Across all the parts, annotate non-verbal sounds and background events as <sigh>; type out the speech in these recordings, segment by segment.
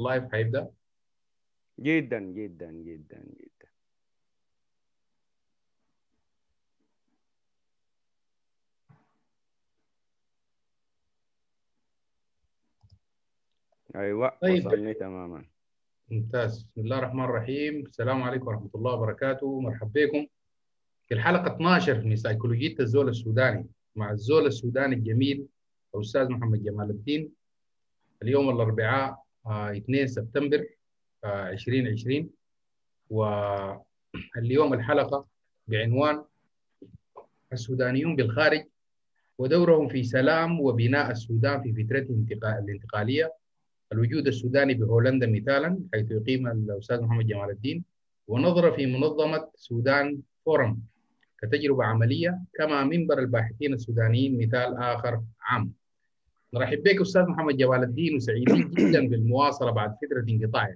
اللايف هيبدا جدا جدا جدا جدا ايوه طيب. وصلني تماما ممتاز بسم الله الرحمن الرحيم السلام عليكم ورحمه الله وبركاته مرحبا بكم في الحلقه 12 من سيكولوجيه الزول السوداني مع الزول السوداني الجميل الاستاذ محمد جمال الدين اليوم الاربعاء 2 آه، سبتمبر 2020 آه، واليوم الحلقة بعنوان السودانيون بالخارج ودورهم في سلام وبناء السودان في فترته الانتقالية الوجود السوداني بهولندا مثالا حيث يقيم الأستاذ محمد جمال الدين ونظر في منظمة سودان فورم كتجربة عملية كما منبر الباحثين السودانيين مثال آخر عام نرحب بك استاذ محمد جوال الدين وسعيدين جدا بالمواصله بعد فتره انقطاع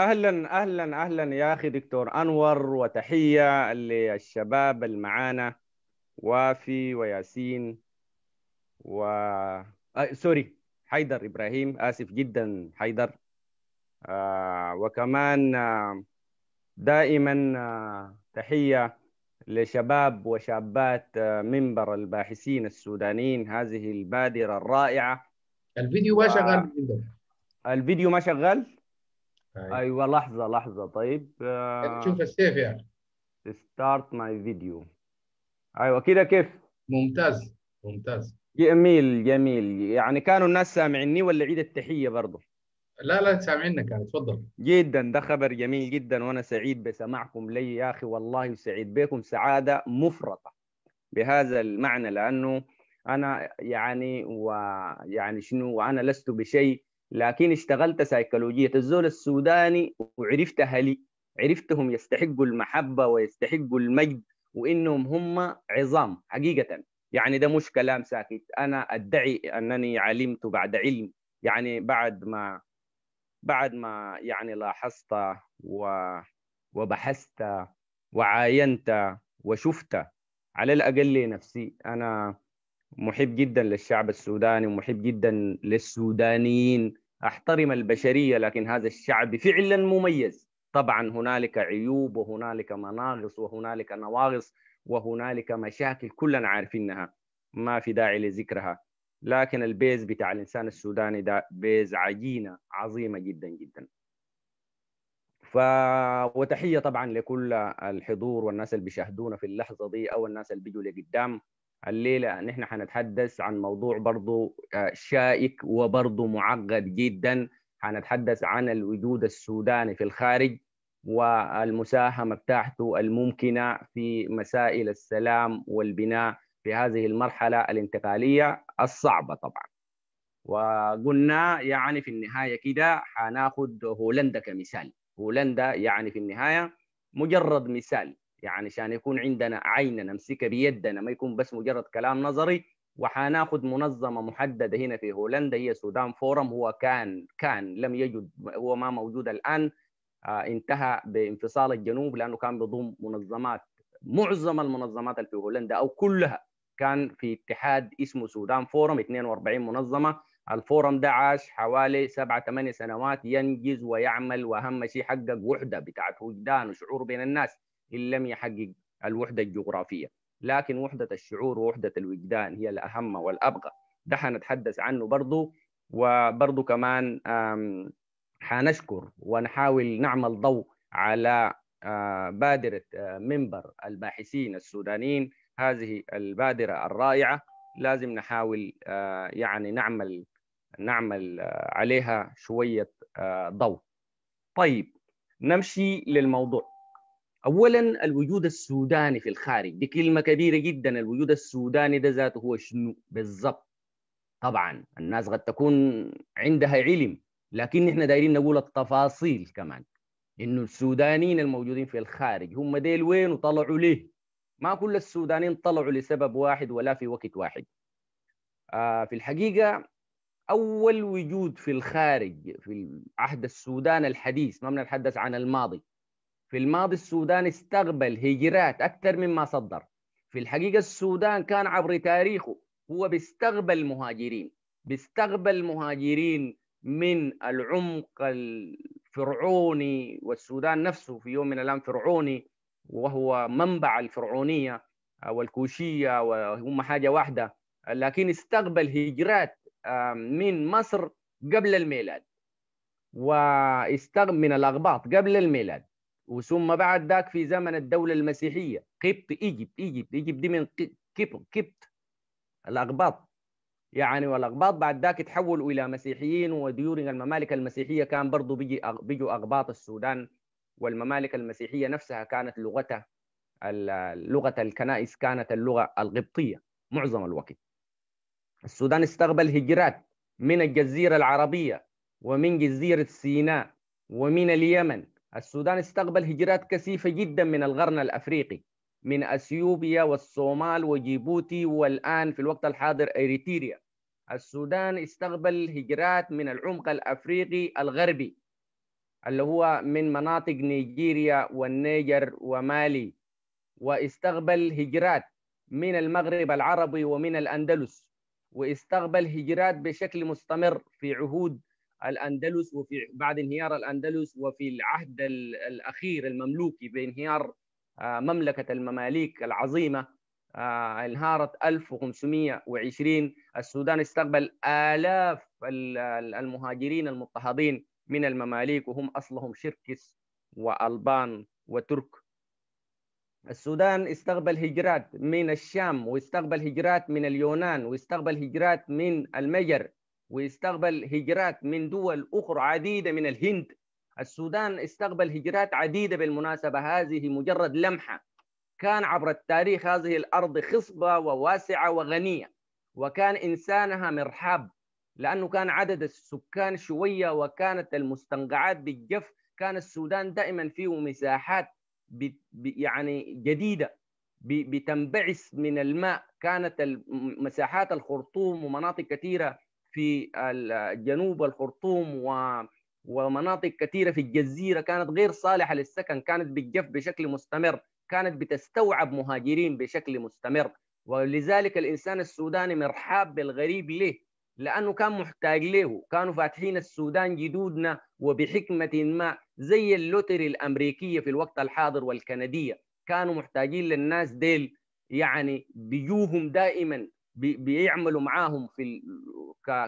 اهلا اهلا اهلا يا اخي دكتور انور وتحيه للشباب المعانا وافي وياسين و آه سوري حيدر ابراهيم اسف جدا حيدر آه وكمان آه دائما آه تحيه لشباب وشابات آه، منبر الباحثين السودانيين هذه البادرة الرائعة الفيديو ما شغال الفيديو ما شغال؟ أيوة, أيوة لحظة لحظة طيب تشوف إيه، آه، السيف يعني ستارت ماي فيديو أيوة كده كيف؟ ممتاز ممتاز جميل جميل يعني كانوا الناس سامعيني ولا عيد التحية برضه لا لا تسمع يعني تفضل جدا ده خبر جميل جدا وانا سعيد بسماعكم لي يا اخي والله وسعيد بكم سعاده مفرطه بهذا المعنى لانه انا يعني ويعني شنو وانا لست بشيء لكن اشتغلت سيكولوجية الزول السوداني وعرفت أهلي عرفتهم يستحقوا المحبة ويستحقوا المجد وإنهم هم عظام حقيقة يعني ده مش كلام ساكت أنا أدعي أنني علمت بعد علم يعني بعد ما بعد ما يعني لاحظت و... وبحثت وعاينت وشفت على الأقل لنفسي أنا محب جدا للشعب السوداني ومحب جدا للسودانيين أحترم البشرية لكن هذا الشعب فعلا مميز طبعا هنالك عيوب وهنالك مناقص وهنالك نواقص وهنالك مشاكل كلنا عارفينها ما في داعي لذكرها لكن البيز بتاع الانسان السوداني ده بيز عجينه عظيمه جدا جدا ف وتحيه طبعا لكل الحضور والناس اللي بيشاهدونا في اللحظه دي او الناس اللي بيجوا لقدام الليله نحن حنتحدث عن موضوع برضه آه، شائك وبرضه معقد جدا حنتحدث عن الوجود السوداني في الخارج والمساهمه بتاعته الممكنه في مسائل السلام والبناء في هذه المرحلة الانتقالية الصعبة طبعا وقلنا يعني في النهاية كده حناخد هولندا كمثال هولندا يعني في النهاية مجرد مثال يعني عشان يكون عندنا عين نمسكها بيدنا ما يكون بس مجرد كلام نظري وحناخد منظمه محدده هنا في هولندا هي سودان فورم هو كان كان لم يجد هو ما موجود الان آه، انتهى بانفصال الجنوب لانه كان بضم منظمات معظم المنظمات اللي في هولندا او كلها كان في اتحاد اسمه سودان فورم 42 منظمه الفورم ده عاش حوالي سبعة ثمانية سنوات ينجز ويعمل واهم شيء حقق وحده بتاعت وجدان وشعور بين الناس ان لم يحقق الوحده الجغرافيه لكن وحده الشعور ووحده الوجدان هي الاهم والابقى ده حنتحدث عنه برضه وبرضه كمان حنشكر ونحاول نعمل ضوء على آه، بادرة آه، منبر الباحثين السودانيين هذه البادرة الرائعة لازم نحاول آه، يعني نعمل نعمل آه، عليها شوية آه، ضوء طيب نمشي للموضوع اولا الوجود السوداني في الخارج دي كلمه كبيره جدا الوجود السوداني ده ذاته هو شنو بالضبط طبعا الناس قد تكون عندها علم لكن احنا دايرين نقول التفاصيل كمان انه السودانيين الموجودين في الخارج هم ديل وين وطلعوا ليه ما كل السودانيين طلعوا لسبب واحد ولا في وقت واحد آه، في الحقيقة أول وجود في الخارج في عهد السودان الحديث ما بنتحدث عن الماضي في الماضي السودان استقبل هجرات أكثر مما صدر في الحقيقة السودان كان عبر تاريخه هو بيستقبل مهاجرين بيستقبل مهاجرين من العمق الفرعوني والسودان نفسه في يوم من الأيام فرعوني وهو منبع الفرعونية والكوشية وهم حاجة واحدة لكن استقبل هجرات من مصر قبل الميلاد واستقبل من الأغباط قبل الميلاد وثم بعد ذاك في زمن الدولة المسيحية قبط إيجبت إيجبت إيجبت دي من قبط قبط الأغباط يعني والأغباط بعد ذاك تحولوا إلى مسيحيين وديورين الممالك المسيحية كان برضو بيجي بيجوا أغباط السودان والممالك المسيحيه نفسها كانت لغتها لغه الكنائس كانت اللغه القبطيه معظم الوقت السودان استقبل هجرات من الجزيره العربيه ومن جزيره سيناء ومن اليمن السودان استقبل هجرات كثيفه جدا من القرن الافريقي من اثيوبيا والصومال وجيبوتي والان في الوقت الحاضر اريتريا السودان استقبل هجرات من العمق الافريقي الغربي اللي هو من مناطق نيجيريا والنيجر ومالي واستقبل هجرات من المغرب العربي ومن الأندلس واستقبل هجرات بشكل مستمر في عهود الأندلس وفي بعد انهيار الأندلس وفي العهد الأخير المملوكي بانهيار آه، مملكة المماليك العظيمة آه، انهارت 1520 السودان استقبل آلاف المهاجرين المضطهدين من المماليك وهم أصلهم شركس وألبان وترك السودان استقبل هجرات من الشام واستقبل هجرات من اليونان واستقبل هجرات من المجر واستقبل هجرات من دول أخرى عديدة من الهند السودان استقبل هجرات عديدة بالمناسبة هذه مجرد لمحة كان عبر التاريخ هذه الأرض خصبة وواسعة وغنية وكان إنسانها مرحاب لانه كان عدد السكان شويه وكانت المستنقعات بالجف كان السودان دائما فيه مساحات يعني جديده بتنبعث من الماء كانت مساحات الخرطوم ومناطق كثيره في جنوب الخرطوم و ومناطق كثيرة في الجزيرة كانت غير صالحة للسكن كانت بالجف بشكل مستمر كانت بتستوعب مهاجرين بشكل مستمر ولذلك الإنسان السوداني مرحاب بالغريب ليه لانه كان محتاج له كانوا فاتحين السودان جدودنا وبحكمه ما زي اللوتري الامريكيه في الوقت الحاضر والكنديه كانوا محتاجين للناس ديل يعني بيجوهم دائما بي بيعملوا معاهم في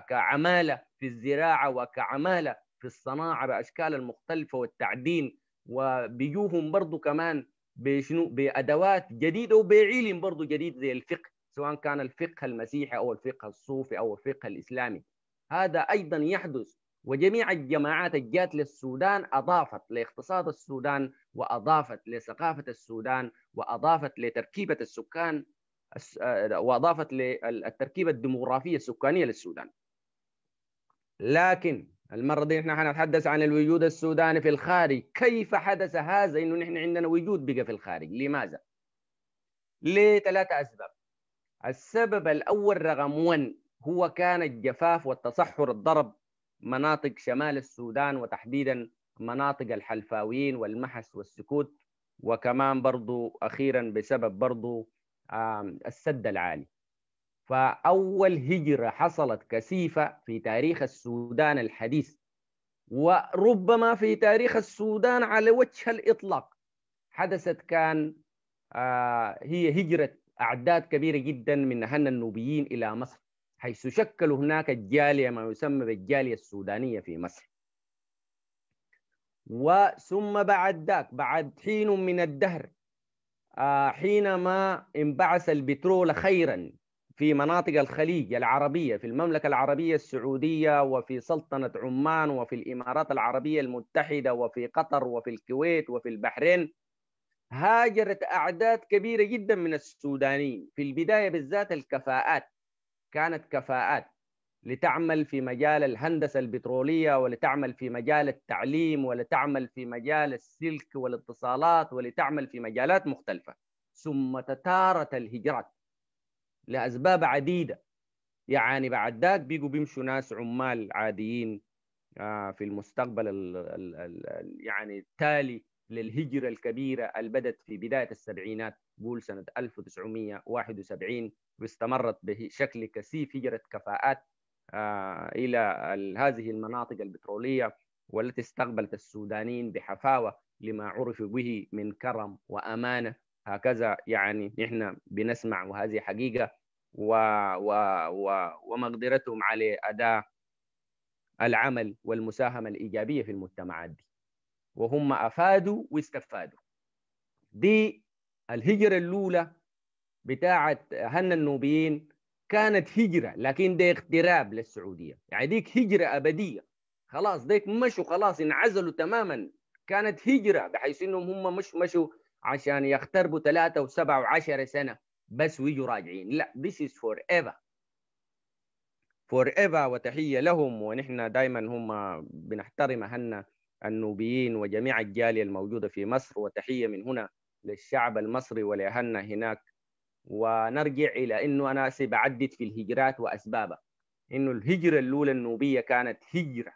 كعماله في الزراعه وكعماله في الصناعه باشكال المختلفه والتعدين وبيجوهم برضو كمان بشنو بادوات جديده وبعلم برضو جديد زي الفقه سواء كان الفقه المسيحي او الفقه الصوفي او الفقه الاسلامي هذا ايضا يحدث وجميع الجماعات الجات للسودان اضافت لاقتصاد السودان واضافت لثقافه السودان واضافت لتركيبه السكان آه، واضافت للتركيبه الديموغرافيه السكانيه للسودان. لكن المره دي نحن حنتحدث عن الوجود السوداني في الخارج، كيف حدث هذا انه نحن عندنا وجود بقى في الخارج؟ لماذا؟ لثلاثه اسباب. السبب الأول رقم 1 هو كان الجفاف والتصحر الضرب مناطق شمال السودان وتحديدا مناطق الحلفاويين والمحس والسكوت وكمان برضو أخيرا بسبب برضو السد العالي فأول هجرة حصلت كثيفة في تاريخ السودان الحديث وربما في تاريخ السودان على وجه الإطلاق حدثت كان آه، هي هجرة أعداد كبيرة جدا من أهلنا النوبيين إلى مصر حيث شكلوا هناك الجالية ما يسمى بالجالية السودانية في مصر وثم بعد ذاك بعد حين من الدهر آه، حينما انبعث البترول خيرا في مناطق الخليج العربية في المملكة العربية السعودية وفي سلطنة عمان وفي الإمارات العربية المتحدة وفي قطر وفي الكويت وفي البحرين هاجرت أعداد كبيرة جدا من السودانيين في البداية بالذات الكفاءات كانت كفاءات لتعمل في مجال الهندسة البترولية ولتعمل في مجال التعليم ولتعمل في مجال السلك والاتصالات ولتعمل في مجالات مختلفة ثم تتارت الهجرات لأسباب عديدة يعني بعد ذاك بيجوا بيمشوا ناس عمال عاديين آه، في المستقبل يعني التالي للهجرة الكبيرة اللي بدت في بداية السبعينات قول سنة 1971 واستمرت بشكل كثيف هجرة كفاءات آه، إلى هذه المناطق البترولية والتي استقبلت السودانيين بحفاوة لما عرف به من كرم وأمانة هكذا يعني نحن بنسمع وهذه حقيقة و و و ومقدرتهم على أداء العمل والمساهمة الإيجابية في المجتمعات دي وهم أفادوا واستفادوا دي الهجرة الأولى بتاعة هن النوبيين كانت هجرة لكن ده اقتراب للسعودية يعني ديك هجرة أبدية خلاص ديك مشوا خلاص انعزلوا تماما كانت هجرة بحيث انهم هم مش مشوا عشان يغتربوا ثلاثة وسبعة وعشرة سنة بس ويجوا راجعين لا this is forever forever وتحية لهم ونحن دايما هم بنحترم أهلنا النوبيين وجميع الجالية الموجودة في مصر وتحية من هنا للشعب المصري ولأهلنا هناك ونرجع إلى أنه أنا سبعدد في الهجرات وأسبابها أنه الهجرة الأولى النوبية كانت هجرة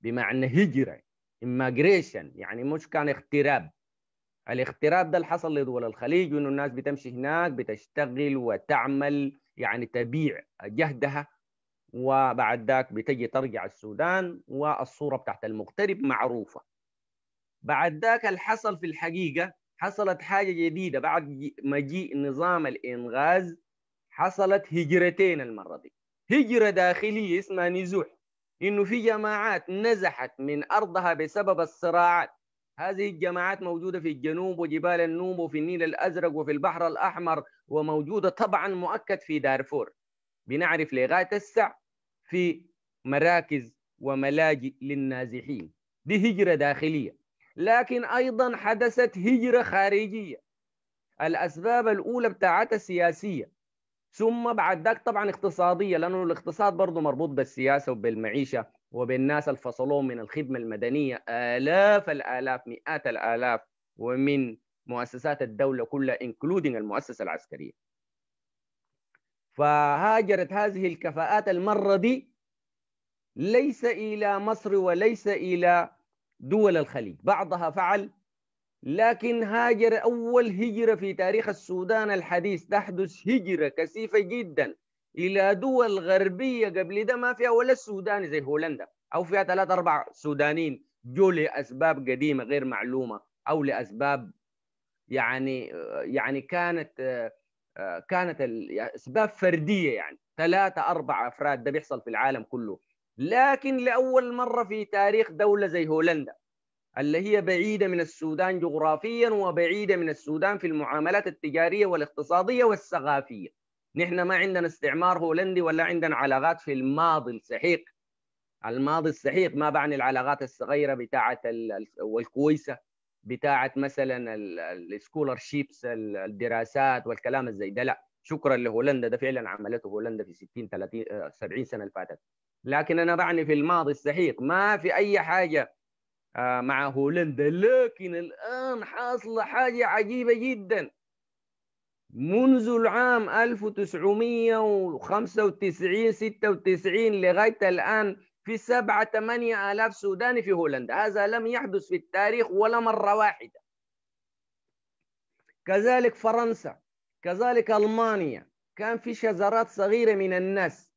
بمعنى هجرة immigration يعني مش كان اغتراب الاغتراب ده اللي حصل لدول الخليج انه الناس بتمشي هناك بتشتغل وتعمل يعني تبيع جهدها وبعد ذاك بتجي ترجع السودان والصورة بتاعت المغترب معروفة بعد ذاك اللي حصل في الحقيقة حصلت حاجة جديدة بعد مجيء نظام الإنغاز حصلت هجرتين المرة دي هجرة داخلية اسمها نزوح إنه في جماعات نزحت من أرضها بسبب الصراعات هذه الجماعات موجودة في الجنوب وجبال النوب وفي النيل الأزرق وفي البحر الأحمر وموجودة طبعا مؤكد في دارفور بنعرف لغاية الساعة في مراكز وملاجئ للنازحين دي هجرة داخلية لكن أيضا حدثت هجرة خارجية الأسباب الأولى بتاعتها سياسية ثم بعد ذاك طبعا اقتصادية لأنه الاقتصاد برضه مربوط بالسياسة وبالمعيشة وبالناس الفصلون من الخدمة المدنية آلاف الآلاف مئات الآلاف ومن مؤسسات الدولة كلها including المؤسسة العسكرية فهاجرت هذه الكفاءات المرة دي ليس إلى مصر وليس إلى دول الخليج بعضها فعل لكن هاجر أول هجرة في تاريخ السودان الحديث تحدث هجرة كثيفة جدا إلى دول غربية قبل ده ما فيها ولا السوداني زي هولندا أو فيها ثلاثة أربع سودانيين جو لأسباب قديمة غير معلومة أو لأسباب يعني يعني كانت آه، كانت اسباب فرديه يعني ثلاثه اربع افراد ده بيحصل في العالم كله لكن لاول مره في تاريخ دوله زي هولندا اللي هي بعيده من السودان جغرافيا وبعيده من السودان في المعاملات التجاريه والاقتصاديه والثقافيه نحن ما عندنا استعمار هولندي ولا عندنا علاقات في الماضي السحيق الماضي السحيق ما بعني العلاقات الصغيره بتاعت والكويسه بتاعه مثلا السكولرشيبس الدراسات والكلام الزي ده لا شكرا لهولندا ده فعلا عملته هولندا في 60 30 70 سنه اللي فاتت لكن انا بعني في الماضي السحيق ما في اي حاجه آه، مع هولندا لكن الان حاصله حاجه عجيبه جدا منذ العام 1995 96 لغايه الان في سبعة ثمانية آلاف سوداني في هولندا هذا لم يحدث في التاريخ ولا مرة واحدة كذلك فرنسا كذلك ألمانيا كان في شذرات صغيرة من الناس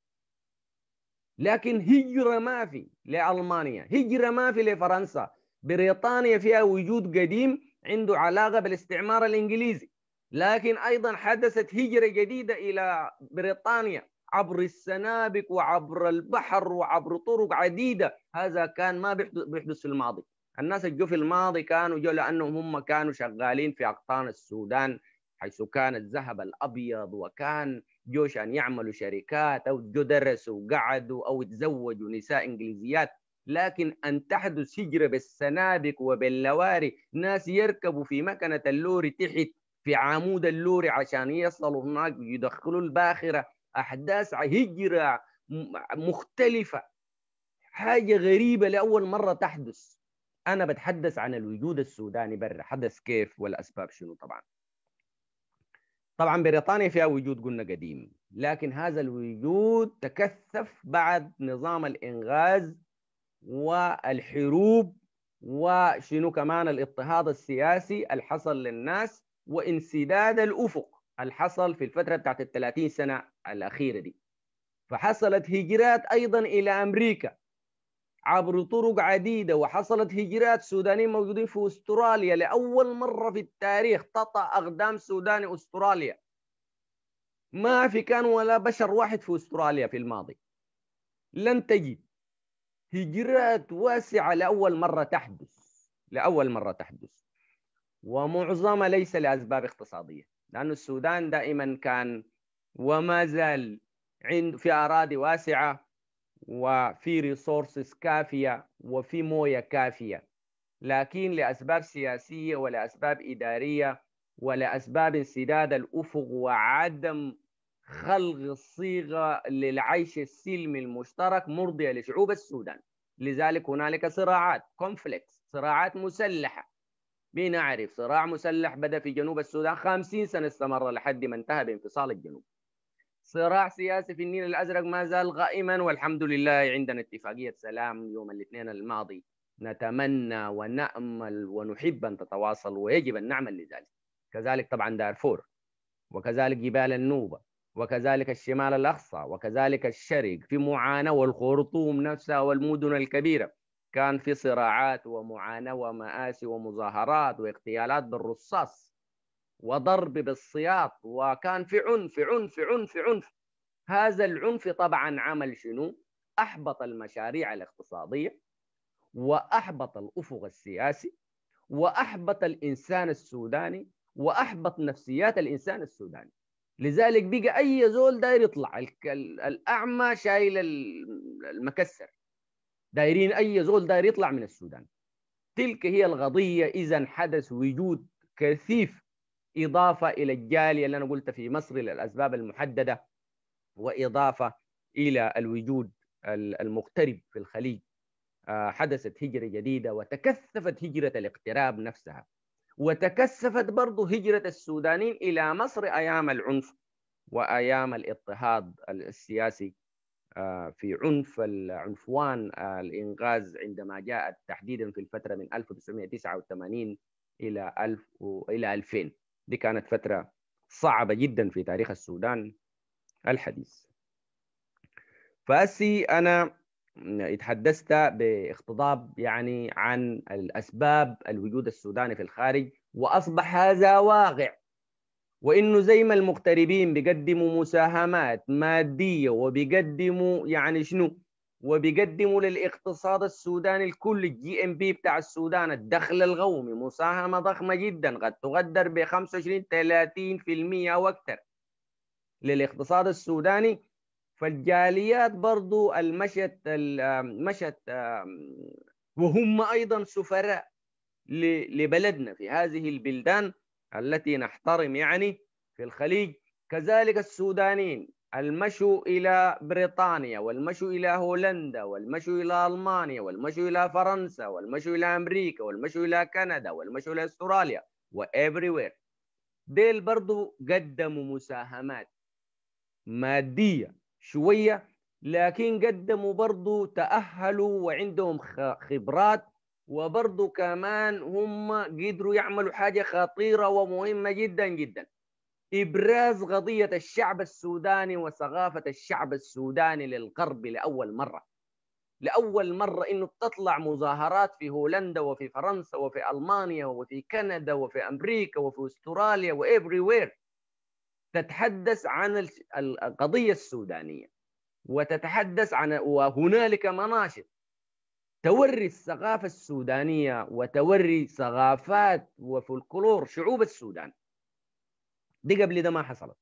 لكن هجرة ما في لألمانيا هجرة ما في لفرنسا بريطانيا فيها وجود قديم عنده علاقة بالاستعمار الإنجليزي لكن أيضا حدثت هجرة جديدة إلى بريطانيا عبر السنابك وعبر البحر وعبر طرق عديده هذا كان ما بيحدث في الماضي الناس اللي في الماضي كانوا جو لانهم هم كانوا شغالين في اقطان السودان حيث كان الذهب الابيض وكان جوش يعملوا شركات او جو درسوا وقعدوا او تزوجوا نساء انجليزيات لكن ان تحدث هجره بالسنابك وباللواري ناس يركبوا في مكنه اللوري تحت في عمود اللوري عشان يصلوا هناك يدخلوا الباخره احداث هجره مختلفه حاجه غريبه لاول مره تحدث انا بتحدث عن الوجود السوداني برا حدث كيف والاسباب شنو طبعا طبعا بريطانيا فيها وجود قلنا قديم لكن هذا الوجود تكثف بعد نظام الانغاز والحروب وشنو كمان الاضطهاد السياسي الحصل للناس وانسداد الافق اللي حصل في الفتره بتاعت ال 30 سنه الاخيره دي فحصلت هجرات ايضا الى امريكا عبر طرق عديده وحصلت هجرات سودانيين موجودين في استراليا لاول مره في التاريخ تطأ اقدام سوداني استراليا ما في كان ولا بشر واحد في استراليا في الماضي لن تجد هجرات واسعه لاول مره تحدث لاول مره تحدث ومعظمها ليس لاسباب اقتصاديه لأن السودان دائما كان وما زال عند في أراضي واسعة وفي ريسورسز كافية وفي موية كافية لكن لأسباب سياسية ولأسباب إدارية ولأسباب انسداد الأفق وعدم خلق الصيغة للعيش السلمي المشترك مرضية لشعوب السودان لذلك هنالك صراعات كونفليكس صراعات مسلحة بنعرف صراع مسلح بدأ في جنوب السودان 50 سنة استمر لحد ما انتهى بانفصال الجنوب صراع سياسي في النيل الأزرق ما زال قائما والحمد لله عندنا اتفاقية سلام يوم الاثنين الماضي نتمنى ونأمل ونحب أن تتواصل ويجب أن نعمل لذلك كذلك طبعا دارفور وكذلك جبال النوبة وكذلك الشمال الأقصى وكذلك الشرق في معاناة والخرطوم نفسها والمدن الكبيرة كان في صراعات ومعاناة ومآسي ومظاهرات واغتيالات بالرصاص وضرب بالسياط وكان في عنف عنف عنف عنف هذا العنف طبعا عمل شنو؟ أحبط المشاريع الاقتصادية وأحبط الأفق السياسي وأحبط الإنسان السوداني وأحبط نفسيات الإنسان السوداني لذلك بقى أي زول داير يطلع الأعمى شايل المكسر دايرين أي زول داير يطلع من السودان تلك هي القضية إذا حدث وجود كثيف إضافة إلى الجالية اللي أنا قلت في مصر للأسباب المحددة وإضافة إلى الوجود المغترب في الخليج آه، حدثت هجرة جديدة وتكثفت هجرة الاقتراب نفسها وتكثفت برضه هجرة السودانيين إلى مصر أيام العنف وأيام الاضطهاد السياسي آه، في عنف العنفوان آه، الإنغاز عندما جاءت تحديدا في الفترة من 1989 إلى 1000 إلى 2000 دي كانت فترة صعبة جدا في تاريخ السودان الحديث فأسي أنا اتحدثت باقتضاب يعني عن الأسباب الوجود السوداني في الخارج وأصبح هذا واقع وانه زي ما المغتربين بيقدموا مساهمات ماديه وبيقدموا يعني شنو وبيقدموا للاقتصاد السوداني الكل الجي ام بي بتاع السودان الدخل القومي مساهمه ضخمه جدا قد تقدر ب 25 30% او اكثر للاقتصاد السوداني فالجاليات برضو المشت مشت وهم ايضا سفراء لبلدنا في هذه البلدان التي نحترم يعني في الخليج كذلك السودانيين المشوا إلى بريطانيا والمشوا إلى هولندا والمشوا إلى ألمانيا والمشوا إلى فرنسا والمشوا إلى أمريكا والمشوا إلى كندا والمشوا إلى أستراليا وإيفريوير ديل برضو قدموا مساهمات مادية شوية لكن قدموا برضو تأهلوا وعندهم خبرات وبرضه كمان هم قدروا يعملوا حاجة خطيرة ومهمة جدا جدا إبراز قضية الشعب السوداني وثقافة الشعب السوداني للغرب لأول مرة لأول مرة إنه تطلع مظاهرات في هولندا وفي فرنسا وفي ألمانيا وفي كندا وفي أمريكا وفي أستراليا وافري وير تتحدث عن القضية السودانية وتتحدث عن وهنالك مناشط توري الثقافة السودانية وتوري ثقافات وفولكلور شعوب السودان دي قبل ده ما حصلت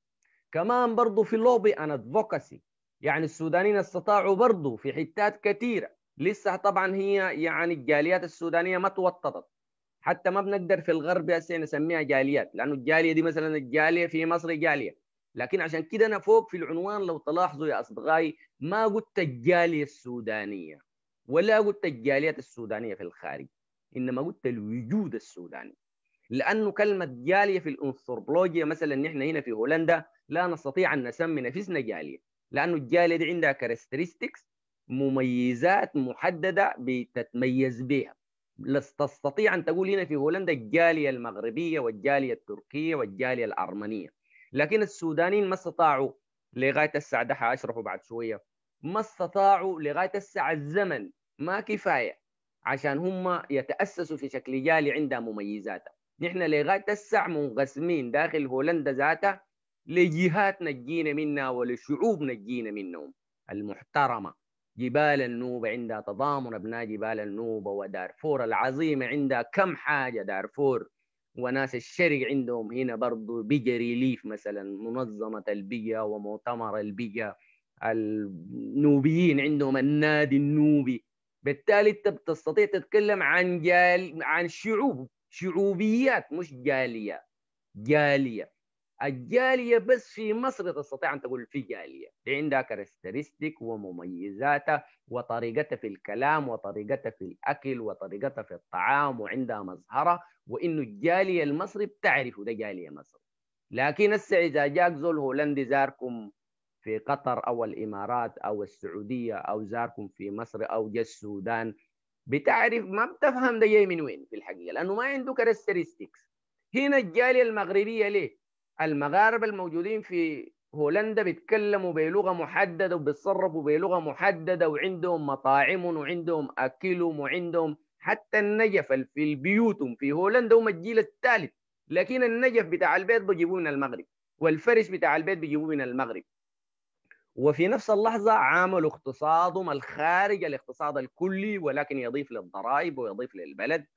كمان برضو في اللوبي أنا أدفوكسي يعني السودانيين استطاعوا برضو في حتات كثيرة لسه طبعا هي يعني الجاليات السودانية ما توططت حتى ما بنقدر في الغرب هسه نسميها جاليات لأنه الجالية دي مثلا الجالية في مصر جالية لكن عشان كده أنا فوق في العنوان لو تلاحظوا يا أصدقائي ما قلت الجالية السودانية ولا قلت الجاليات السودانيه في الخارج انما قلت الوجود السوداني لانه كلمه جاليه في الانثروبولوجيا مثلا نحن هنا في هولندا لا نستطيع ان نسمي نفسنا جاليه لانه الجاليه دي عندها كاركترستكس مميزات محدده بتتميز بها تستطيع ان تقول هنا في هولندا الجاليه المغربيه والجاليه التركيه والجاليه الارمنيه لكن السودانيين ما استطاعوا لغايه الساعه ده اشرحه بعد شويه ما استطاعوا لغايه الساعه الزمن ما كفايه عشان هم يتاسسوا في شكل جالي عندها مميزاتها نحن لغايه الساعه منقسمين داخل هولندا ذاتها لجهات نجينا منها ولشعوب نجينا منهم المحترمه جبال النوبة عندها تضامن أبناء جبال النوبة ودارفور العظيمة عندها كم حاجة دارفور وناس الشرق عندهم هنا برضو بيجا ريليف مثلا منظمة البيجا ومؤتمر البيجا النوبيين عندهم النادي النوبي بالتالي انت بتستطيع تتكلم عن جال عن شعوب شعوبيات مش جاليه جاليه الجاليه بس في مصر تستطيع ان تقول في جاليه عندها كاركترستيك ومميزاتها وطريقتها في الكلام وطريقتها في الاكل وطريقتها في الطعام وعندها مظهره وانه الجاليه المصري بتعرفه ده جاليه مصري لكن هسه اذا جاك زول هولندي زاركم في قطر او الامارات او السعوديه او زاركم في مصر او جا السودان بتعرف ما بتفهم ده جاي من وين في الحقيقه لانه ما عنده كاركترستكس هنا الجاليه المغربيه ليه؟ المغاربه الموجودين في هولندا بيتكلموا بلغه محدده وبيتصرفوا بلغه محدده وعندهم مطاعمهم وعندهم اكلهم وعندهم حتى النجف في البيوت في هولندا هم الجيل الثالث لكن النجف بتاع البيت بيجيبوه من المغرب والفرش بتاع البيت بيجيبوه من المغرب وفي نفس اللحظة عامل اقتصادهم الخارج الاقتصاد الكلي ولكن يضيف للضرائب ويضيف للبلد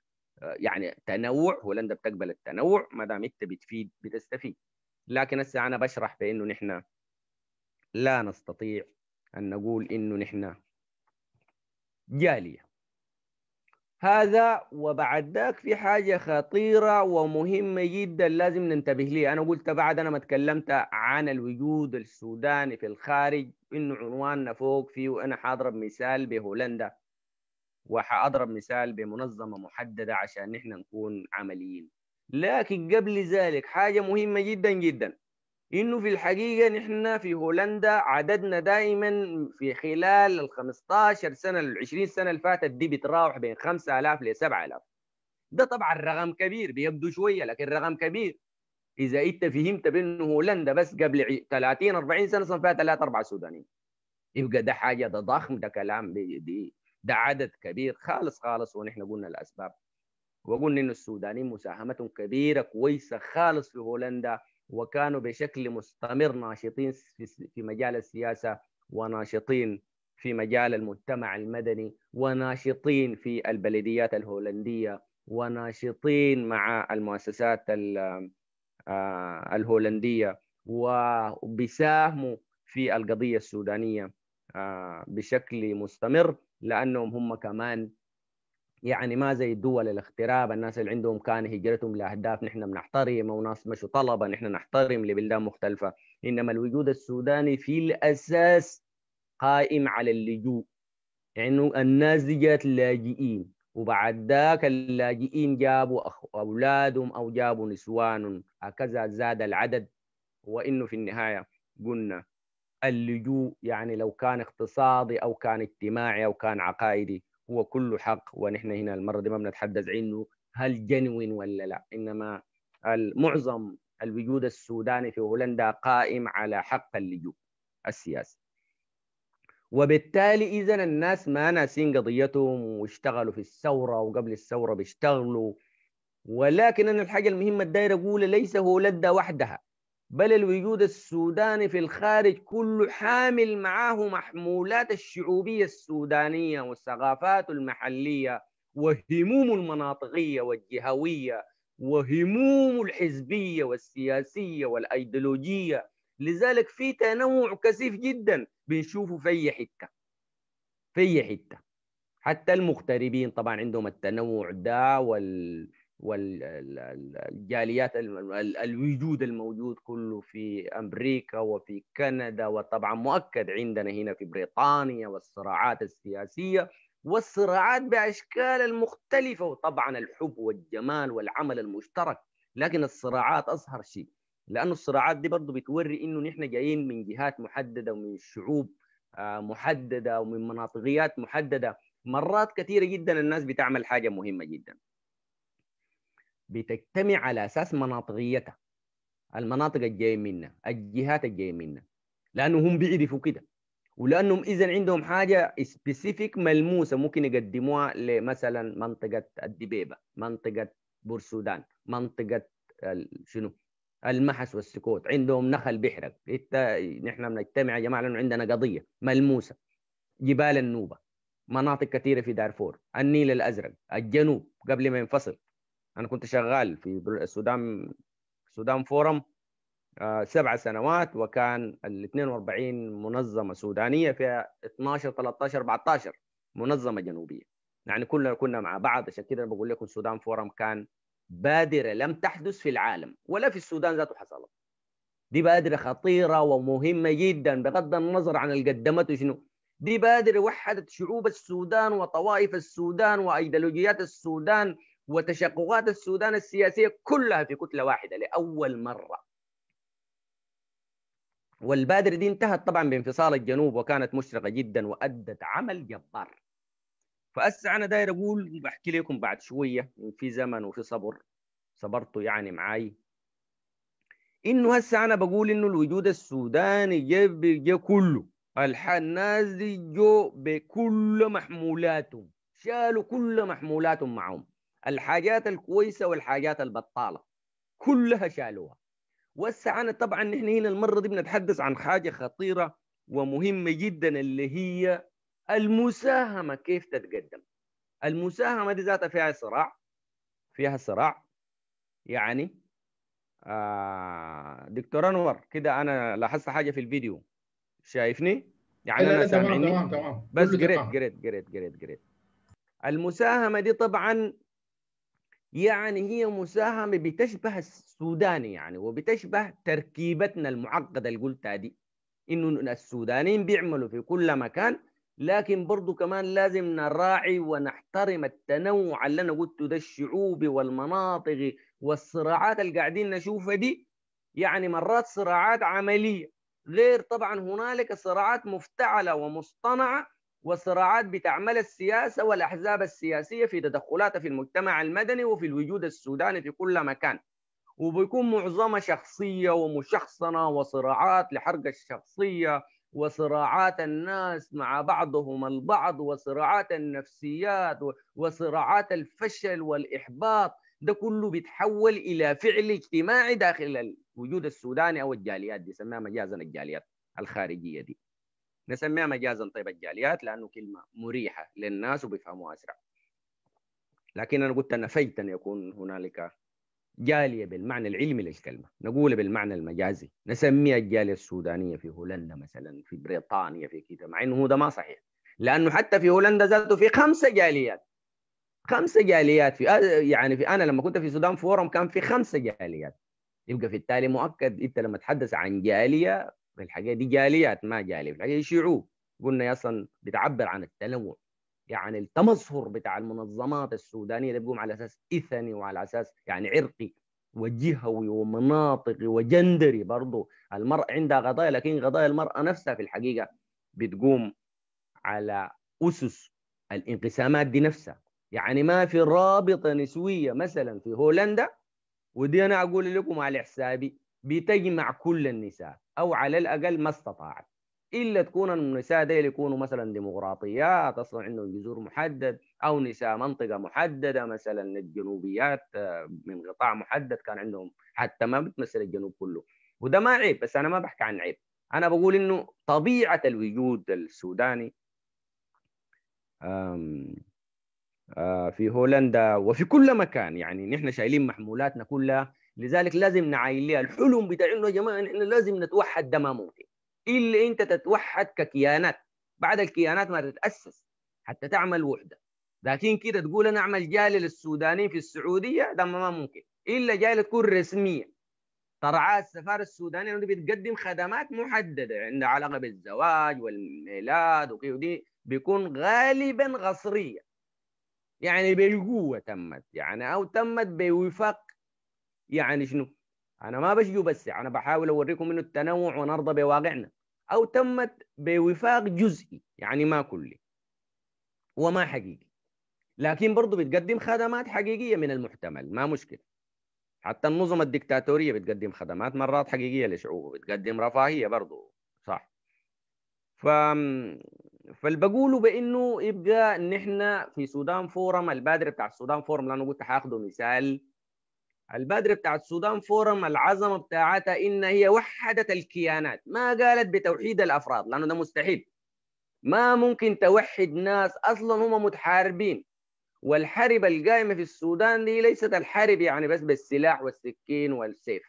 آه، يعني تنوع هولندا بتقبل التنوع ما دام انت بتفيد بتستفيد لكن هسه انا بشرح بانه نحن لا نستطيع ان نقول انه نحن جاليه هذا وبعد ذاك في حاجة خطيرة ومهمة جدا لازم ننتبه لي أنا قلت بعد أنا ما تكلمت عن الوجود السوداني في الخارج إنه عنواننا فوق فيه وأنا حاضرب مثال بهولندا وحأضرب مثال بمنظمة محددة عشان نحن نكون عمليين لكن قبل ذلك حاجة مهمة جدا جدا انه في الحقيقه نحن في هولندا عددنا دائما في خلال ال 15 سنه ال 20 سنه اللي فاتت دي بتراوح بين 5000 ل 7000 ده طبعا رقم كبير بيبدو شويه لكن رقم كبير اذا انت فهمت بانه هولندا بس قبل 30 40 سنه صار فيها ثلاث اربع سودانيين يبقى ده حاجه ده ضخم ده كلام دي ده عدد كبير خالص خالص ونحن قلنا الاسباب وقلنا انه السودانيين مساهمتهم كبيره كويسه خالص في هولندا وكانوا بشكل مستمر ناشطين في مجال السياسه وناشطين في مجال المجتمع المدني وناشطين في البلديات الهولنديه وناشطين مع المؤسسات الهولنديه وبساهموا في القضيه السودانيه بشكل مستمر لانهم هم كمان يعني ما زي دول الاغتراب الناس اللي عندهم كان هجرتهم لاهداف نحن بنحترم او ناس مشوا طلبه نحن نحترم لبلدان مختلفه انما الوجود السوداني في الاساس قائم على اللجوء يعني الناس دي جات لاجئين وبعد ذاك اللاجئين جابوا اولادهم او جابوا نسوان هكذا زاد العدد وانه في النهايه قلنا اللجوء يعني لو كان اقتصادي او كان اجتماعي او كان عقائدي هو كله حق ونحن هنا المره دي ما بنتحدث عنه هل جنوين ولا لا انما معظم الوجود السوداني في هولندا قائم على حق اللجوء السياسي وبالتالي اذا الناس ما ناسين قضيتهم واشتغلوا في الثوره وقبل الثوره بيشتغلوا ولكن انا الحاجه المهمه الدايره اقول ليس هولندا وحدها بل الوجود السوداني في الخارج كله حامل معه محمولات الشعوبية السودانية والثقافات المحلية وهموم المناطقية والجهوية وهموم الحزبية والسياسية والأيديولوجية لذلك في تنوع كثيف جدا بنشوفه في أي حتة في أي حتة حتى المغتربين طبعا عندهم التنوع ده وال والجاليات الوجود الموجود كله في امريكا وفي كندا وطبعا مؤكد عندنا هنا في بريطانيا والصراعات السياسيه والصراعات باشكال المختلفه وطبعا الحب والجمال والعمل المشترك لكن الصراعات اصهر شيء لانه الصراعات دي برضه بتوري انه نحن جايين من جهات محدده ومن شعوب آه، محدده ومن مناطقيات محدده مرات كثيره جدا الناس بتعمل حاجه مهمه جدا بتجتمع على اساس مناطقيتها المناطق الجايه منا الجهات الجايه منا لانهم بيعرفوا كده ولانهم اذا عندهم حاجه سبيسيفيك ملموسه ممكن يقدموها لمثلا منطقه الدبيبه منطقه بورسودان منطقه شنو المحس والسكوت عندهم نخل بيحرق انت نحن بنجتمع يا جماعه لانه عندنا قضيه ملموسه جبال النوبه مناطق كثيره في دارفور النيل الازرق الجنوب قبل ما ينفصل انا كنت شغال في السودان السودان فورم آه، سبع سنوات وكان ال 42 منظمه سودانيه فيها 12 13 14 منظمه جنوبيه يعني كلنا كنا مع بعض عشان كده بقول لكم السودان فورم كان بادره لم تحدث في العالم ولا في السودان ذاته حصلت دي بادره خطيره ومهمه جدا بغض النظر عن اللي قدمته شنو دي بادره وحدت شعوب السودان وطوائف السودان وايديولوجيات السودان وتشققات السودان السياسية كلها في كتلة واحدة لأول مرة والبادرة دي انتهت طبعا بانفصال الجنوب وكانت مشرقة جدا وأدت عمل جبار فأسا أنا داير أقول بحكي لكم بعد شوية في زمن وفي صبر صبرتوا يعني معاي إنه هسه أنا بقول إنه الوجود السوداني جاب جا كله الحناز دي جو بكل محمولاتهم شالوا كل محمولاتهم معهم الحاجات الكويسه والحاجات البطاله كلها شالوها والسعانة طبعا نحن هنا المره دي بنتحدث عن حاجه خطيره ومهمه جدا اللي هي المساهمه كيف تتقدم المساهمه دي ذاتها فيها صراع فيها صراع يعني آه دكتور انور كده انا لاحظت حاجه في الفيديو شايفني يعني لا انا سامعني بس جريت جريت جريت جريت جريت المساهمه دي طبعا يعني هي مساهمه بتشبه السوداني يعني وبتشبه تركيبتنا المعقده اللي قلتها دي انه السودانيين بيعملوا في كل مكان لكن برضو كمان لازم نراعي ونحترم التنوع اللي انا قلته ده الشعوبي والمناطقي والصراعات اللي قاعدين نشوفها دي يعني مرات صراعات عمليه غير طبعا هنالك صراعات مفتعله ومصطنعه وصراعات بتعمل السياسة والأحزاب السياسية في تدخلاتها في المجتمع المدني وفي الوجود السوداني في كل مكان وبيكون معظمها شخصية ومشخصنة وصراعات لحرق الشخصية وصراعات الناس مع بعضهم البعض وصراعات النفسيات وصراعات الفشل والإحباط ده كله بيتحول إلى فعل اجتماعي داخل الوجود السوداني أو الجاليات دي سماها مجازا الجاليات الخارجية دي نسميها مجازا طيب الجاليات لانه كلمه مريحه للناس وبيفهموها اسرع لكن انا قلت نفيت ان يكون هنالك جاليه بالمعنى العلمي للكلمه نقول بالمعنى المجازي نسميها الجاليه السودانيه في هولندا مثلا في بريطانيا في كذا مع انه هذا ما صحيح لانه حتى في هولندا ذاته في خمسه جاليات خمسه جاليات في يعني في انا لما كنت في السودان فورم كان في خمسه جاليات يبقى في التالي مؤكد انت لما تحدث عن جاليه الحقيقه دي جاليات ما جاليه الحقيقه شعوب قلنا اصلا بتعبر عن التنوع يعني التمصهر بتاع المنظمات السودانيه اللي بيقوم على اساس اثني وعلى اساس يعني عرقي وجهوي ومناطقي وجندري برضه المرء عندها قضايا لكن قضايا المرأة نفسها في الحقيقة بتقوم على أسس الانقسامات دي نفسها يعني ما في رابطة نسوية مثلا في هولندا ودي أنا أقول لكم على حسابي بتجمع كل النساء او على الاقل ما استطاعت الا تكون النساء دي يكونوا مثلا ديمقراطيات اصلا عندهم جذور محدد او نساء منطقه محدده مثلا الجنوبيات آه، من قطاع محدد كان عندهم حتى ما بتمثل الجنوب كله وده ما عيب بس انا ما بحكي عن عيب انا بقول انه طبيعه الوجود السوداني آه، في هولندا وفي كل مكان يعني نحن شايلين محمولاتنا كلها لذلك لازم لها الحلم بتاع انه يا جماعه نحن لازم نتوحد ده ما ممكن الا انت تتوحد ككيانات بعد الكيانات ما تتاسس حتى تعمل وحده لكن كده تقول انا اعمل جاليه للسودانيين في السعوديه ده ما ممكن الا جاليه تكون رسميه ترعى السفاره السودانيه اللي بتقدم خدمات محدده عندها علاقه بالزواج والميلاد وكده ودي بيكون غالبا غصريه يعني بالقوه تمت يعني او تمت بوفاق يعني شنو؟ انا ما بشجو بس انا بحاول اوريكم انه التنوع ونرضى بواقعنا او تمت بوفاق جزئي يعني ما كلي وما حقيقي لكن برضه بتقدم خدمات حقيقيه من المحتمل ما مشكله حتى النظم الدكتاتوريه بتقدم خدمات مرات حقيقيه لشعوبها بتقدم رفاهيه برضه صح ف فالبقوله بانه يبقى نحن في سودان فورم البادر بتاع السودان فورم لانه قلت حاخده مثال البدر بتاعت السودان فورم العظمة بتاعتها إن هي وحدت الكيانات ما قالت بتوحيد الأفراد لأنه ده مستحيل ما ممكن توحد ناس أصلا هم متحاربين والحرب القائمة في السودان دي ليست الحرب يعني بس بالسلاح والسكين والسيف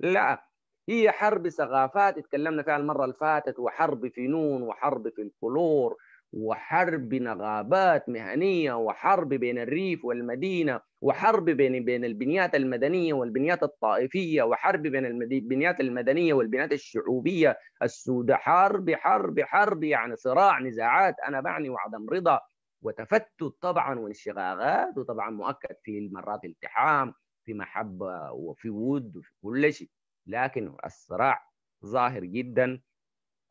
لا هي حرب ثقافات اتكلمنا فيها المرة اللي فاتت وحرب فنون وحرب في الكلور وحرب نغابات مهنية وحرب بين الريف والمدينة وحرب بين بين البنيات المدنية والبنيات الطائفية وحرب بين البنيات المدنية والبنيات الشعوبية السوداء حرب حرب حرب يعني صراع نزاعات أنا بعني وعدم رضا وتفتت طبعا وانشغاغات وطبعا مؤكد في مرات التحام في محبة وفي ود وفي كل شيء لكن الصراع ظاهر جدا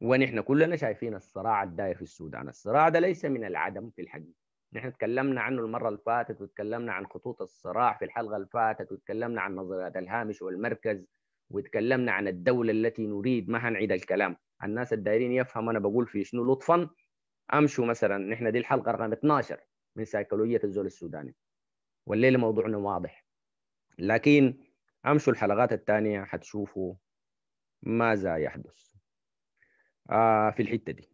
ونحن كلنا شايفين الصراع الداير في السودان الصراع ده ليس من العدم في الحقيقه نحن تكلمنا عنه المرة اللي فاتت وتكلمنا عن خطوط الصراع في الحلقة اللي فاتت وتكلمنا عن نظريات الهامش والمركز وتكلمنا عن الدولة التي نريد ما هنعيد الكلام الناس الدايرين يفهم أنا بقول في شنو لطفا أمشوا مثلا نحن دي الحلقة رقم 12 من سيكولوجية الزول السوداني والليلة موضوعنا واضح لكن أمشوا الحلقات الثانية حتشوفوا ماذا يحدث آه، في الحته دي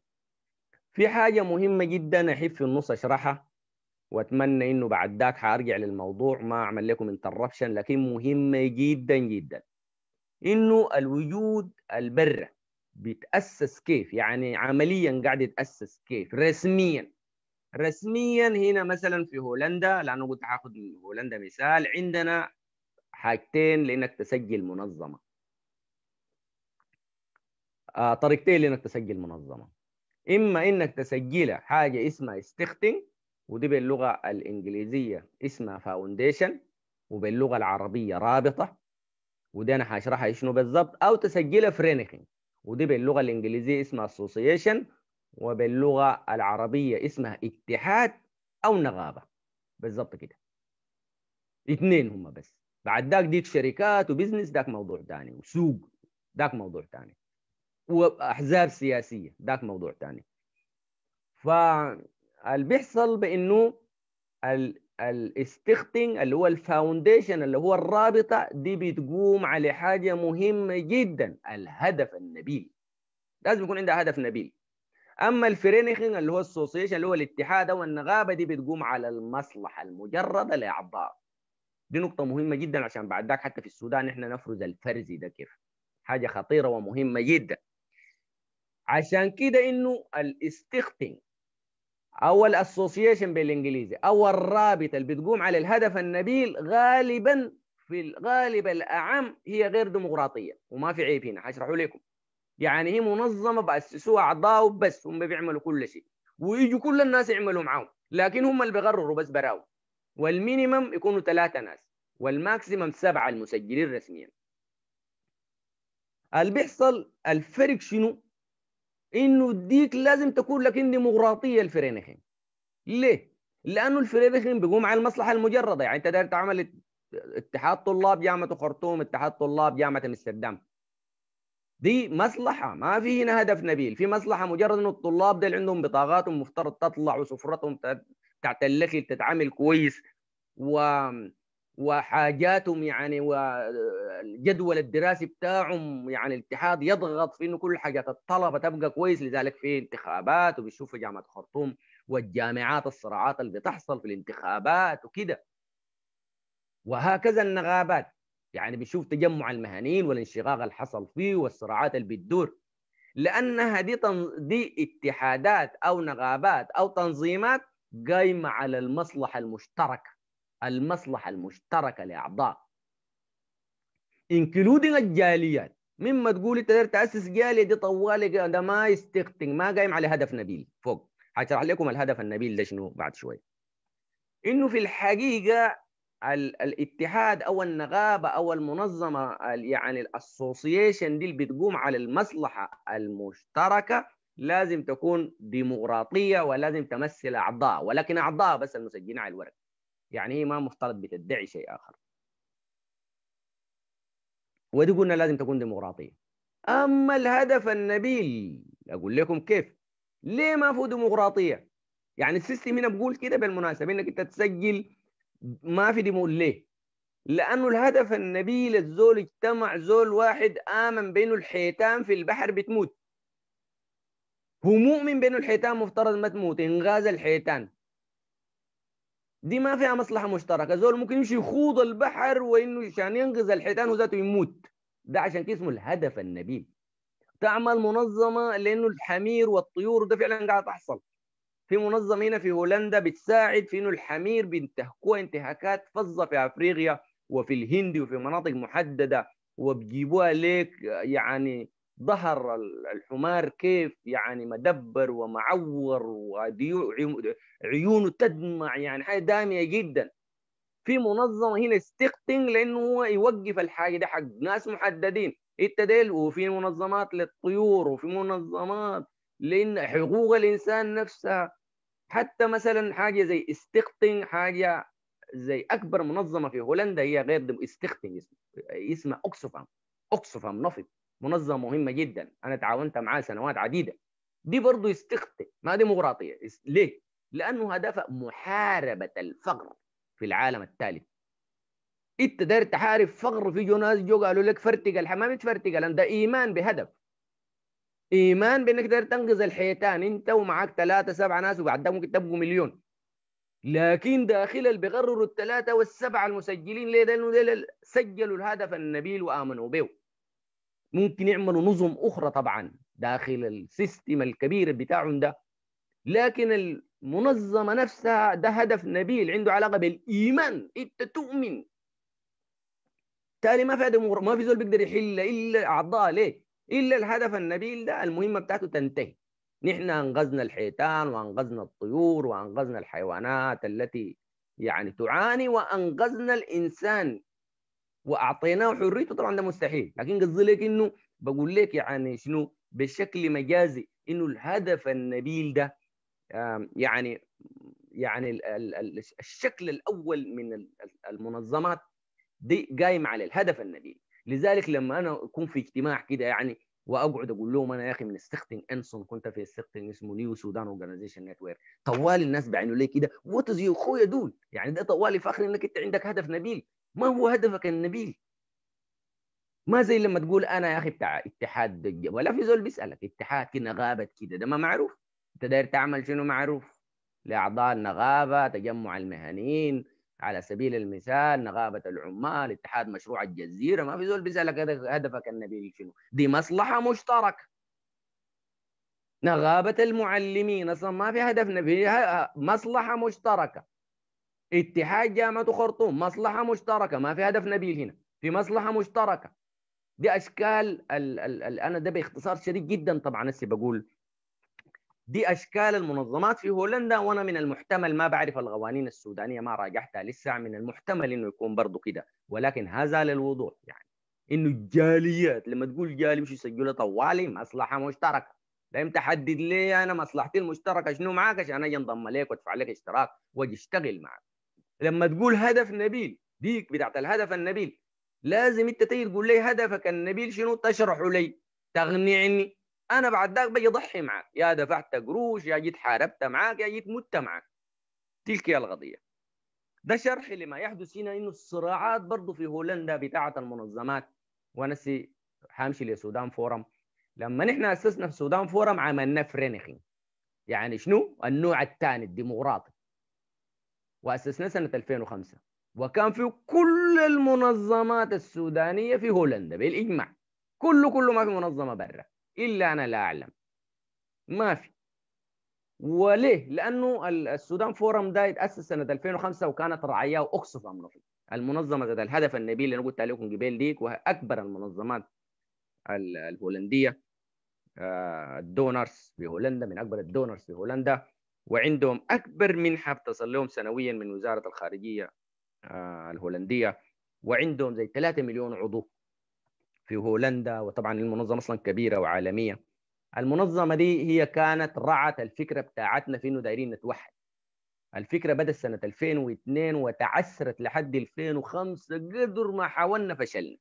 في حاجه مهمه جدا احب في النص اشرحها واتمنى انه بعد ذاك حارجع للموضوع ما اعمل لكم انتربشن لكن مهمه جدا جدا انه الوجود البرة بيتاسس كيف يعني عمليا قاعد يتاسس كيف رسميا رسميا هنا مثلا في هولندا لانه قلت هاخد هولندا مثال عندنا حاجتين لانك تسجل منظمه آه، طريقتين لانك تسجل منظمه اما انك تسجلها حاجه اسمها استختنج ودي باللغه الانجليزيه اسمها فاونديشن وباللغه العربيه رابطه ودي انا هشرحها شنو بالضبط او تسجلها فرينخنج ودي باللغه الانجليزيه اسمها اسوسيشن وباللغه العربيه اسمها اتحاد او نغابه بالضبط كده اثنين هم بس بعد داك ديك شركات وبزنس داك موضوع ثاني وسوق داك موضوع ثاني واحزاب سياسيه ذاك موضوع ثاني فاللي بيحصل بانه الاستخدم اللي هو الفاونديشن اللي هو الرابطه دي بتقوم على حاجه مهمه جدا الهدف النبيل لازم يكون عندها هدف نبيل اما الفرينخين اللي هو السوسيشن اللي هو الاتحاد او النغابه دي بتقوم على المصلحه المجرده لاعضاء دي نقطة مهمة جدا عشان بعد ذاك حتى في السودان احنا نفرز الفرزي ده كيف حاجة خطيرة ومهمة جدا عشان كده انه الاستختن او الاسوسيشن بالانجليزي او الرابطه اللي بتقوم على الهدف النبيل غالبا في الغالب الاعم هي غير ديمقراطيه وما في عيب هنا حشرحه لكم يعني هي منظمه باسسوها اعضاء وبس هم بيعملوا كل شيء ويجوا كل الناس يعملوا معاهم لكن هم اللي بيقرروا بس براو والمينيمم يكونوا ثلاثه ناس والماكسيمم سبعه المسجلين رسميا اللي بيحصل الفرق شنو انه الديك لازم تكون لكن ديمقراطيه الفرينخين ليه؟ لانه الفرينخين بيقوم على المصلحه المجرده يعني انت داير تعمل اتحاد طلاب جامعه خرطوم اتحاد طلاب جامعه امستردام دي مصلحة ما في هنا هدف نبيل في مصلحة مجرد انه الطلاب ديل عندهم بطاقاتهم مفترض تطلع وسفرتهم تحت تتعامل كويس و وحاجاتهم يعني وجدول الدراسي بتاعهم يعني الاتحاد يضغط في انه كل حاجات الطلبه تبقى كويس لذلك في انتخابات وبيشوف في جامعه الخرطوم والجامعات الصراعات اللي بتحصل في الانتخابات وكده وهكذا النغابات يعني بيشوف تجمع المهنيين والانشقاق اللي حصل فيه والصراعات اللي بتدور لانها دي تن... دي اتحادات او نغابات او تنظيمات قايمه على المصلحه المشتركه المصلحة المشتركة لأعضاء including الجاليات مما تقول انت تقدر تاسس جاليه دي طوالي ده ما يستقطن ما قايم على هدف نبيل فوق حشرح لكم الهدف النبيل ده شنو بعد شوي انه في الحقيقه الاتحاد او النغابه او المنظمه يعني الاسوسيشن دي اللي بتقوم على المصلحه المشتركه لازم تكون ديمقراطيه ولازم تمثل اعضاء ولكن اعضاء بس المسجلين على الورق يعني هي ما مفترض بتدعي شيء آخر ودي قلنا لازم تكون ديمقراطية أما الهدف النبيل أقول لكم كيف ليه ما في ديمقراطية يعني السيستم هنا بقول كده بالمناسبة إنك أنت تسجل ما في ديمو ليه لأنه الهدف النبيل الزول اجتمع زول واحد آمن بأنه الحيتان في البحر بتموت هو مؤمن بأنه الحيتان مفترض ما تموت إنغاز الحيتان دي ما فيها مصلحه مشتركه زول ممكن يمشي يخوض البحر وانه عشان ينقذ الحيتان وذاته يموت ده عشان كده اسمه الهدف النبيل تعمل منظمه لانه الحمير والطيور ده فعلا قاعد تحصل في منظمه هنا في هولندا بتساعد في انه الحمير بينتهكوها انتهاكات فظه في افريقيا وفي الهند وفي مناطق محدده وبجيبوها ليك يعني ظهر الحمار كيف يعني مدبر ومعور وعيونه تدمع يعني حاجه داميه جدا في منظمه هنا استقطن لانه هو يوقف الحاجه ده حق ناس محددين انت ديل وفي منظمات للطيور وفي منظمات لان حقوق الانسان نفسها حتى مثلا حاجه زي استقطن حاجه زي اكبر منظمه في هولندا هي غير استقطن اسمها اسمها اوكسفام اوكسفام نفط منظمه مهمه جدا انا تعاونت معاه سنوات عديده دي برضه استخطي ما ديمقراطيه ليه؟ لانه هدفها محاربه الفقر في العالم الثالث انت داير تحارب فقر في جو ناس جو قالوا لك فرتق الحمام فرتق لان ده ايمان بهدف ايمان بانك تقدر تنقذ الحيتان انت ومعك ثلاثه سبعه ناس وبعد ممكن تبقوا مليون لكن داخل اللي بيغرروا الثلاثه والسبعه المسجلين ليه؟ لانه سجلوا الهدف النبيل وامنوا به ممكن يعملوا نظم اخرى طبعا داخل السيستم الكبير بتاعهم ده لكن المنظمه نفسها ده هدف نبيل عنده علاقه بالايمان انت تؤمن بالتالي ما في مر... ما في زول بيقدر يحل الا اعضاء ليه؟ الا الهدف النبيل ده المهمه بتاعته تنتهي نحن انقذنا الحيتان وانقذنا الطيور وانقذنا الحيوانات التي يعني تعاني وانقذنا الانسان واعطيناه حريته طبعا ده مستحيل لكن قصدي لك انه بقول لك يعني شنو بشكل مجازي انه الهدف النبيل ده يعني يعني الشكل الاول من المنظمات دي قايمه على الهدف النبيل لذلك لما انا اكون في اجتماع كده يعني واقعد اقول لهم انا يا اخي من استخدم انسون كنت في استخدم اسمه نيو سودان اورجانيزيشن نتورك طوال الناس بعينوا لي كده وات از يو خويا دول يعني ده طوالي فخر انك انت عندك هدف نبيل ما هو هدفك النبيل ما زي لما تقول انا يا اخي بتاع اتحاد ولا في زول بيسالك اتحاد كده غابه كده ده ما معروف انت داير تعمل شنو معروف لاعضاء النغابه تجمع المهنيين على سبيل المثال نغابه العمال اتحاد مشروع الجزيره ما في زول بيسالك هدفك النبيل شنو دي مصلحه مشتركه نغابه المعلمين اصلا ما في هدف نبيل مصلحه مشتركه اتحاد جامعة خرطوم مصلحة مشتركة ما في هدف نبيل هنا في مصلحة مشتركة دي أشكال ال ال ال أنا ده باختصار شديد جدا طبعا هسه بقول دي أشكال المنظمات في هولندا وأنا من المحتمل ما بعرف القوانين السودانية ما راجعتها لسه من المحتمل إنه يكون برضه كده ولكن هذا للوضوح يعني إنه الجاليات لما تقول جالي مش يسجلها طوالي مصلحة مشتركة لم تحدد لي انا مصلحتي المشتركه شنو معاك عشان اجي انضم ليك وادفع لك اشتراك واجي اشتغل معك لما تقول هدف نبيل ديك بتاعت الهدف النبيل لازم انت تيجي تقول لي هدفك النبيل شنو تشرحه لي تغنيني انا بعد ذاك بجي اضحي معك يا دفعت قروش يا جيت حاربت معك يا جيت مت معك تلك هي القضيه ده شرح لما يحدث هنا انه الصراعات برضه في هولندا بتاعه المنظمات ونسي حامشي للسودان فورم لما نحن اسسنا في السودان فورم عملنا فرينخين يعني شنو النوع الثاني الديمقراطي وأسسناه سنة 2005 وكان في كل المنظمات السودانية في هولندا بالإجماع كله كله ما في منظمة برا إلا أنا لا أعلم ما في وليه؟ لأنه السودان فورم ده اتأسس سنة 2005 وكانت رعاياه أوكسفام امره المنظمة ذات الهدف النبيل اللي أنا قلت عليكم قبل ديك وهي أكبر المنظمات الهولندية آه، الدونرز في هولندا من أكبر الدونرز في هولندا وعندهم اكبر منحه بتصل لهم سنويا من وزاره الخارجيه آه، الهولنديه وعندهم زي 3 مليون عضو في هولندا وطبعا المنظمه اصلا كبيره وعالميه المنظمه دي هي كانت رعت الفكره بتاعتنا في انه دايرين نتوحد الفكره بدات سنه 2002 وتعسرت لحد 2005 قدر ما حاولنا فشلنا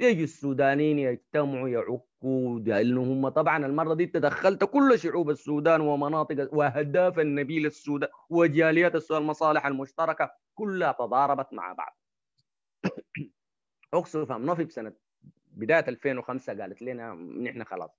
يجي السودانيين يجتمعوا لانه هم طبعا المره دي تدخلت كل شعوب السودان ومناطق واهداف النبيل السودان وجاليات المصالح المشتركه كلها تضاربت مع بعض فهم نوفي بسنه بدايه 2005 قالت لنا نحن خلاص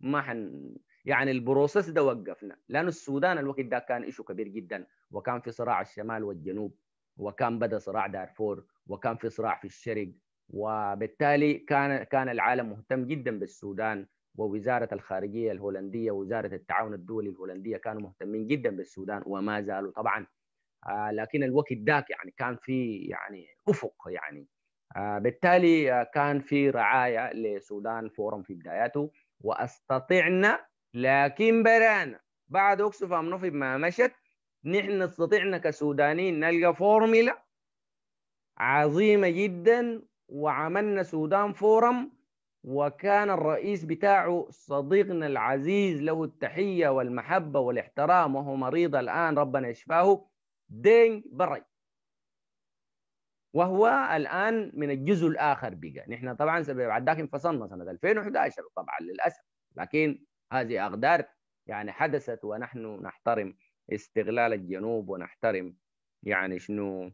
ما حن يعني البروسس ده وقفنا لأن السودان الوقت ده كان شيء كبير جدا وكان في صراع الشمال والجنوب وكان بدا صراع دارفور وكان في صراع في الشرق وبالتالي كان كان العالم مهتم جدا بالسودان ووزارة الخارجية الهولندية ووزارة التعاون الدولي الهولندية كانوا مهتمين جدا بالسودان وما زالوا طبعا آه لكن الوقت ذاك يعني كان في يعني أفق يعني آه بالتالي آه كان في رعاية لسودان فورم في بداياته واستطعنا لكن برانا بعد اوكسفام نوفي ما مشت نحن استطعنا كسودانيين نلقى فورميلا عظيمة جدا وعملنا سودان فورم وكان الرئيس بتاعه صديقنا العزيز له التحية والمحبة والاحترام وهو مريض الآن ربنا يشفاه دين بري وهو الآن من الجزء الآخر بقى نحن طبعا بعد ذاك انفصلنا سنة 2011 طبعا للأسف لكن هذه أقدار يعني حدثت ونحن نحترم استغلال الجنوب ونحترم يعني شنو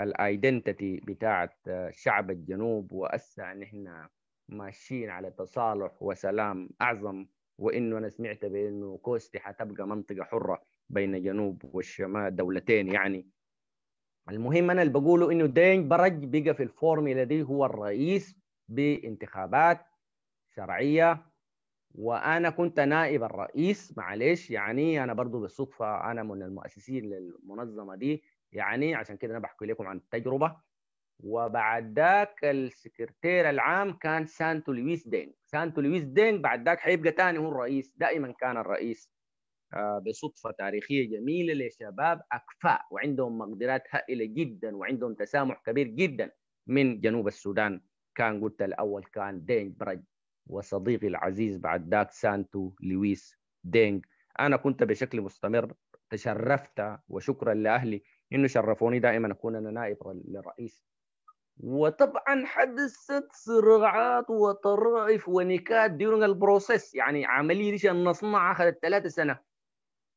الايدنتيتي بتاعت شعب الجنوب واسى ان احنا ماشيين على تصالح وسلام اعظم وانه انا سمعت بانه كوستي حتبقى منطقه حره بين جنوب والشمال دولتين يعني المهم انا اللي بقوله انه دين برج بقى في الفورميلا دي هو الرئيس بانتخابات شرعيه وانا كنت نائب الرئيس معليش يعني انا برضو بالصدفه انا من المؤسسين للمنظمه دي يعني عشان كده انا بحكي لكم عن التجربه وبعد ذاك السكرتير العام كان سانتو لويس دينغ سانتو لويس دينغ بعد ذاك حيبقى ثاني هو الرئيس دائما كان الرئيس آه، بصدفة تاريخية جميلة لشباب أكفاء وعندهم مقدرات هائلة جدا وعندهم تسامح كبير جدا من جنوب السودان كان قلت الأول كان دينج برج وصديقي العزيز بعد ذاك سانتو لويس دينج أنا كنت بشكل مستمر تشرفت وشكرا لأهلي انه شرفوني دائما اكون انا نائب للرئيس وطبعا حدثت صراعات وطرائف ونكات ديرنج البروسيس يعني عمليه ليش النصنع اخذت ثلاثة سنه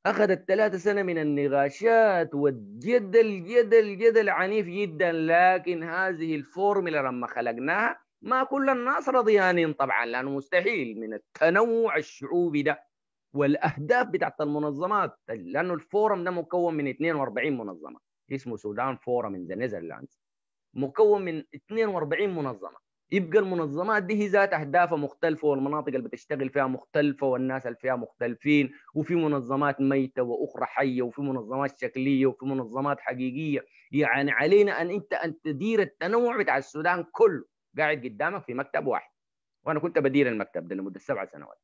اخذت ثلاثة سنه من النقاشات والجدل جدل جدل عنيف جدا لكن هذه الفورمولا لما خلقناها ما كل الناس رضيانين طبعا لانه مستحيل من التنوع الشعوبي ده والاهداف بتاعت المنظمات لانه الفورم ده مكون من 42 منظمه اسمه سودان فورم ان ذا نيذرلاندز مكون من 42 منظمه يبقى المنظمات دي ذات اهدافها مختلفه والمناطق اللي بتشتغل فيها مختلفه والناس اللي فيها مختلفين وفي منظمات ميته واخرى حيه وفي منظمات شكليه وفي منظمات حقيقيه يعني علينا ان انت ان تدير التنوع بتاع السودان كله قاعد قدامك في مكتب واحد وانا كنت بدير المكتب ده لمده سبع سنوات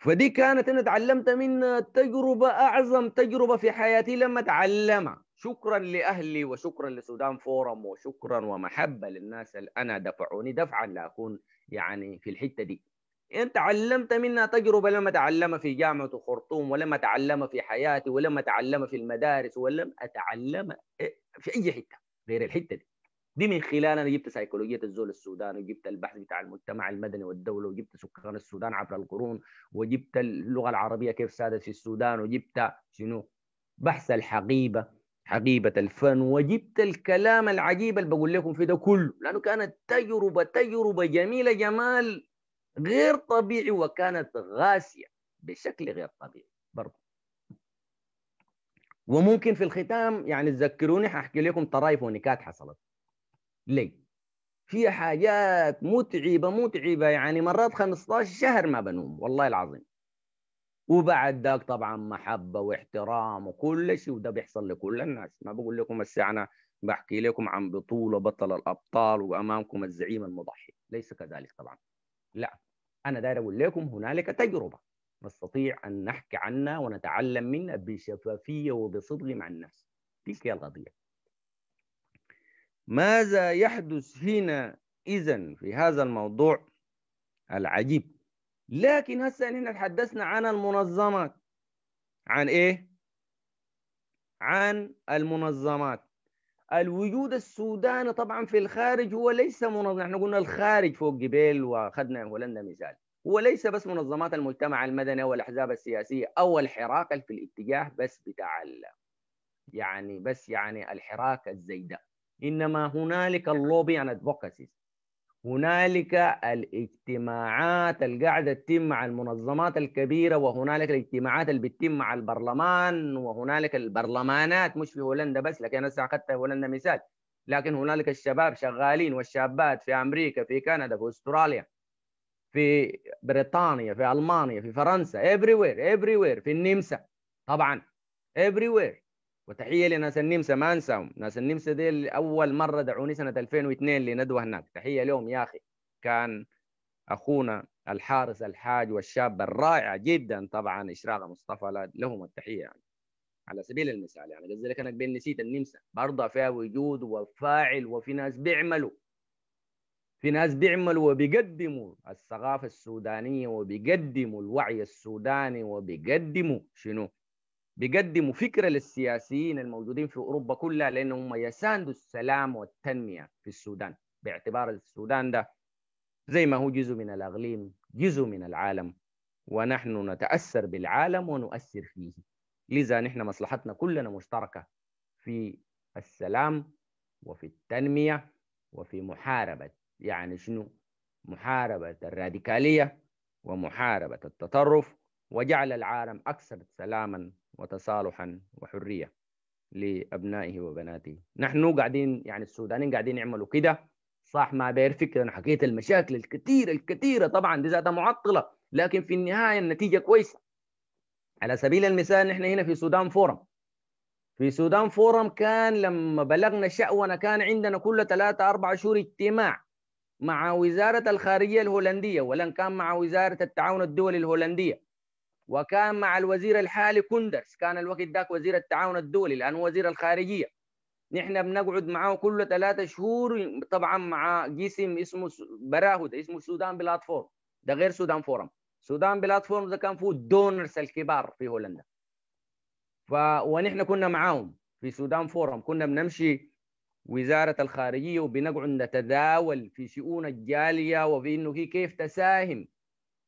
فدي كانت انا تعلمت منها تجربه اعظم تجربه في حياتي لما اتعلمها شكرا لاهلي وشكرا لسودان فورم وشكرا ومحبه للناس اللي انا دفعوني دفعا لاكون يعني في الحته دي يعني انت علمت منها تجربه لما تعلم في جامعه الخرطوم ولما تعلم في حياتي ولما تعلم في المدارس ولم اتعلم في اي حته غير الحته دي دي من خلال انا جبت سيكولوجيه الزول السوداني وجبت البحث بتاع المجتمع المدني والدوله وجبت سكان السودان عبر القرون وجبت اللغه العربيه كيف سادت في السودان وجبت شنو بحث الحقيبه حقيبه الفن وجبت الكلام العجيب اللي بقول لكم في ده كله لانه كانت تجربه تجربه جميله جمال غير طبيعي وكانت غاسيه بشكل غير طبيعي برضه وممكن في الختام يعني تذكروني هحكي لكم طرائف ونكات حصلت ليه؟ في حاجات متعبه متعبه يعني مرات 15 شهر ما بنوم والله العظيم وبعد ذاك طبعا محبه واحترام وكل شيء وده بيحصل لكل الناس ما بقول لكم الساعه انا بحكي لكم عن بطوله بطل الابطال وامامكم الزعيم المضحي ليس كذلك طبعا لا انا داير اقول لكم هنالك تجربه نستطيع ان نحكي عنها ونتعلم منها بشفافيه وبصدق مع الناس تلك هي القضيه ماذا يحدث هنا إذا في هذا الموضوع العجيب لكن هسه احنا تحدثنا عن المنظمات عن إيه؟ عن المنظمات الوجود السوداني طبعا في الخارج هو ليس منظم احنا قلنا الخارج فوق جبال واخذنا هولندا مثال هو ليس بس منظمات المجتمع المدني او الاحزاب السياسيه او الحراك في الاتجاه بس بتاع يعني بس يعني الحراك الزيداء انما هنالك اللوبي ان ادفوكاسيز هنالك الاجتماعات اللي قاعده تتم مع المنظمات الكبيره وهنالك الاجتماعات اللي بتتم مع البرلمان وهنالك البرلمانات مش في هولندا بس لكن انا اخذت هولندا مثال لكن هنالك الشباب شغالين والشابات في امريكا في كندا في استراليا في بريطانيا في المانيا في فرنسا everywhere everywhere في النمسا طبعا everywhere وتحيه لناس النمسا ما انساهم ناس النمسا دي اول مره دعوني سنه 2002 لندوه هناك تحيه لهم يا اخي كان اخونا الحارس الحاج والشاب الرائع جدا طبعا اشراق مصطفى لهم التحيه يعني على سبيل المثال يعني قصدي لك انا قبل نسيت النمسا برضه فيها وجود وفاعل وفي ناس بيعملوا في ناس بيعملوا وبيقدموا الثقافه السودانيه وبيقدموا الوعي السوداني وبيقدموا شنو بيقدموا فكره للسياسيين الموجودين في اوروبا كلها لانهم يساندوا السلام والتنميه في السودان باعتبار السودان ده زي ما هو جزء من الاقليم جزء من العالم ونحن نتاثر بالعالم ونؤثر فيه لذا نحن مصلحتنا كلنا مشتركه في السلام وفي التنميه وفي محاربه يعني شنو محاربه الراديكاليه ومحاربه التطرف وجعل العالم اكثر سلاما وتصالحا وحريه لابنائه وبناته نحن قاعدين يعني السودانيين قاعدين يعملوا كده صح ما داير فكره انا حكيت المشاكل الكثيره الكثيره طبعا دي ذاتها معطله لكن في النهايه النتيجه كويسه على سبيل المثال نحن هنا في سودان فورم في سودان فورم كان لما بلغنا شأونة كان عندنا كل ثلاثة أربعة شهور اجتماع مع وزارة الخارجية الهولندية ولن كان مع وزارة التعاون الدولي الهولندية وكان مع الوزير الحالي كوندرس كان الوقت ذاك وزير التعاون الدولي الان وزير الخارجيه نحن بنقعد معاه كل ثلاثة شهور طبعا مع جسم اسمه براهود اسمه السودان بلاتفورم ده غير سودان فورم سودان بلاتفورم ده كان فيه دونرز الكبار في هولندا ف... ونحن كنا معاهم في سودان فورم كنا بنمشي وزارة الخارجية وبنقعد نتداول في شؤون الجالية وفي إنه هي كيف تساهم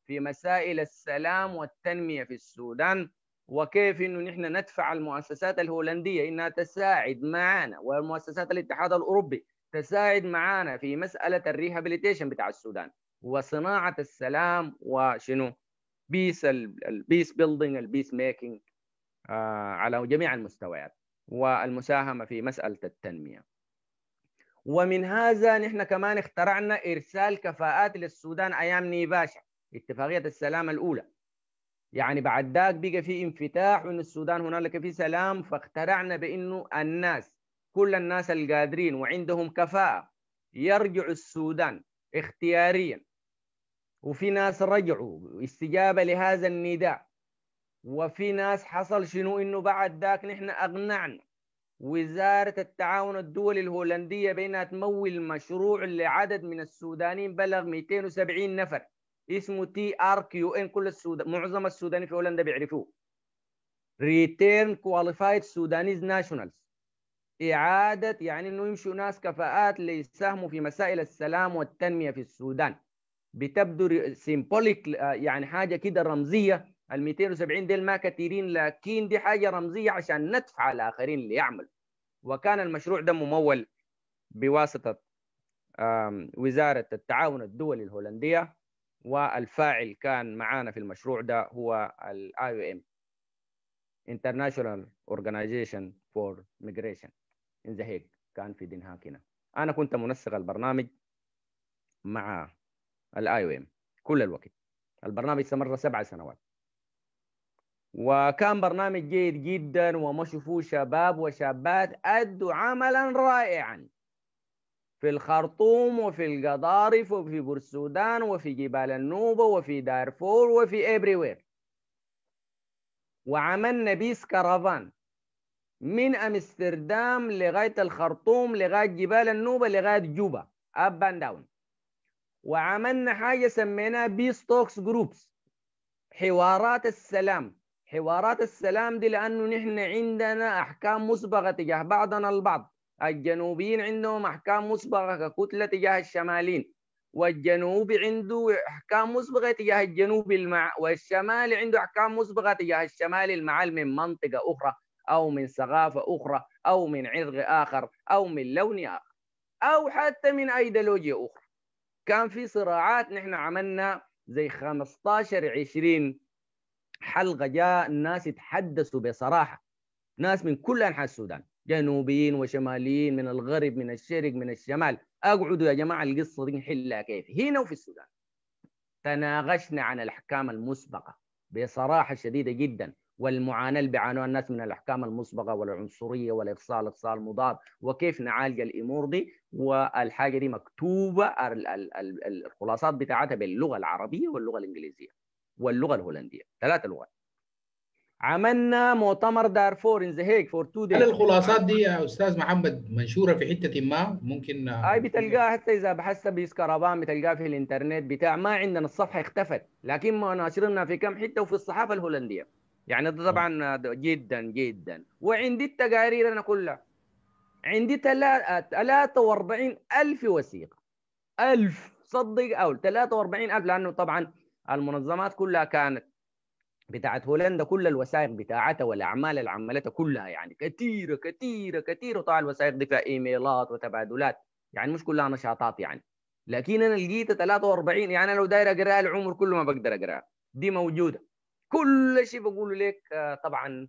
في مسائل السلام والتنمية في السودان وكيف انه نحن ندفع المؤسسات الهولنديه انها تساعد معنا ومؤسسات الاتحاد الاوروبي تساعد معنا في مساله الريهابيليتيشن بتاع السودان وصناعه السلام وشنو بيس البيس بيلدينج البيس ميكينج على جميع المستويات والمساهمه في مساله التنميه ومن هذا نحن كمان اخترعنا ارسال كفاءات للسودان ايام نيباشا اتفاقية السلام الأولى يعني بعد ذاك بقى في انفتاح من السودان هنالك في سلام فاخترعنا بانه الناس كل الناس القادرين وعندهم كفاءة يرجعوا السودان اختياريا وفي ناس رجعوا استجابة لهذا النداء وفي ناس حصل شنو انه بعد ذاك نحن اقنعنا وزارة التعاون الدولي الهولندية بانها تمول مشروع لعدد من السودانيين بلغ 270 نفر اسمه تي ار كيو ان كل السودان معظم السودانيين في هولندا بيعرفوه ريتيرن كواليفايد سودانيز ناشونالز إعادة يعني إنه يمشوا ناس كفاءات ليساهموا في مسائل السلام والتنمية في السودان بتبدو سيمبوليك يعني حاجة كده رمزية ال 270 ديل ما كثيرين لكن دي حاجة رمزية عشان ندفع الآخرين ليعملوا وكان المشروع ده ممول بواسطة وزارة التعاون الدولي الهولندية والفاعل كان معانا في المشروع ده هو الاي او ام International Organization for Migration in The Hague كان في دنهاك هنا انا كنت منسق البرنامج مع الاي او ام كل الوقت البرنامج استمر سبع سنوات وكان برنامج جيد جدا ومشوفوه شباب وشابات ادوا عملا رائعا في الخرطوم وفي القضارف وفي بورسودان وفي جبال النوبة وفي دارفور وفي إبريوير وعملنا بيس كارفان من امستردام لغاية الخرطوم لغاية جبال النوبة لغاية جوبا اب اند داون وعملنا حاجة سميناها بيس توكس جروبس حوارات السلام حوارات السلام دي لأنه نحن عندنا أحكام مسبقة تجاه بعضنا البعض الجنوبيين عندهم احكام مسبقه ككتله تجاه الشمالين والجنوب عنده احكام مسبقه تجاه الجنوب المع والشمال عنده احكام مسبقه تجاه الشمال المعال من منطقه اخرى او من ثقافه اخرى او من عرق اخر او من لون اخر او حتى من ايديولوجيا اخرى كان في صراعات نحن عملنا زي 15 20 حلقه جاء الناس يتحدثوا بصراحه ناس من كل انحاء السودان جنوبيين وشماليين من الغرب من الشرق من الشمال اقعدوا يا جماعه القصه دي نحلها كيف هنا وفي السودان تناقشنا عن الاحكام المسبقه بصراحه شديده جدا والمعاناه اللي بيعانوها الناس من الاحكام المسبقه والعنصريه والاقصاء الاقصاء المضاد وكيف نعالج الامور دي والحاجه دي مكتوبه الخلاصات بتاعتها باللغه العربيه واللغه الانجليزيه واللغه الهولنديه ثلاثه لغات عملنا مؤتمر دارفور ان ذا هيك فور تو دي هل الخلاصات دي يا استاذ محمد منشوره في حته ما ممكن آه، اي بتلقاها حتى اذا بحثت بيسكربان بتلقاها في الانترنت بتاع ما عندنا الصفحه اختفت لكن ما ناشرنا في كم حته وفي الصحافه الهولنديه يعني ده طبعا جدا جدا وعندي التقارير انا كلها عندي 43 ألف وثيقة ألف صدق أو 43 ألف لأنه طبعا المنظمات كلها كانت بتاعت هولندا كل الوثائق بتاعتها والاعمال اللي عملتها كلها يعني كثيره كثيره كثيره طبعا الوثائق دي فيها ايميلات وتبادلات يعني مش كلها نشاطات يعني لكن انا لقيت 43 يعني انا لو داير اقراها العمر كله ما بقدر اقراها دي موجوده كل شيء بقوله لك آه، طبعا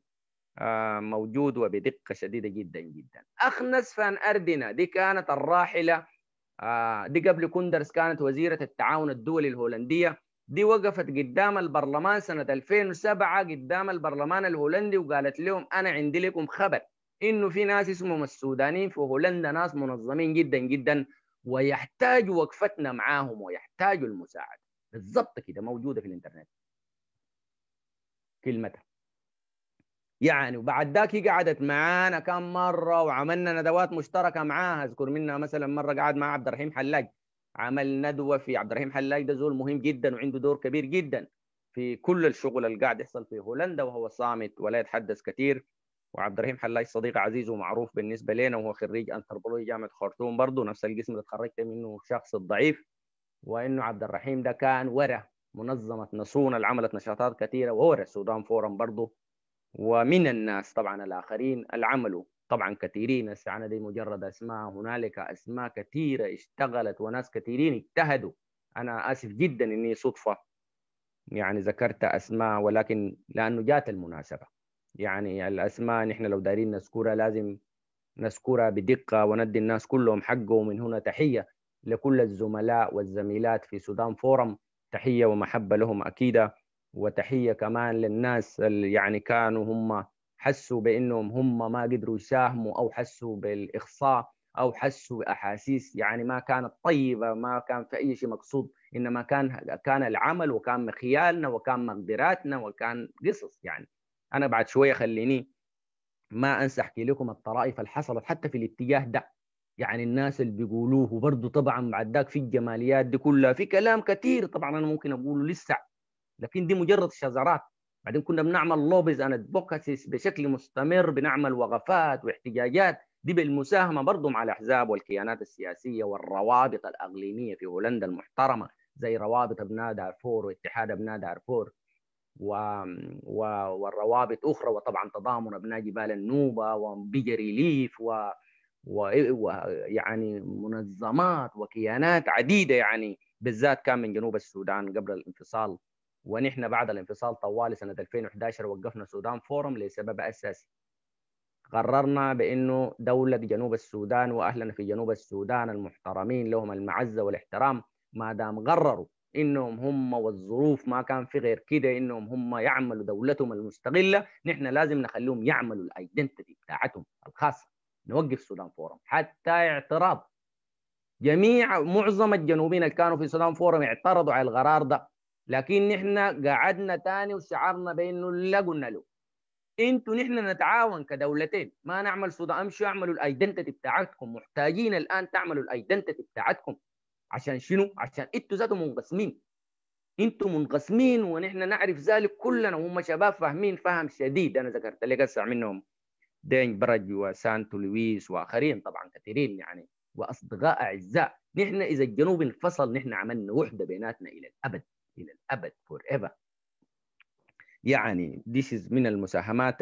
آه، موجود وبدقه شديده جدا جدا اخنس فان اردنا دي كانت الراحله آه، دي قبل كوندرس كانت وزيره التعاون الدولي الهولنديه دي وقفت قدام البرلمان سنة 2007 قدام البرلمان الهولندي وقالت لهم أنا عندي لكم خبر إنه في ناس اسمهم السودانيين في هولندا ناس منظمين جدا جدا ويحتاجوا وقفتنا معاهم ويحتاجوا المساعدة بالضبط كده موجودة في الإنترنت كلمتها يعني وبعد ذاك هي قعدت معانا كم مره وعملنا ندوات مشتركه معاها اذكر منها مثلا مره قعد مع عبد الرحيم حلاج عمل ندوه في عبد الرحيم حلاج ده زول مهم جدا وعنده دور كبير جدا في كل الشغل اللي قاعد يحصل في هولندا وهو صامت ولا يتحدث كثير وعبد الرحيم حلاج صديق عزيز ومعروف بالنسبه لنا وهو خريج انثروبولوجي جامعه خرطوم برضه نفس القسم اللي تخرجت منه الشخص الضعيف وانه عبد الرحيم ده كان ورا منظمه نصون اللي عملت نشاطات كثيره وورا السودان فورم برضه ومن الناس طبعا الاخرين اللي عملوا طبعا كثيرين هسه دي مجرد اسماء هنالك اسماء كثيره اشتغلت وناس كثيرين اجتهدوا انا اسف جدا اني صدفه يعني ذكرت اسماء ولكن لانه جات المناسبه يعني الاسماء نحن لو دايرين نذكرها لازم نذكرها بدقه وندي الناس كلهم حقه من هنا تحيه لكل الزملاء والزميلات في سودان فورم تحيه ومحبه لهم اكيده وتحيه كمان للناس اللي يعني كانوا هم حسوا بانهم هم ما قدروا يساهموا او حسوا بالاخصاء او حسوا باحاسيس يعني ما كانت طيبه ما كان في اي شيء مقصود انما كان كان العمل وكان مخيالنا وكان مقدراتنا وكان قصص يعني انا بعد شويه خليني ما انسى احكي لكم الطرائف اللي حصلت حتى في الاتجاه ده يعني الناس اللي بيقولوه وبرضه طبعا بعد ذاك في الجماليات دي كلها في كلام كثير طبعا انا ممكن اقوله لسه لكن دي مجرد شذرات بعدين كنا بنعمل لوبيز اند ادفوكاسيس بشكل مستمر بنعمل وقفات واحتجاجات دي بالمساهمه برضه مع الاحزاب والكيانات السياسيه والروابط الاقليميه في هولندا المحترمه زي روابط ابناء دارفور واتحاد ابناء دارفور و... و... والروابط اخرى وطبعا تضامن ابناء جبال النوبه وبيجري ليف و... و... و... يعني منظمات وكيانات عديده يعني بالذات كان من جنوب السودان قبل الانفصال ونحن بعد الانفصال طوالي سنة 2011 وقفنا سودان فورم لسبب أساسي قررنا بأنه دولة جنوب السودان وأهلنا في جنوب السودان المحترمين لهم المعزة والاحترام ما دام قرروا انهم هم والظروف ما كان في غير كده انهم هم يعملوا دولتهم المستقله نحن لازم نخليهم يعملوا الايدنتيتي بتاعتهم الخاصه نوقف سودان فورم حتى اعتراض جميع معظم الجنوبيين اللي كانوا في سودان فورم اعترضوا على القرار ده لكن نحن قعدنا تاني وشعرنا بانه لا قلنا له انتوا نحن نتعاون كدولتين ما نعمل صدى امشوا اعملوا الايدنتيتي بتاعتكم محتاجين الان تعملوا الايدنتيتي بتاعتكم عشان شنو؟ عشان انتوا ذاتوا منقسمين انتوا منقسمين ونحن نعرف ذلك كلنا وهم شباب فاهمين فهم شديد انا ذكرت لك قسع منهم دين برج وسانتو لويس واخرين طبعا كثيرين يعني واصدقاء اعزاء نحن اذا الجنوب انفصل نحن عملنا وحده بيناتنا الى الابد الى الابد فور ايفر يعني از من المساهمات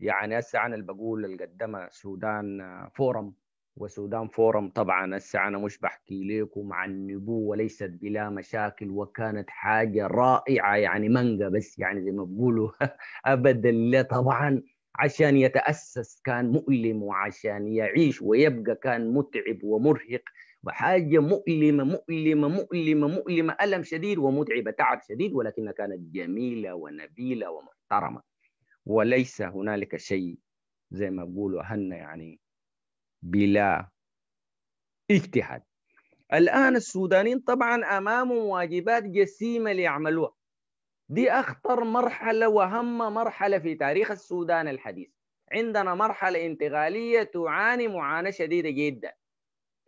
يعني هسه انا اللي بقول اللي قدمها سودان فورم وسودان فورم طبعا هسه انا مش بحكي لكم عن نبوه ليست بلا مشاكل وكانت حاجه رائعه يعني مانجا بس يعني زي ما بقولوا <laughs> ابدا لا طبعا عشان يتاسس كان مؤلم وعشان يعيش ويبقى كان متعب ومرهق حاجة مؤلمة مؤلمة مؤلمة مؤلمة ألم شديد ومتعبة تعب شديد ولكنها كانت جميلة ونبيلة ومحترمة وليس هنالك شيء زي ما بقولوا هن يعني بلا اجتهاد الآن السودانيين طبعا أمامهم واجبات جسيمة ليعملوها دي أخطر مرحلة وأهم مرحلة في تاريخ السودان الحديث عندنا مرحلة انتقالية تعاني معاناة شديدة جدا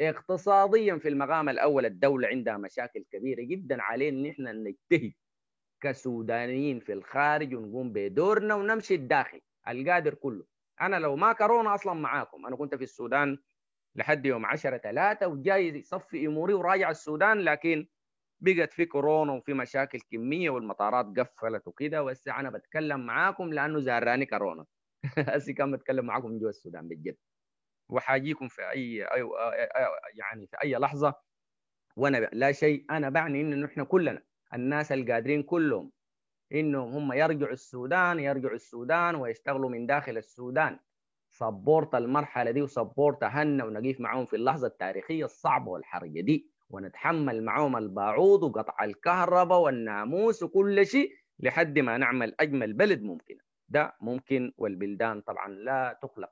اقتصاديا في المقام الاول الدوله عندها مشاكل كبيره جدا علينا ان احنا نجتهد كسودانيين في الخارج ونقوم بدورنا ونمشي الداخل القادر كله انا لو ما كورونا اصلا معاكم انا كنت في السودان لحد يوم 10 3 وجاي صفي اموري وراجع السودان لكن بقت في كورونا وفي مشاكل كميه والمطارات قفلت وكده وهسه انا بتكلم معاكم لانه زاراني كورونا هسه <laughs> كان بتكلم معاكم من جوا السودان بالجد وحاجيكم في اي يعني في اي لحظه وانا لا شيء انا بعني انه نحن كلنا الناس القادرين كلهم انهم هم يرجعوا السودان يرجعوا السودان ويشتغلوا من داخل السودان سبورت المرحله دي وسبورت اهلنا ونقيف معاهم في اللحظه التاريخيه الصعبه والحرجه دي ونتحمل معاهم البعوض وقطع الكهرباء والناموس وكل شيء لحد ما نعمل اجمل بلد ممكنه ده ممكن والبلدان طبعا لا تخلق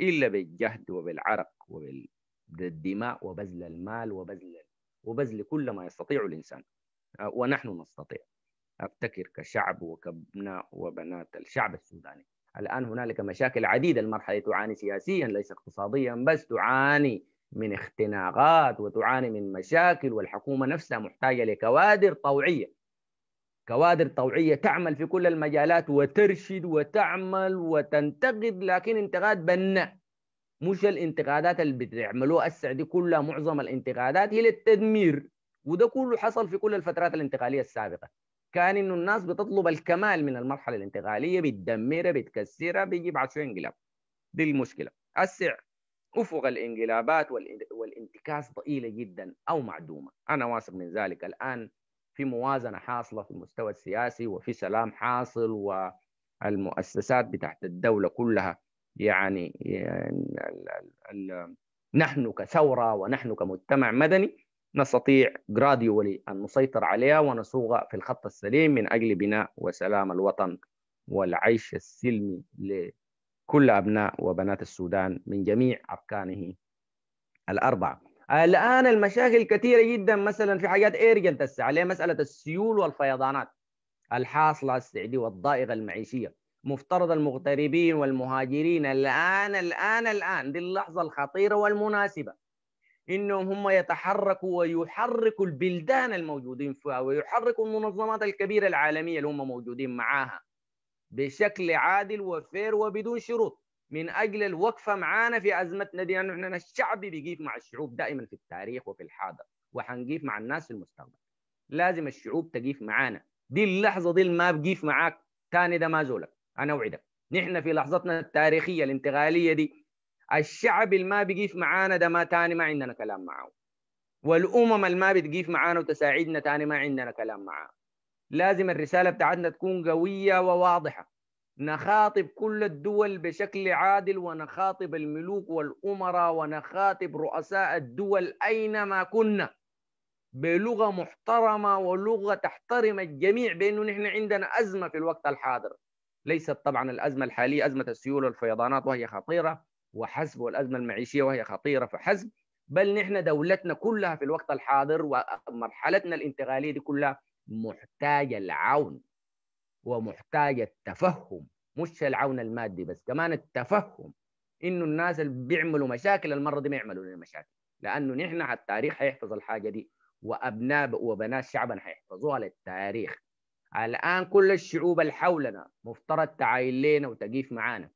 إلا بالجهد وبالعرق وبالدماء وبذل المال وبذل وبذل كل ما يستطيع الإنسان آه، ونحن نستطيع أبتكر كشعب وكابناء وبنات الشعب السوداني الآن هنالك مشاكل عديدة المرحلة تعاني سياسيا ليس اقتصاديا بس تعاني من اختناقات وتعاني من مشاكل والحكومة نفسها محتاجة لكوادر طوعية كوادر طوعية تعمل في كل المجالات وترشد وتعمل وتنتقد لكن انتقاد بناء مش الانتقادات اللي بتعملوها السعدي دي كلها معظم الانتقادات هي للتدمير وده كله حصل في كل الفترات الانتقالية السابقة كان انه الناس بتطلب الكمال من المرحلة الانتقالية بتدمرها بتكسرها بيجي بعد شوية انقلاب دي المشكلة السع افق الانقلابات والانتكاس ضئيله جدا او معدومه انا واثق من ذلك الان في موازنه حاصله في المستوى السياسي وفي سلام حاصل والمؤسسات بتاعت الدوله كلها يعني, يعني الـ الـ الـ نحن كثوره ونحن كمجتمع مدني نستطيع جراديولي ان نسيطر عليها ونصوغ في الخط السليم من اجل بناء وسلام الوطن والعيش السلمي لكل ابناء وبنات السودان من جميع اركانه الاربعه. الان المشاكل كثيره جدا مثلا في حاجات ايرجنت هسه عليه مساله السيول والفيضانات الحاصله السعدي والضائقه المعيشيه مفترض المغتربين والمهاجرين الان الان الان دي اللحظه الخطيره والمناسبه انهم هم يتحركوا ويحركوا البلدان الموجودين فيها ويحركوا المنظمات الكبيره العالميه اللي هم موجودين معاها بشكل عادل وفير وبدون شروط من اجل الوقفه معانا في ازمتنا دي لانه احنا الشعب بيقيف مع الشعوب دائما في التاريخ وفي الحاضر وحنقيف مع الناس في المستقبل لازم الشعوب تقيف معانا دي اللحظه دي اللي ما بقيف معاك تاني ده ما زولك انا اوعدك نحن في لحظتنا التاريخيه الانتقاليه دي الشعب اللي ما بيقيف معانا ده ما تاني ما عندنا كلام معه والامم اللي ما بتقيف معانا وتساعدنا تاني ما عندنا كلام معاه لازم الرساله بتاعتنا تكون قويه وواضحه نخاطب كل الدول بشكل عادل ونخاطب الملوك والأمراء ونخاطب رؤساء الدول أينما كنا بلغة محترمة ولغة تحترم الجميع بأنه نحن عندنا أزمة في الوقت الحاضر ليست طبعا الأزمة الحالية أزمة السيول والفيضانات وهي خطيرة وحسب والأزمة المعيشية وهي خطيرة فحسب بل نحن دولتنا كلها في الوقت الحاضر ومرحلتنا الانتقالية دي كلها محتاجة العون ومحتاج التفهم مش العون المادي بس كمان التفهم انه الناس اللي بيعملوا مشاكل المره دي ما يعملوا لنا مشاكل لانه نحن على التاريخ حيحفظ الحاجه دي وابناء وبنات شعبنا حيحفظوها للتاريخ الان كل الشعوب اللي حولنا مفترض تعايل لنا وتقيف معانا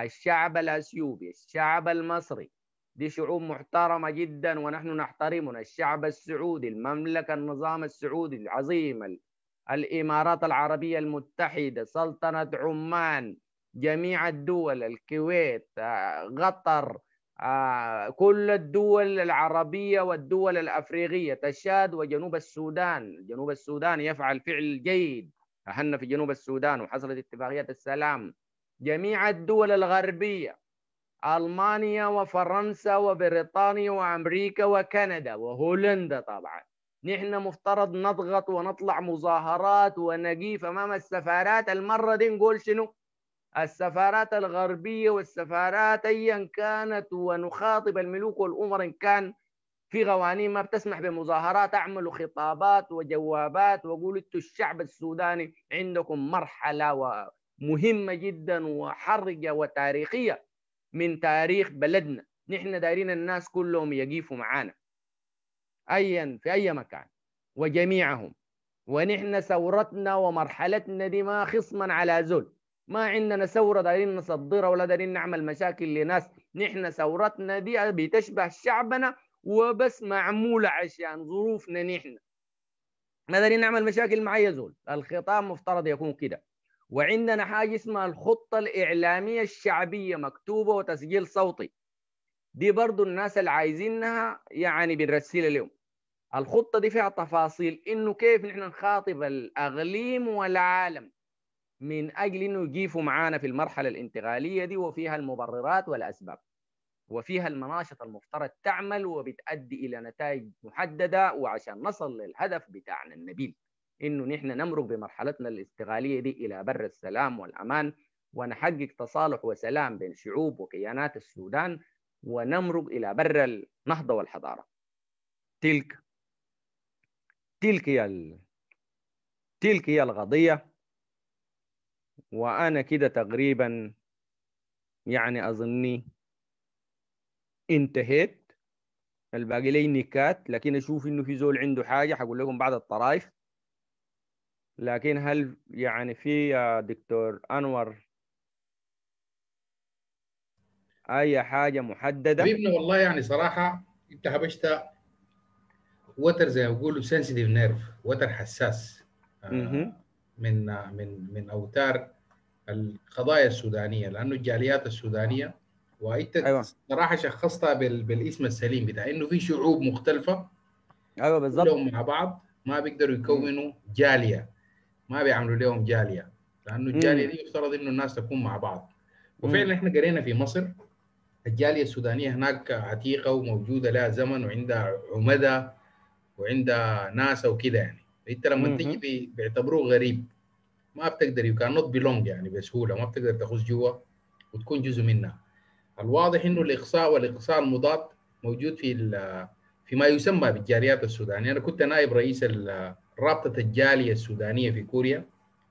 الشعب الاثيوبي الشعب المصري دي شعوب محترمه جدا ونحن نحترمنا الشعب السعودي المملكه النظام السعودي العظيم الإمارات العربية المتحدة سلطنة عمان جميع الدول الكويت آه، قطر آه، كل الدول العربية والدول الأفريقية تشاد وجنوب السودان جنوب السودان يفعل فعل جيد أحنا في جنوب السودان وحصلت اتفاقية السلام جميع الدول الغربية ألمانيا وفرنسا وبريطانيا وأمريكا وكندا وهولندا طبعا نحن مفترض نضغط ونطلع مظاهرات ونجيف امام السفارات المره دي نقول شنو؟ السفارات الغربيه والسفارات ايا كانت ونخاطب الملوك والامر ان كان في قوانين ما بتسمح بمظاهرات اعملوا خطابات وجوابات وقولوا انتوا الشعب السوداني عندكم مرحله ومهمه جدا وحرجه وتاريخيه من تاريخ بلدنا نحن دايرين الناس كلهم يقيفوا معانا ايا في اي مكان وجميعهم ونحن ثورتنا ومرحلتنا دي ما خصما على زول ما عندنا ثورة دارين نصدرها ولا دارين نعمل مشاكل لناس نحن ثورتنا دي بتشبه شعبنا وبس معمولة عشان ظروفنا نحن ما دارين نعمل مشاكل مع اي زول الخطاب مفترض يكون كده وعندنا حاجة اسمها الخطة الإعلامية الشعبية مكتوبة وتسجيل صوتي دي برضو الناس اللي عايزينها يعني بنرسلها لهم الخطه دي فيها تفاصيل انه كيف نحن نخاطب الاغليم والعالم من اجل انه يجيفوا معانا في المرحله الانتقاليه دي وفيها المبررات والاسباب وفيها المناشط المفترض تعمل وبتؤدي الى نتائج محدده وعشان نصل للهدف بتاعنا النبيل انه نحن نمرق بمرحلتنا الانتقاليه دي الى بر السلام والامان ونحقق تصالح وسلام بين شعوب وكيانات السودان ونمرق الى بر النهضه والحضاره. تلك تلك هي ال... تلك هي القضية وأنا كده تقريبا يعني أظني انتهيت الباقي لي نكات لكن أشوف إنه في زول عنده حاجة هقول لكم بعض الطرائف لكن هل يعني في يا دكتور أنور أي حاجة محددة؟ حبيبنا والله يعني صراحة أنت هبشت وتر زي ما بيقولوا سنسيتيف نيرف وتر حساس آه، من من من اوتار القضايا السودانيه لانه الجاليات السودانيه وانت أيوة. صراحه شخصتها بالاسم السليم بتاع انه في شعوب مختلفه ايوه بالظبط كلهم مع بعض ما بيقدروا يكونوا جاليه ما بيعملوا لهم جاليه لانه الجاليه دي يفترض انه الناس تكون مع بعض وفعلا احنا قرينا في مصر الجاليه السودانيه هناك عتيقه وموجوده لها زمن وعندها عمده وعندها ناسا وكده يعني انت لما تيجي بيعتبروه غريب ما بتقدر يو كان نوت بيلونج يعني بسهوله ما بتقدر تخش جوا وتكون جزء منها الواضح انه الاقصاء والاقصاء المضاد موجود في فيما يسمى بالجاليات السودانيه انا كنت نائب رئيس رابطه الجاليه السودانيه في كوريا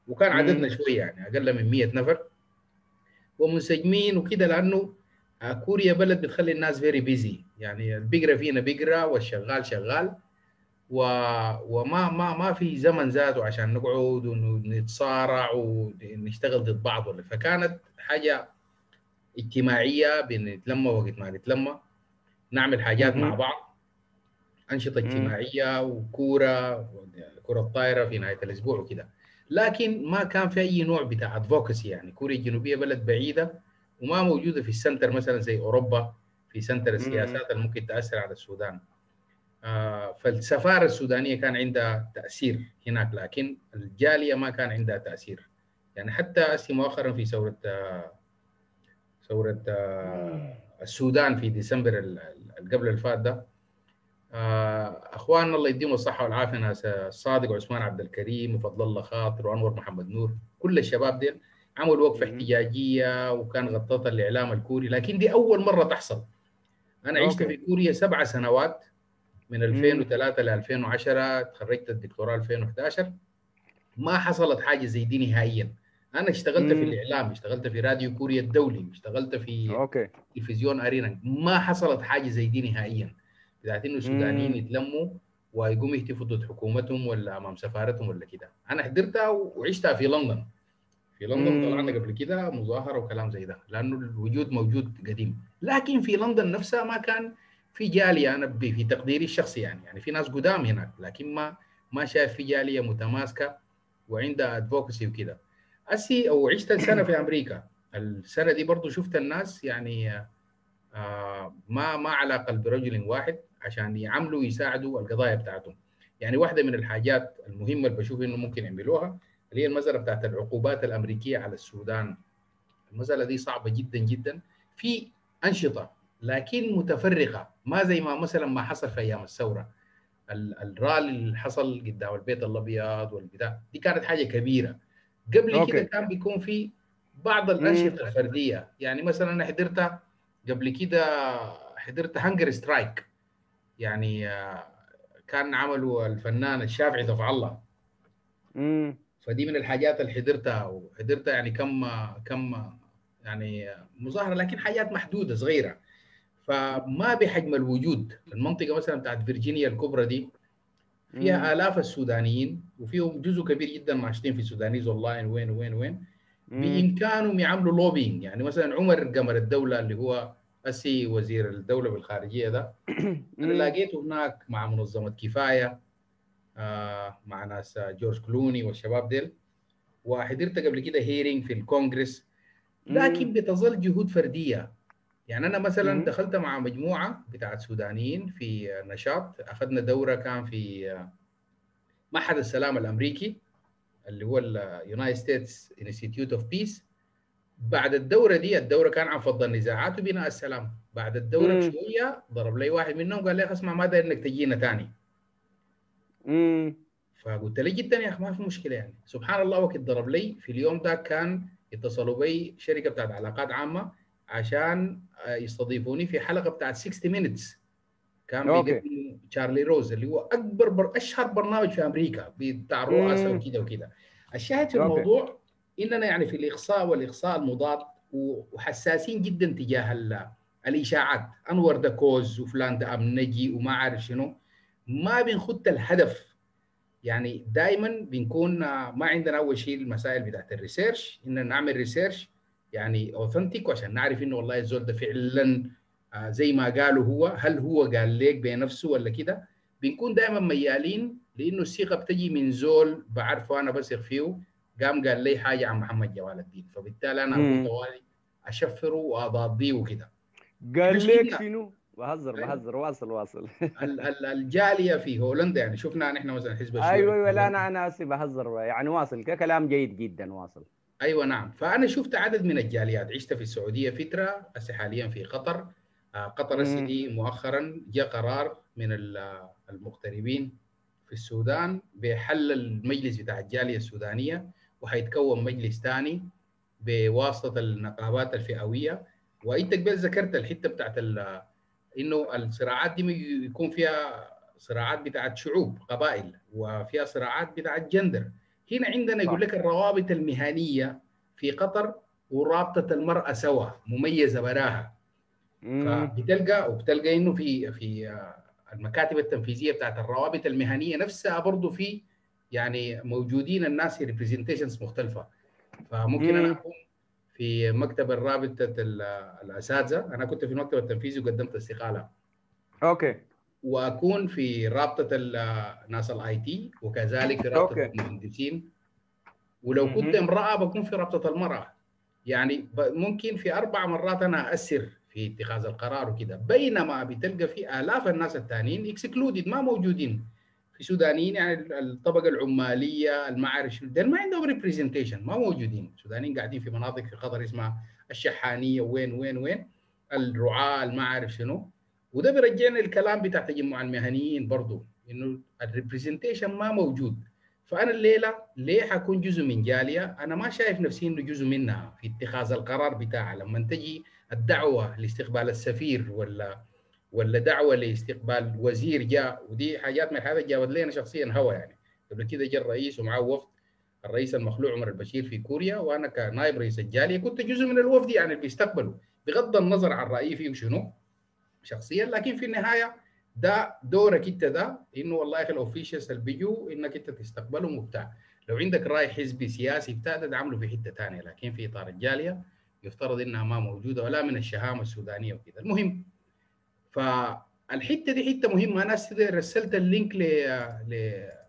وكان عددنا شويه يعني اقل من 100 نفر ومنسجمين وكده لانه آه، كوريا بلد بتخلي الناس فيري بيزي يعني البقره فينا بقره والشغال شغال و... وما ما ما في زمن ذاته عشان نقعد ونتصارع ونشتغل ضد بعض ولا فكانت حاجه اجتماعيه بنتلمى وقت ما نتلمى نعمل حاجات مع بعض انشطه اجتماعيه وكوره كره الطائره في نهايه الاسبوع وكده لكن ما كان في اي نوع بتاع ادفوكسي يعني كوريا الجنوبيه بلد بعيده وما موجوده في السنتر مثلا زي اوروبا في سنتر السياسات اللي ممكن تاثر على السودان آه، فالسفاره السودانيه كان عندها تاثير هناك لكن الجاليه ما كان عندها تاثير يعني حتى أسي مؤخرا في ثوره آه، ثوره آه، السودان في ديسمبر قبل الفات ده اخواننا الله يديهم الصحه والعافيه ناس الصادق وعثمان عبد الكريم وفضل الله خاطر وانور محمد نور كل الشباب ديل عملوا وقفه احتجاجيه وكان غطتها الاعلام الكوري لكن دي اول مره تحصل انا عشت في كوريا سبع سنوات من 2003 ل 2010 تخرجت الدكتوراه 2011 ما حصلت حاجه زي دي نهائيا انا اشتغلت مم. في الاعلام اشتغلت في راديو كوريا الدولي اشتغلت في أوكي. تلفزيون ارينا ما حصلت حاجه زي دي نهائيا بتاعت انه السودانيين يتلموا ويقوموا يهتفوا ضد حكومتهم ولا امام سفارتهم ولا كده انا حضرتها وعشتها في لندن في لندن طلعنا قبل كده مظاهره وكلام زي ده لانه الوجود موجود قديم لكن في لندن نفسها ما كان في جاليه انا في تقديري الشخصي يعني يعني في ناس قدام هناك لكن ما ما شايف في جاليه متماسكه وعندها ادفوكسي وكده اسي او عشت سنه في امريكا السنه دي برضو شفت الناس يعني آه ما ما على قلب رجل واحد عشان يعملوا يساعدوا القضايا بتاعتهم يعني واحده من الحاجات المهمه اللي بشوف انه ممكن يعملوها اللي هي المساله بتاعت العقوبات الامريكيه على السودان المساله دي صعبه جدا جدا في انشطه لكن متفرقه ما زي ما مثلا ما حصل في ايام الثوره الرالي اللي حصل قدام البيت الابيض والبتاع دي كانت حاجه كبيره قبل كده كان بيكون في بعض الانشطه الفرديه يعني مثلا انا حضرت قبل كده حضرت هانجر سترايك يعني آه، كان عمله الفنان الشافعي دفع الله مم. فدي من الحاجات اللي حضرتها وحضرتها يعني كم كم يعني مظاهره لكن حاجات محدوده صغيره فما بحجم الوجود المنطقه مثلا بتاعت فيرجينيا الكبرى دي فيها الاف السودانيين وفيهم جزء كبير جدا ناشطين في السودانيز اونلاين وين وين وين بامكانهم يعملوا لوبينج يعني مثلا عمر قمر الدوله اللي هو اسي وزير الدوله بالخارجيه ده انا لقيته هناك مع منظمه كفايه آه مع ناس آه، جورج كلوني والشباب ديل وحضرت قبل كده هيرينج في الكونغرس لكن بتظل جهود فرديه يعني انا مثلا دخلت مع مجموعه بتاعت سودانيين في نشاط اخذنا دوره كان في معهد السلام الامريكي اللي هو اليونايتد ستيتس انستيتيوت اوف بيس بعد الدوره دي الدوره كان عن فض النزاعات وبناء السلام بعد الدوره مم. بشويه ضرب لي واحد منهم قال لي اسمع ما داير انك تجينا ثاني فقلت لي جدا يا اخي ما في مشكله يعني سبحان الله وقت ضرب لي في اليوم ده كان اتصلوا بي شركه بتاعت علاقات عامه عشان آه، يستضيفوني في حلقه بتاعت 60 مينتس كان بيقدم تشارلي روز اللي هو اكبر بر... اشهر برنامج في امريكا بتاع الرؤساء وكذا وكذا الشاهد في الموضوع اننا يعني في الاقصاء والاقصاء المضاد وحساسين جدا تجاه الاشاعات انور ذا كوز وفلان ده امنجي وما عارف شنو ما بنخد الهدف يعني دائما بنكون آه، ما عندنا اول شيء المسائل بتاعت الريسيرش ان نعمل ريسيرش يعني اوثنتيك وعشان نعرف انه والله الزول ده فعلا آه، زي ما قاله هو هل هو قال ليك بنفسه ولا كده بنكون دائما ميالين لانه الثقه بتجي من زول بعرفه انا بثق فيه قام قال لي حاجه عن محمد جوال الدين فبالتالي انا طوالي اشفره واضاضيه وكده قال ليك شنو؟ بهزر إيه؟ بهزر واصل واصل الجاليه في هولندا يعني شفنا نحن مثلا حزب الشيوعي ايوه ايوه لا انا انا اسف بهزر يعني واصل كلام جيد جدا واصل ايوه نعم فانا شفت عدد من الجاليات عشت في السعوديه فتره هسه حاليا في قطر آه، قطر سيدي مؤخرا جاء قرار من المغتربين في السودان بحل المجلس بتاع الجاليه السودانيه وحيتكون مجلس ثاني بواسطه النقابات الفئويه وانت قبل ذكرت الحته بتاعت انه الصراعات دي يكون فيها صراعات بتاعت شعوب قبائل وفيها صراعات بتاعت جندر هنا عندنا يقول لك الروابط المهنيه في قطر ورابطه المراه سوا مميزه براها فبتلقى وبتلقى انه في في آه، المكاتب التنفيذيه بتاعت الروابط المهنيه نفسها برضه في يعني موجودين الناس ريبريزنتيشنز مختلفه فممكن انا اكون في مكتب الرابطه آه، الاساتذه انا كنت في المكتب التنفيذي وقدمت استقاله اوكي واكون في رابطه الناس الاي تي وكذلك في رابطه أوكي. المهندسين ولو كنت امراه بكون في رابطه المراه يعني ممكن في اربع مرات انا اسر في اتخاذ القرار وكذا بينما بتلقى في الاف الناس الثانيين اكسكلودد ما موجودين في سودانيين يعني الطبقه العماليه المعارف ما عندهم ريبريزنتيشن ما موجودين سودانيين قاعدين في مناطق في قطر اسمها الشحانيه وين وين وين الرعاه المعارف شنو وده بيرجعنا الكلام بتاع تجمع المهنيين برضه انه الريبرزنتيشن ما موجود فانا الليله ليه حكون جزء من جاليه انا ما شايف نفسي انه جزء منها في اتخاذ القرار بتاعها لما تجي الدعوه لاستقبال السفير ولا ولا دعوه لاستقبال وزير جاء ودي حاجات من الحاجات جابت لي انا شخصيا هوا يعني قبل كده جاء الرئيس ومعه وفد الرئيس المخلوع عمر البشير في كوريا وانا كنائب رئيس الجاليه كنت جزء من الوفد يعني اللي بيستقبلوا بغض النظر عن رايي فيه شنو شخصيا لكن في النهايه ده دورك انت ده انه والله يا اخي الاوفيشالز اللي بيجوا انك انت تستقبلهم وبتاع لو عندك راي حزبي سياسي بتاع ده, في حته ثانيه لكن في اطار الجاليه يفترض انها ما موجوده ولا من الشهامه السودانيه وكذا المهم فالحته دي حته مهمه انا رسلت اللينك ل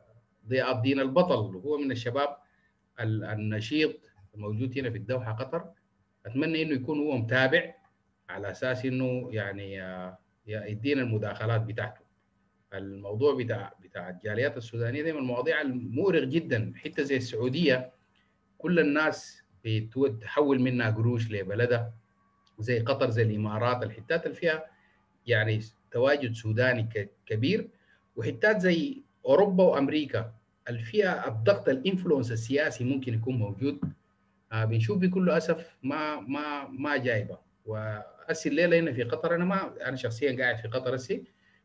ضياء الدين البطل وهو هو من الشباب النشيط الموجود هنا في الدوحه قطر اتمنى انه يكون هو متابع على اساس انه يعني آه، يدينا المداخلات بتاعته الموضوع بتاع بتاع الجاليات السودانيه دي من المواضيع المؤرق جدا حته زي السعوديه كل الناس بتحول منها قروش لبلدها زي قطر زي الامارات الحتات اللي فيها يعني تواجد سوداني كبير وحتات زي اوروبا وامريكا اللي فيها الضغط الانفلونس السياسي ممكن يكون موجود آه، بنشوف بكل اسف ما ما ما جايبه واسي الليله هنا في قطر انا ما انا شخصيا قاعد في قطر اسي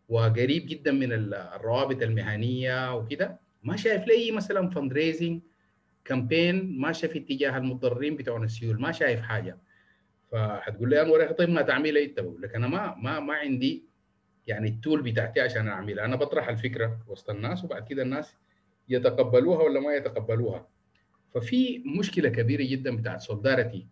وقريب جدا من الروابط المهنيه وكده ما شايف لي مثلا فند ريزنج كامبين ماشيه في اتجاه المضررين بتوع السيول ما شايف حاجه فحتقول لي انور يا طيب ما تعمل انت بقول لك انا ما ما ما عندي يعني التول بتاعتي عشان اعملها انا بطرح الفكره وسط الناس وبعد كده الناس يتقبلوها ولا ما يتقبلوها ففي مشكله كبيره جدا بتاعت سولداريتي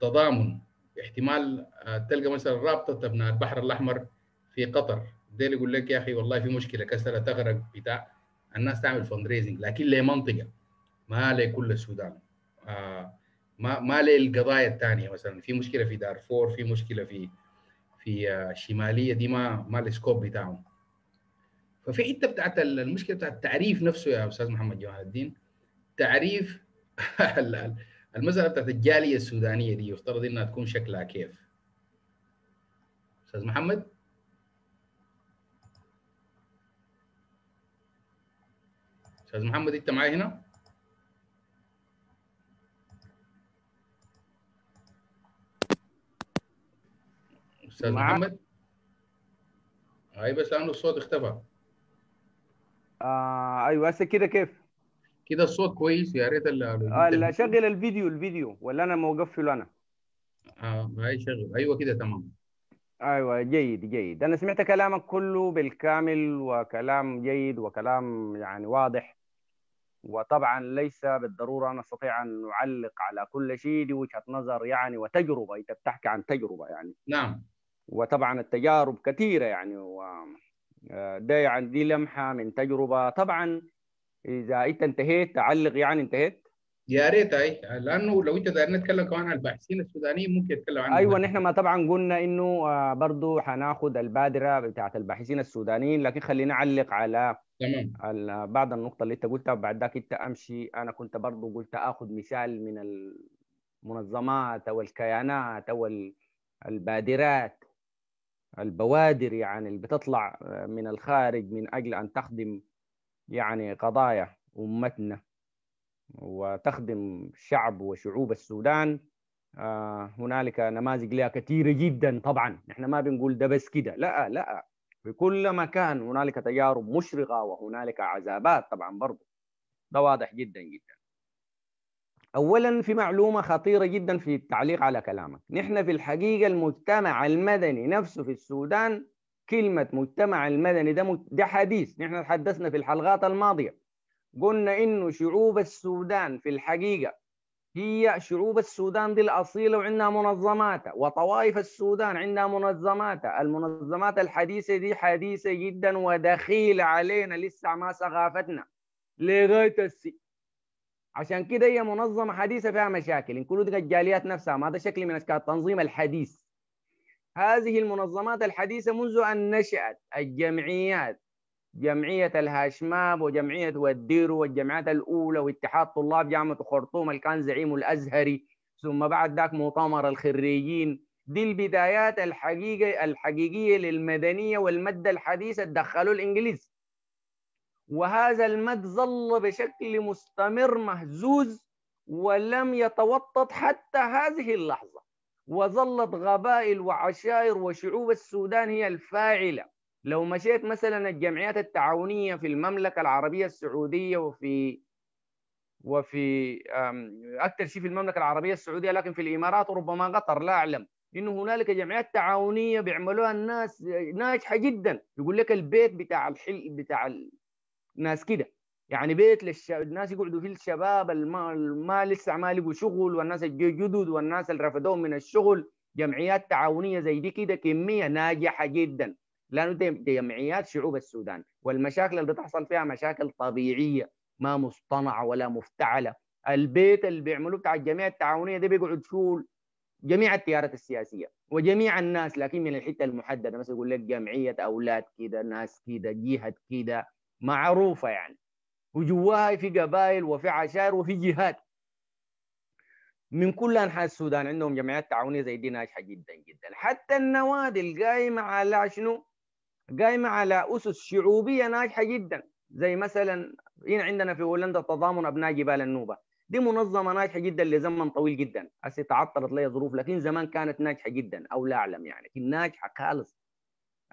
تضامن احتمال آه، تلقى مثلا رابطه ابناء البحر الاحمر في قطر ديل يقول لك يا اخي والله في مشكله كسره تغرق بتاع الناس تعمل فند ريزنج لكن لمنطقه ما لكل السودان آه ما ما القضايا الثانيه مثلا في مشكله في دارفور في مشكله في في آه، الشماليه دي ما ما السكوب بتاعهم ففي حته بتاعت المشكله بتاعت التعريف نفسه يا استاذ محمد جمال الدين تعريف <laughs> المساله بتاعت الجاليه السودانيه دي يفترض انها تكون شكلها كيف؟ استاذ محمد استاذ محمد انت معي هنا؟ استاذ محمد اي بس لانه الصوت اختفى آه ايوه هسه كده كيف؟ كده الصوت كويس يا ريت آه، اللي شغل الفيديو الفيديو ولا انا مقفله انا اه هاي شغل ايوه كده تمام ايوه جيد جيد انا سمعت كلامك كله بالكامل وكلام جيد وكلام يعني واضح وطبعا ليس بالضروره انا استطيع ان اعلق على كل شيء دي وجهه نظر يعني وتجربه انت بتحكي عن تجربه يعني نعم وطبعا التجارب كثيره يعني و ده آه، يعني دي لمحه من تجربه طبعا اذا انت انتهيت تعلق يعني انتهيت يا ريت اي لانه لو انت داير نتكلم كمان عن الباحثين السودانيين ممكن نتكلم عنهم ايوه نحن ما طبعا قلنا انه آه، برضه حناخد البادره بتاعت الباحثين السودانيين لكن خلينا نعلق على تمام آه، بعض النقطه اللي انت قلتها وبعد ذاك انت امشي انا كنت برضه قلت اخذ مثال من المنظمات او الكيانات او البادرات البوادر يعني اللي بتطلع آه، من الخارج من اجل ان تخدم يعني قضايا أمتنا وتخدم شعب وشعوب السودان آه، هنالك نماذج لها كثيره جدا طبعا نحن ما بنقول ده بس كده لا لا في كل مكان هنالك تجارب مشرقه وهنالك عذابات طبعا برضو ده واضح جدا جدا اولا في معلومه خطيره جدا في التعليق على كلامك نحن في الحقيقه المجتمع المدني نفسه في السودان كلمة مجتمع المدني ده ده حديث نحن تحدثنا في الحلقات الماضية قلنا إنه شعوب السودان في الحقيقة هي شعوب السودان دي الأصيلة وعندها منظماتها وطوائف السودان عندها منظماتها المنظمات الحديثة دي حديثة جدا ودخيلة علينا لسه ما ثقافتنا لغاية السي عشان كده هي منظمة حديثة فيها مشاكل إن كل دي الجاليات نفسها ما ده شكل من أشكال التنظيم الحديث هذه المنظمات الحديثة منذ أن نشأت الجمعيات جمعية الهاشماب وجمعية والدير والجمعيات الأولى واتحاد طلاب جامعة خرطوم اللي كان زعيمه الأزهري ثم بعد ذاك مؤتمر الخريجين دي البدايات الحقيقة الحقيقية للمدنية والمادة الحديثة دخلوا الإنجليز وهذا المد ظل بشكل مستمر مهزوز ولم يتوطد حتى هذه اللحظة وظلت قبائل وعشائر وشعوب السودان هي الفاعلة لو مشيت مثلا الجمعيات التعاونية في المملكة العربية السعودية وفي وفي أكثر شيء في المملكة العربية السعودية لكن في الإمارات وربما قطر لا أعلم انه هنالك جمعيات تعاونيه بيعملوها الناس ناجحه جدا يقول لك البيت بتاع الحل بتاع الناس كده يعني بيت للش... الناس يقعدوا فيه الشباب الما, ما لسه ما لقوا شغل والناس الجدد والناس اللي رفدوهم من الشغل جمعيات تعاونيه زي دي كده كميه ناجحه جدا لانه دي جمعيات شعوب السودان والمشاكل اللي بتحصل فيها مشاكل طبيعيه ما مصطنعه ولا مفتعله البيت اللي بيعملوه بتاع الجمعيه التعاونيه ده بيقعد فيه جميع التيارات السياسيه وجميع الناس لكن من الحته المحدده مثلا يقول لك جمعيه اولاد كده ناس كده جهه كده معروفه يعني وجواها في قبائل وفي عشائر وفي جهات من كل انحاء السودان عندهم جمعيات تعاونيه زي دي ناجحه جدا جدا حتى النوادي القايمه على شنو؟ قايمه على اسس شعوبيه ناجحه جدا زي مثلا هنا عندنا في هولندا تضامن ابناء جبال النوبه دي منظمه ناجحه جدا لزمن طويل جدا هسه تعطلت لها ظروف لكن زمان كانت ناجحه جدا او لا اعلم يعني لكن ناجحه خالص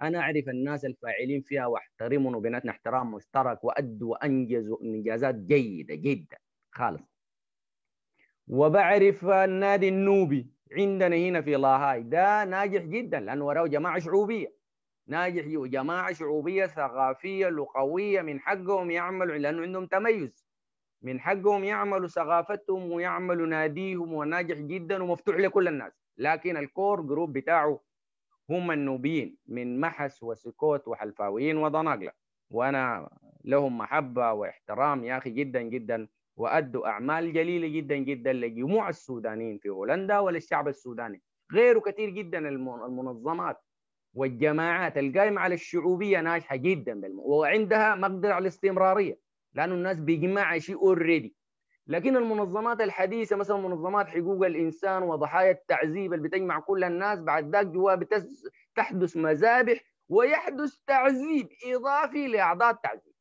انا اعرف الناس الفاعلين فيها واحترمهم وبيناتنا احترام مشترك وادوا وانجزوا انجازات جيده جدا خالص وبعرف النادي النوبي عندنا هنا في لاهاي ده ناجح جدا لانه وراه جماعه شعوبيه ناجح وجماعه شعوبيه ثقافيه لغويه من حقهم يعملوا لانه عندهم تميز من حقهم يعملوا ثقافتهم ويعملوا ناديهم وناجح جدا ومفتوح لكل الناس لكن الكور جروب بتاعه هم النوبيين من محس وسكوت وحلفاويين وضناقله وأنا لهم محبة واحترام يا أخي جدا جدا وأدوا أعمال جليلة جدا جدا لجموع السودانيين في هولندا وللشعب السوداني غيره كثير جدا المنظمات والجماعات القائمة على الشعوبية ناجحة جدا بالم... وعندها مقدرة على الاستمرارية لأنه الناس بيجمع شيء اوريدي لكن المنظمات الحديثه مثلا منظمات حقوق الانسان وضحايا التعذيب اللي بتجمع كل الناس بعد ذاك جوا بتحدث تحدث مذابح ويحدث تعذيب اضافي لاعضاء التعذيب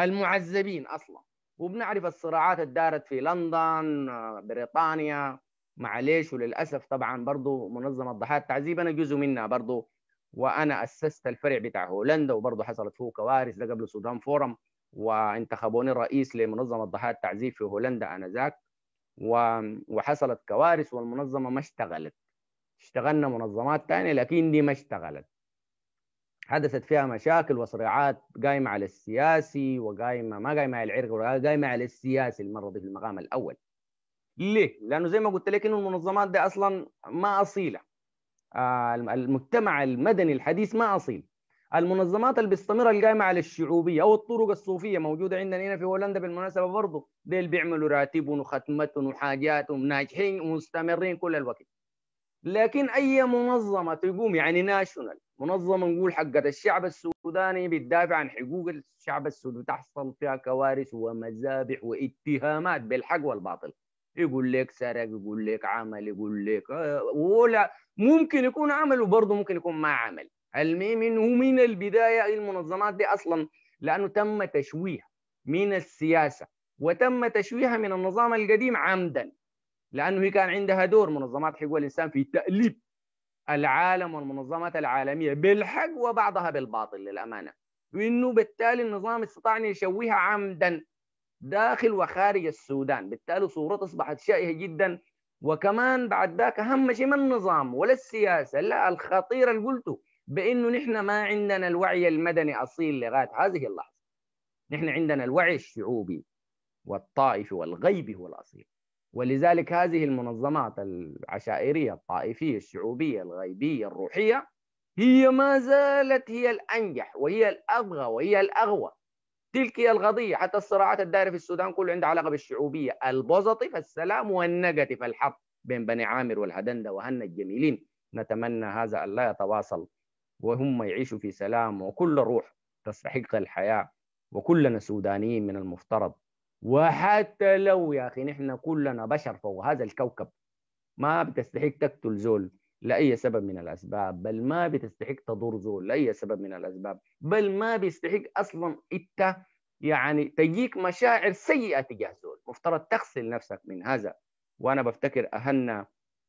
المعذبين اصلا وبنعرف الصراعات الدارت في لندن بريطانيا معليش وللاسف طبعا برضه منظمه ضحايا التعذيب انا جزء منها برضه وانا اسست الفرع بتاع هولندا وبرضه حصلت فيه كوارث ده قبل السودان فورم وانتخبوني رئيس لمنظمة ضحايا التعذيب في هولندا آنذاك وحصلت كوارث والمنظمة ما اشتغلت اشتغلنا منظمات تانية لكن دي ما اشتغلت حدثت فيها مشاكل وصراعات قايمة على السياسي وقايمة ما قايمة على العرق قايمة على السياسي المرة دي في المقام الأول ليه؟ لأنه زي ما قلت لك إنه المنظمات دي أصلا ما أصيلة آه، المجتمع المدني الحديث ما أصيل المنظمات اللي بتستمر القائمه على الشعوبيه او الطرق الصوفيه موجوده عندنا هنا في هولندا بالمناسبه برضه ديل بيعملوا راتب وختمتهم وحاجات وناجحين ومستمرين كل الوقت لكن اي منظمه تقوم يعني ناشونال منظمه نقول حقت الشعب السوداني بتدافع عن حقوق الشعب السوداني تحصل فيها كوارث ومذابح واتهامات بالحق والباطل يقول لك سرق يقول لك عمل يقول لك آه، ولا ممكن يكون عمل وبرضه ممكن يكون ما عمل علمي منه من البدايه المنظمات دي اصلا لانه تم تشويه من السياسه وتم تشويهها من النظام القديم عمدا لانه هي كان عندها دور منظمات حقوق الانسان في تاليب العالم والمنظمات العالميه بالحق وبعضها بالباطل للامانه وانه بالتالي النظام استطاع ان يشويها عمدا داخل وخارج السودان بالتالي صورتها اصبحت شائهه جدا وكمان بعد ذاك اهم شيء ما النظام ولا السياسه لا الخطير اللي قلته بانه نحن ما عندنا الوعي المدني اصيل لغايه هذه اللحظه نحن عندنا الوعي الشعوبي والطائفي والغيبي هو الاصيل ولذلك هذه المنظمات العشائريه الطائفيه الشعوبيه الغيبيه الروحيه هي ما زالت هي الانجح وهي الابغى وهي الاغوى تلك هي القضيه حتى الصراعات الدائره في السودان كله عندها علاقه بالشعوبيه البوزيتيف السلام والنيجاتيف الحرب بين بني عامر والهدنده وهنا الجميلين نتمنى هذا ان لا يتواصل وهم يعيشوا في سلام وكل روح تستحق الحياة وكلنا سودانيين من المفترض وحتى لو يا أخي نحن كلنا بشر فوق هذا الكوكب ما بتستحق تقتل زول لأي سبب من الأسباب بل ما بتستحق تضر زول لأي سبب من الأسباب بل ما بيستحق أصلا أنت يعني تجيك مشاعر سيئة تجاه زول مفترض تغسل نفسك من هذا وأنا بفتكر أهلنا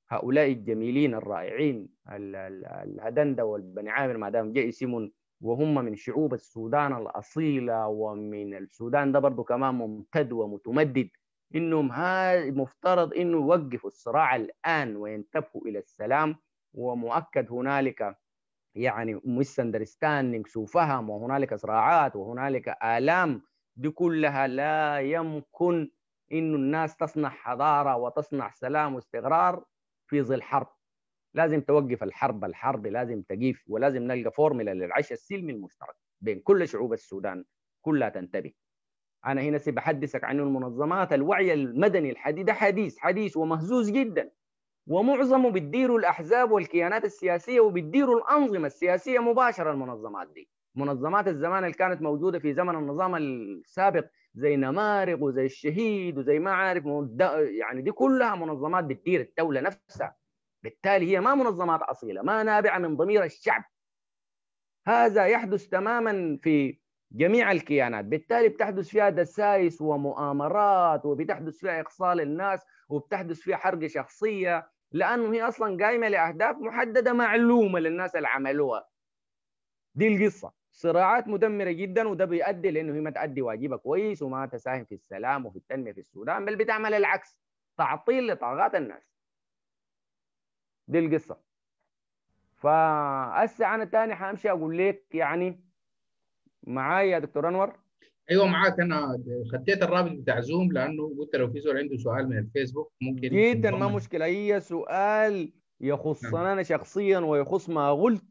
هؤلاء الجميلين الرائعين الهدندة والبني عامر ما دام جاء اسم وهم من شعوب السودان الأصيلة ومن السودان ده برضه كمان ممتد ومتمدد إنهم مفترض إنه يوقفوا الصراع الآن وينتبهوا إلى السلام ومؤكد هنالك يعني سو وفهم وهنالك صراعات وهنالك آلام دي كلها لا يمكن إنه الناس تصنع حضارة وتصنع سلام واستقرار في ظل حرب لازم توقف الحرب الحرب لازم تقيف ولازم نلقى فورمولا للعيش السلمي المشترك بين كل شعوب السودان كلها تنتبه انا هنا سبحدثك عن المنظمات الوعي المدني الحديث حديث حديث ومهزوز جدا ومعظمه بتديروا الاحزاب والكيانات السياسيه وبتديروا الانظمه السياسيه مباشره المنظمات دي منظمات الزمان اللي كانت موجوده في زمن النظام السابق زي نمارق وزي الشهيد وزي ما عارف يعني دي كلها منظمات بتدير الدوله نفسها بالتالي هي ما منظمات اصيله ما نابعه من ضمير الشعب هذا يحدث تماما في جميع الكيانات بالتالي بتحدث فيها دسائس ومؤامرات وبتحدث فيها إقصاء للناس وبتحدث فيها حرق شخصية لأنه هي أصلا قائمة لأهداف محددة معلومة للناس اللي عملوها دي القصة صراعات مدمره جدا وده بيؤدي لانه هي ما تؤدي واجبها كويس وما تساهم في السلام وفي التنميه في السودان بل بتعمل العكس تعطيل لطاقات الناس دي القصه فهسه انا ثاني حامشي اقول لك يعني معايا يا دكتور انور ايوه معاك انا خديت الرابط بتاع زوم لانه قلت لو في زول عنده سؤال من الفيسبوك ممكن جدا ما مشكله اي سؤال يخصنا نعم. انا شخصيا ويخص ما قلت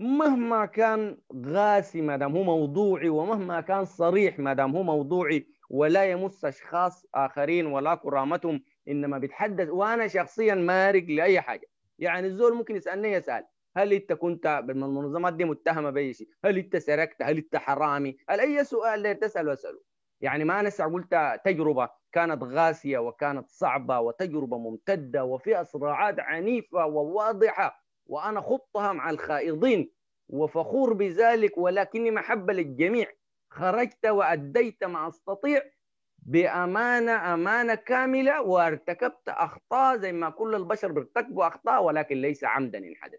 مهما كان قاسي ما دام هو موضوعي ومهما كان صريح ما دام هو موضوعي ولا يمس اشخاص اخرين ولا كرامتهم انما بيتحدث وانا شخصيا مارق لاي حاجه يعني الزول ممكن يسالني يسال هل انت كنت من المنظمات دي متهمه باي شيء؟ هل انت سرقت؟ هل انت حرامي؟ هل اي سؤال تساله اساله يعني ما انا قلت تجربه كانت قاسيه وكانت صعبه وتجربه ممتده وفيها صراعات عنيفه وواضحه وأنا خضتها مع الخائضين وفخور بذلك ولكني محبة للجميع خرجت وأديت ما أستطيع بأمانة أمانة كاملة وارتكبت أخطاء زي ما كل البشر بيرتكبوا أخطاء ولكن ليس عمدا إن حدث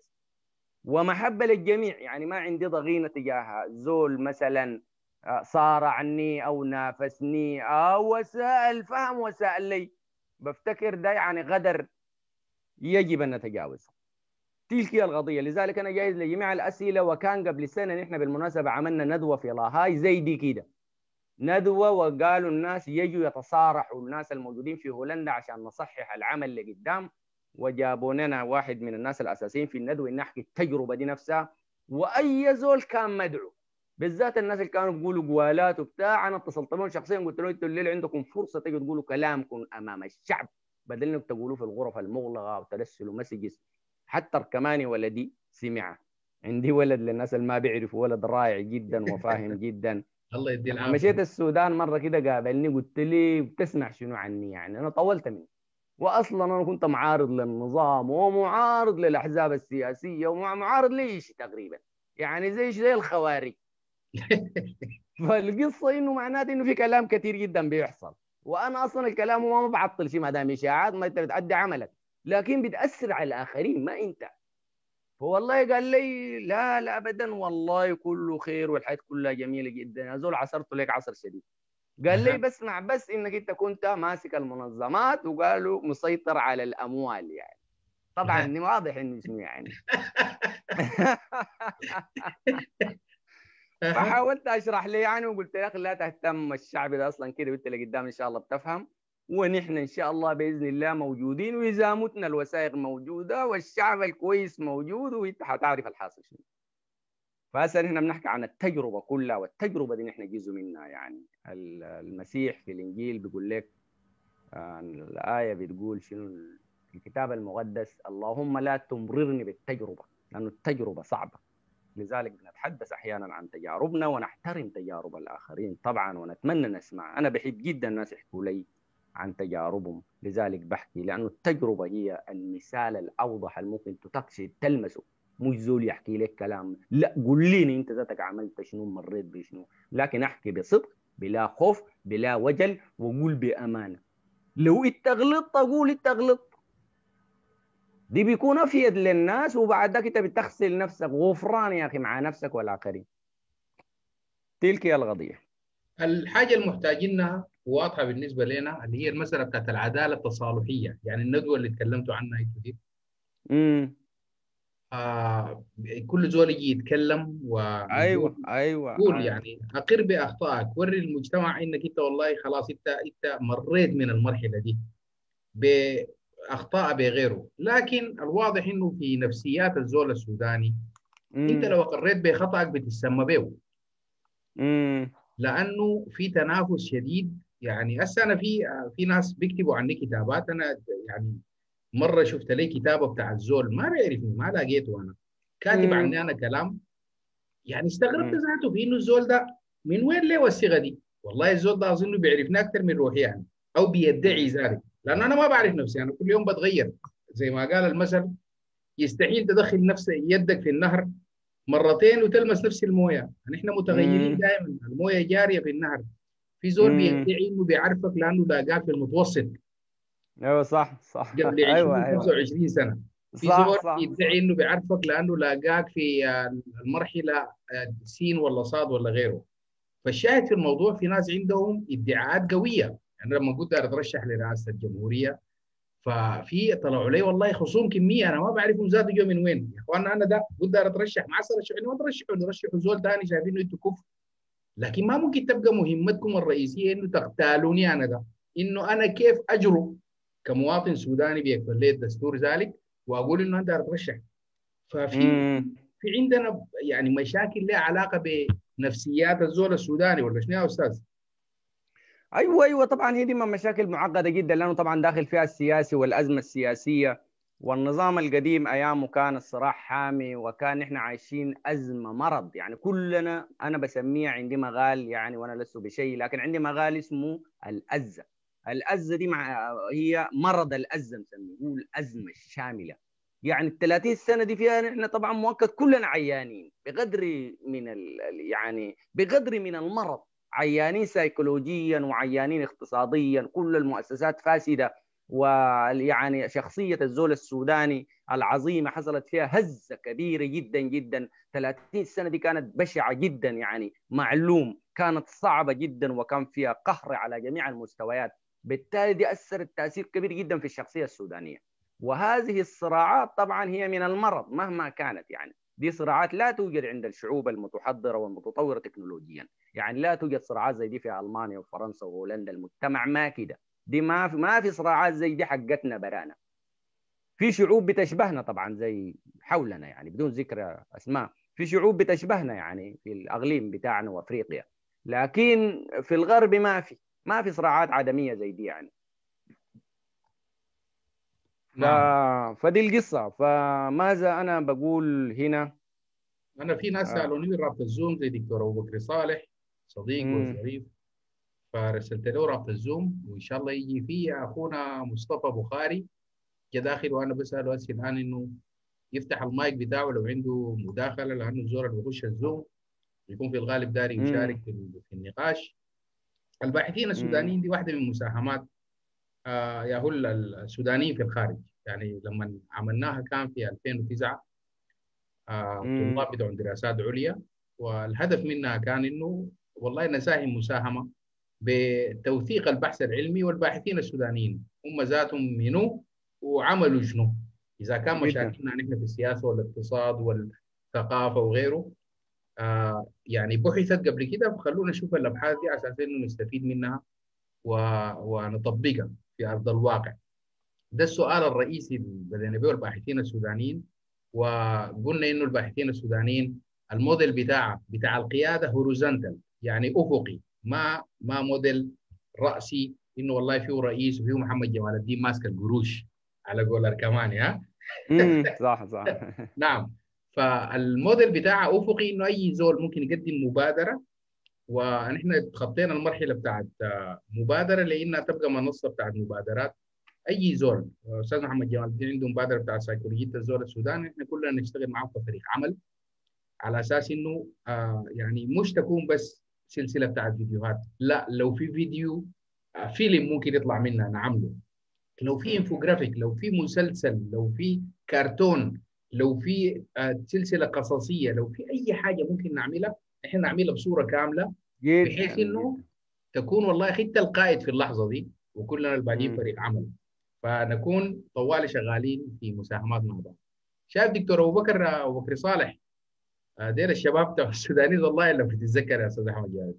ومحبة للجميع يعني ما عندي ضغينة تجاهها زول مثلا آه، صارعني أو نافسني أو آه، ساء الفهم وساء لي بفتكر ده يعني غدر يجب أن نتجاوزه تلك هي القضية لذلك أنا جايز لجميع الأسئلة وكان قبل سنة نحن بالمناسبة عملنا ندوة في لاهاي زي دي كده ندوة وقالوا الناس يجوا يتصارحوا الناس الموجودين في هولندا عشان نصحح العمل اللي قدام وجابوا لنا واحد من الناس الأساسيين في الندوة نحكي التجربة دي نفسها وأي زول كان مدعو بالذات الناس اللي كانوا بيقولوا جوالات وبتاع انا اتصلت بهم شخصيا قلت له انتوا الليل عندكم فرصه تجوا تقولوا كلامكم امام الشعب بدل انكم تقولوه في الغرف المغلقه وترسلوا مسجز حتى الكماني ولدي سمع عندي ولد للناس اللي ما بيعرفوا ولد رائع جدا وفاهم <laughs> جدا الله يدي العافيه مشيت السودان مره كده قابلني قلت لي بتسمع شنو عني يعني انا طولت منه واصلا انا كنت معارض للنظام ومعارض للاحزاب السياسيه ومعارض ليش تقريبا يعني زي زي الخوارج <laughs> فالقصه انه معناته انه في كلام كثير جدا بيحصل وانا اصلا الكلام هو ما بعطل شيء ما دام اشاعات ما انت بتعدي عملك لكن بتاثر على الاخرين ما انت فوالله قال لي لا لا ابدا والله كله خير والحياه كلها جميله جدا يا زول عصرت لك عصر شديد قال لي بسمع بس انك انت كنت ماسك المنظمات وقالوا مسيطر على الاموال يعني طبعا واضح اني شنو يعني فحاولت اشرح لي يعني وقلت يا اخي لا تهتم الشعب ده اصلا كده قلت لي قدام ان شاء الله بتفهم ونحن إن شاء الله بإذن الله موجودين وإذا متنا الوثائق موجودة والشعب الكويس موجود وإنت الحاصل شنو فهسه نحن بنحكي عن التجربة كلها والتجربة دي نحن جزء منها يعني المسيح في الإنجيل بيقول لك آه، الآية بتقول شنو الكتاب المقدس اللهم لا تمررني بالتجربة لأن التجربة صعبة لذلك بنتحدث أحيانا عن تجاربنا ونحترم تجارب الآخرين طبعا ونتمنى نسمع أنا بحب جدا الناس يحكوا لي عن تجاربهم لذلك بحكي لأنه التجربة هي المثال الأوضح الممكن تتقشي تلمسه مش زول يحكي لك كلام لا قول لي انت ذاتك عملت شنو مريت بشنو لكن احكي بصدق بلا خوف بلا وجل وقول بامانه لو انت غلطت اقول انت غلطت دي بيكون افيد للناس وبعدك انت بتغسل نفسك غفران يا اخي مع نفسك والاخرين تلك هي القضيه الحاجه المحتاجينها واضحه بالنسبه لنا اللي هي المساله بتاعت العداله التصالحيه يعني الندوه اللي تكلمتوا عنها انتوا دي امم آه كل زول يجي يتكلم و ايوه ايوه قول أيوة. يعني اقر باخطائك وري المجتمع انك انت والله خلاص انت انت مريت من المرحله دي باخطاء بغيره لكن الواضح انه في نفسيات الزول السوداني مم. انت لو اقريت بخطاك بتسمى به لانه في تنافس شديد يعني هسه انا في في ناس بيكتبوا عني كتابات انا يعني مره شفت لي كتابه بتاع الزول ما بيعرفني ما لقيته انا كاتب عني انا كلام يعني استغربت ذاته في انه الزول ده من وين ليه الصيغه دي؟ والله الزول ده اظنه بيعرفني اكثر من روحي يعني او بيدعي ذلك لانه انا ما بعرف نفسي انا كل يوم بتغير زي ما قال المثل يستحيل تدخل نفسك يدك في النهر مرتين وتلمس نفس المويه يعني احنا متغيرين دائما المويه جاريه في النهر في زول بيدعي انه بيعرفك لانه لاقاه في المتوسط ايوه صح صح قبل 20 أيوة أيوة. 25 سنه في صح زول صح يدعي انه بيعرفك لانه لاقاك في المرحله آه، سين ولا صاد ولا غيره فالشاهد في الموضوع في ناس عندهم ادعاءات قويه يعني لما كنت اترشح لرئاسه الجمهوريه ففي طلعوا لي والله خصوم كميه انا ما بعرفهم ذاته جو من وين يا اخوانا انا ده قدر اترشح معسل رشحوني ما ترشحوا ترشحوا زول ثاني شايفينه انتوا كف لكن ما ممكن تبقى مهمتكم الرئيسيه انه تقتالوني انا ده انه انا كيف اجرؤ كمواطن سوداني بيكفر لي الدستور ذلك واقول انه انا اترشح ففي في عندنا يعني مشاكل لها علاقه بنفسيات الزول السوداني ولا شنو يا استاذ؟ ايوه ايوه طبعا هي دي مشاكل معقده جدا لانه طبعا داخل فيها السياسي والازمه السياسيه والنظام القديم ايامه كان الصراع حامي وكان احنا عايشين ازمه مرض يعني كلنا انا بسميه عندي مغال يعني وانا لست بشيء لكن عندي مغال اسمه الازه الازه دي مع هي مرض الازه مسميه هو الازمه الشامله يعني ال 30 سنه دي فيها احنا طبعا مؤكد كلنا عيانين بقدر من ال يعني بقدر من المرض عيانين سيكولوجيا وعيانين اقتصاديا كل المؤسسات فاسده ويعني شخصيه الزول السوداني العظيمه حصلت فيها هزه كبيره جدا جدا 30 سنه دي كانت بشعه جدا يعني معلوم كانت صعبه جدا وكان فيها قهر على جميع المستويات بالتالي دي اثرت تاثير كبير جدا في الشخصيه السودانيه وهذه الصراعات طبعا هي من المرض مهما كانت يعني دي صراعات لا توجد عند الشعوب المتحضره والمتطوره تكنولوجيا يعني لا توجد صراعات زي دي في المانيا وفرنسا وهولندا المجتمع ما كده دي ما في ما في صراعات زي دي حقتنا برانا في شعوب بتشبهنا طبعا زي حولنا يعني بدون ذكر اسماء في شعوب بتشبهنا يعني في الاغليم بتاعنا وافريقيا لكن في الغرب ما في ما في صراعات عدميه زي دي يعني ف... نعم. فدي القصه فماذا انا بقول هنا انا في ناس آه. سالوني آه. رابط الزوم زي دكتور ابو بكر صالح صديق وشريف فرسلت له رابط الزوم وان شاء الله يجي فيه اخونا مصطفى بخاري جا داخل وانا بساله اسئله الان انه يفتح المايك بتاعه لو عنده مداخله لانه الزور اللي بيخش الزوم يكون في الغالب داري يشارك في النقاش الباحثين السودانيين دي واحده من مساهمات آه، يهل السودانيين في الخارج يعني لما عملناها كان في 2009 آه، طلاب بتوع دراسات عليا والهدف منها كان انه والله نساهم مساهمه بتوثيق البحث العلمي والباحثين السودانيين هم ذاتهم منو وعملوا شنو اذا كان مشاكلنا نحن في السياسه والاقتصاد والثقافه وغيره آه يعني بحثت قبل كده فخلونا نشوف الابحاث دي عشان انه نستفيد منها و... ونطبقها في ارض الواقع ده السؤال الرئيسي اللي بدينا به الباحثين السودانيين وقلنا انه الباحثين السودانيين الموديل بتاع بتاع القياده هوريزونتال يعني افقي ما ما موديل راسي انه والله فيه رئيس وفيه محمد جمال الدين ماسك القروش على قول كمان ها <laughs> صح صح نعم فالموديل بتاعه افقي انه اي زول ممكن يقدم مبادره ونحن تخطينا المرحله بتاعت آه، مبادره لانها تبقى منصه بتاعت مبادرات اي زول استاذ محمد جمال الدين عنده مبادره بتاعت سيكولوجيه الزول السوداني احنا كلنا نشتغل معه كفريق عمل على اساس انه آه، يعني مش تكون بس سلسله بتاعت فيديوهات لا لو في فيديو آه، فيلم ممكن يطلع منها نعمله لو في انفوجرافيك لو في مسلسل لو في كرتون لو في سلسله قصصيه لو في اي حاجه ممكن نعملها احنا نعملها بصوره كامله جيد بحيث انه تكون والله انت القائد في اللحظه دي وكلنا الباقيين فريق عمل فنكون طوال شغالين في مساهمات مع بعض شايف دكتور ابو بكر ابو بكر صالح آه، دير الشباب السودانيين والله الا بتتذكر يا استاذ احمد جارد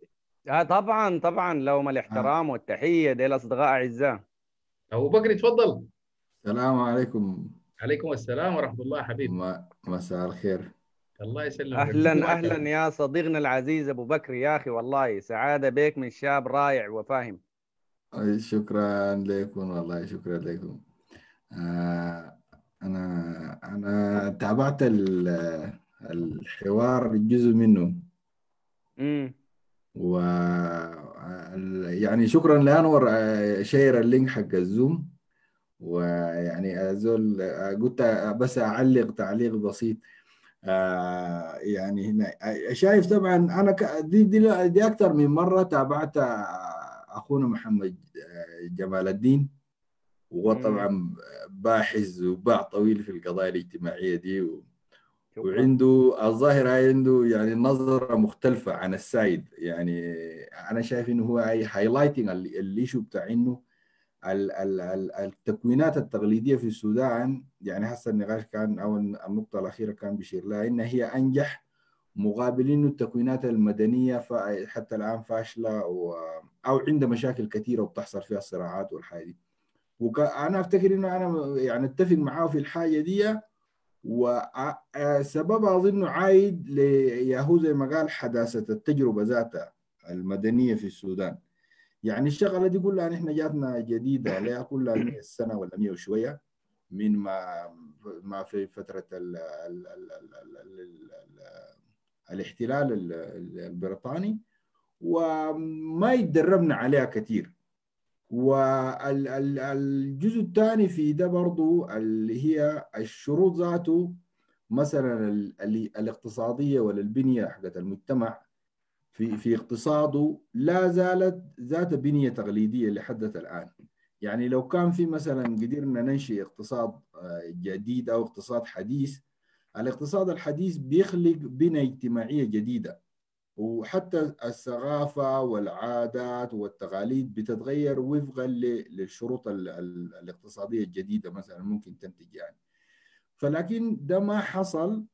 آه طبعا طبعا لهم الاحترام آه. والتحيه ديل اصدقاء اعزاء ابو بكر تفضل السلام عليكم عليكم السلام ورحمه الله حبيبي مساء الخير الله يسلمك اهلا <laughs> اهلا يا صديقنا العزيز ابو بكر يا اخي والله سعاده بك من شاب رائع وفاهم شكرا لكم والله شكرا لكم آه، انا انا تابعت الحوار جزء منه امم و يعني شكرا لانور آه، شير اللينك حق الزوم ويعني ازول قلت بس اعلق تعليق بسيط آه، يعني هنا آه، شايف طبعا انا دي دي, دي اكثر من مره تابعت آه، اخونا محمد جمال الدين وهو طبعا باحث وباع طويل في القضايا الاجتماعيه دي و... وعنده الظاهر عنده يعني نظره مختلفه عن السايد يعني انا شايف انه هو هاي هايلايتنج الايشو بتاع انه التكوينات التقليديه في السودان يعني هسه النقاش كان او النقطه الاخيره كان بيشير لها ان هي انجح مقابل انه التكوينات المدنيه حتى الان فاشله و او عندها مشاكل كثيره وبتحصل فيها الصراعات والحاجه دي وانا افتكر انه انا يعني اتفق معاه في الحاجه دي وسببها اظنه عايد ليهو زي ما قال حداثه التجربه ذاتها المدنيه في السودان يعني الشغله دي كلها نحن جاتنا جديده <coughs> عليها كلها 100 سنه ولا 100 وشويه من ما ما في فتره الـ الـ الـ الـ الـ الـ الـ الاحتلال البريطاني وما يتدربنا عليها كثير والجزء الثاني في ده برضو اللي هي الشروط ذاته مثلا الاقتصاديه ولا البنيه حقت المجتمع في في اقتصاده لا زالت ذات بنيه تقليديه لحد الان يعني لو كان في مثلا قدرنا ننشئ اقتصاد آه، جديد او اقتصاد حديث الاقتصاد الحديث بيخلق بنى اجتماعيه جديده وحتى الثقافه والعادات والتقاليد بتتغير وفقا للشروط الاقتصاديه الجديده مثلا ممكن تنتج يعني فلكن ده ما حصل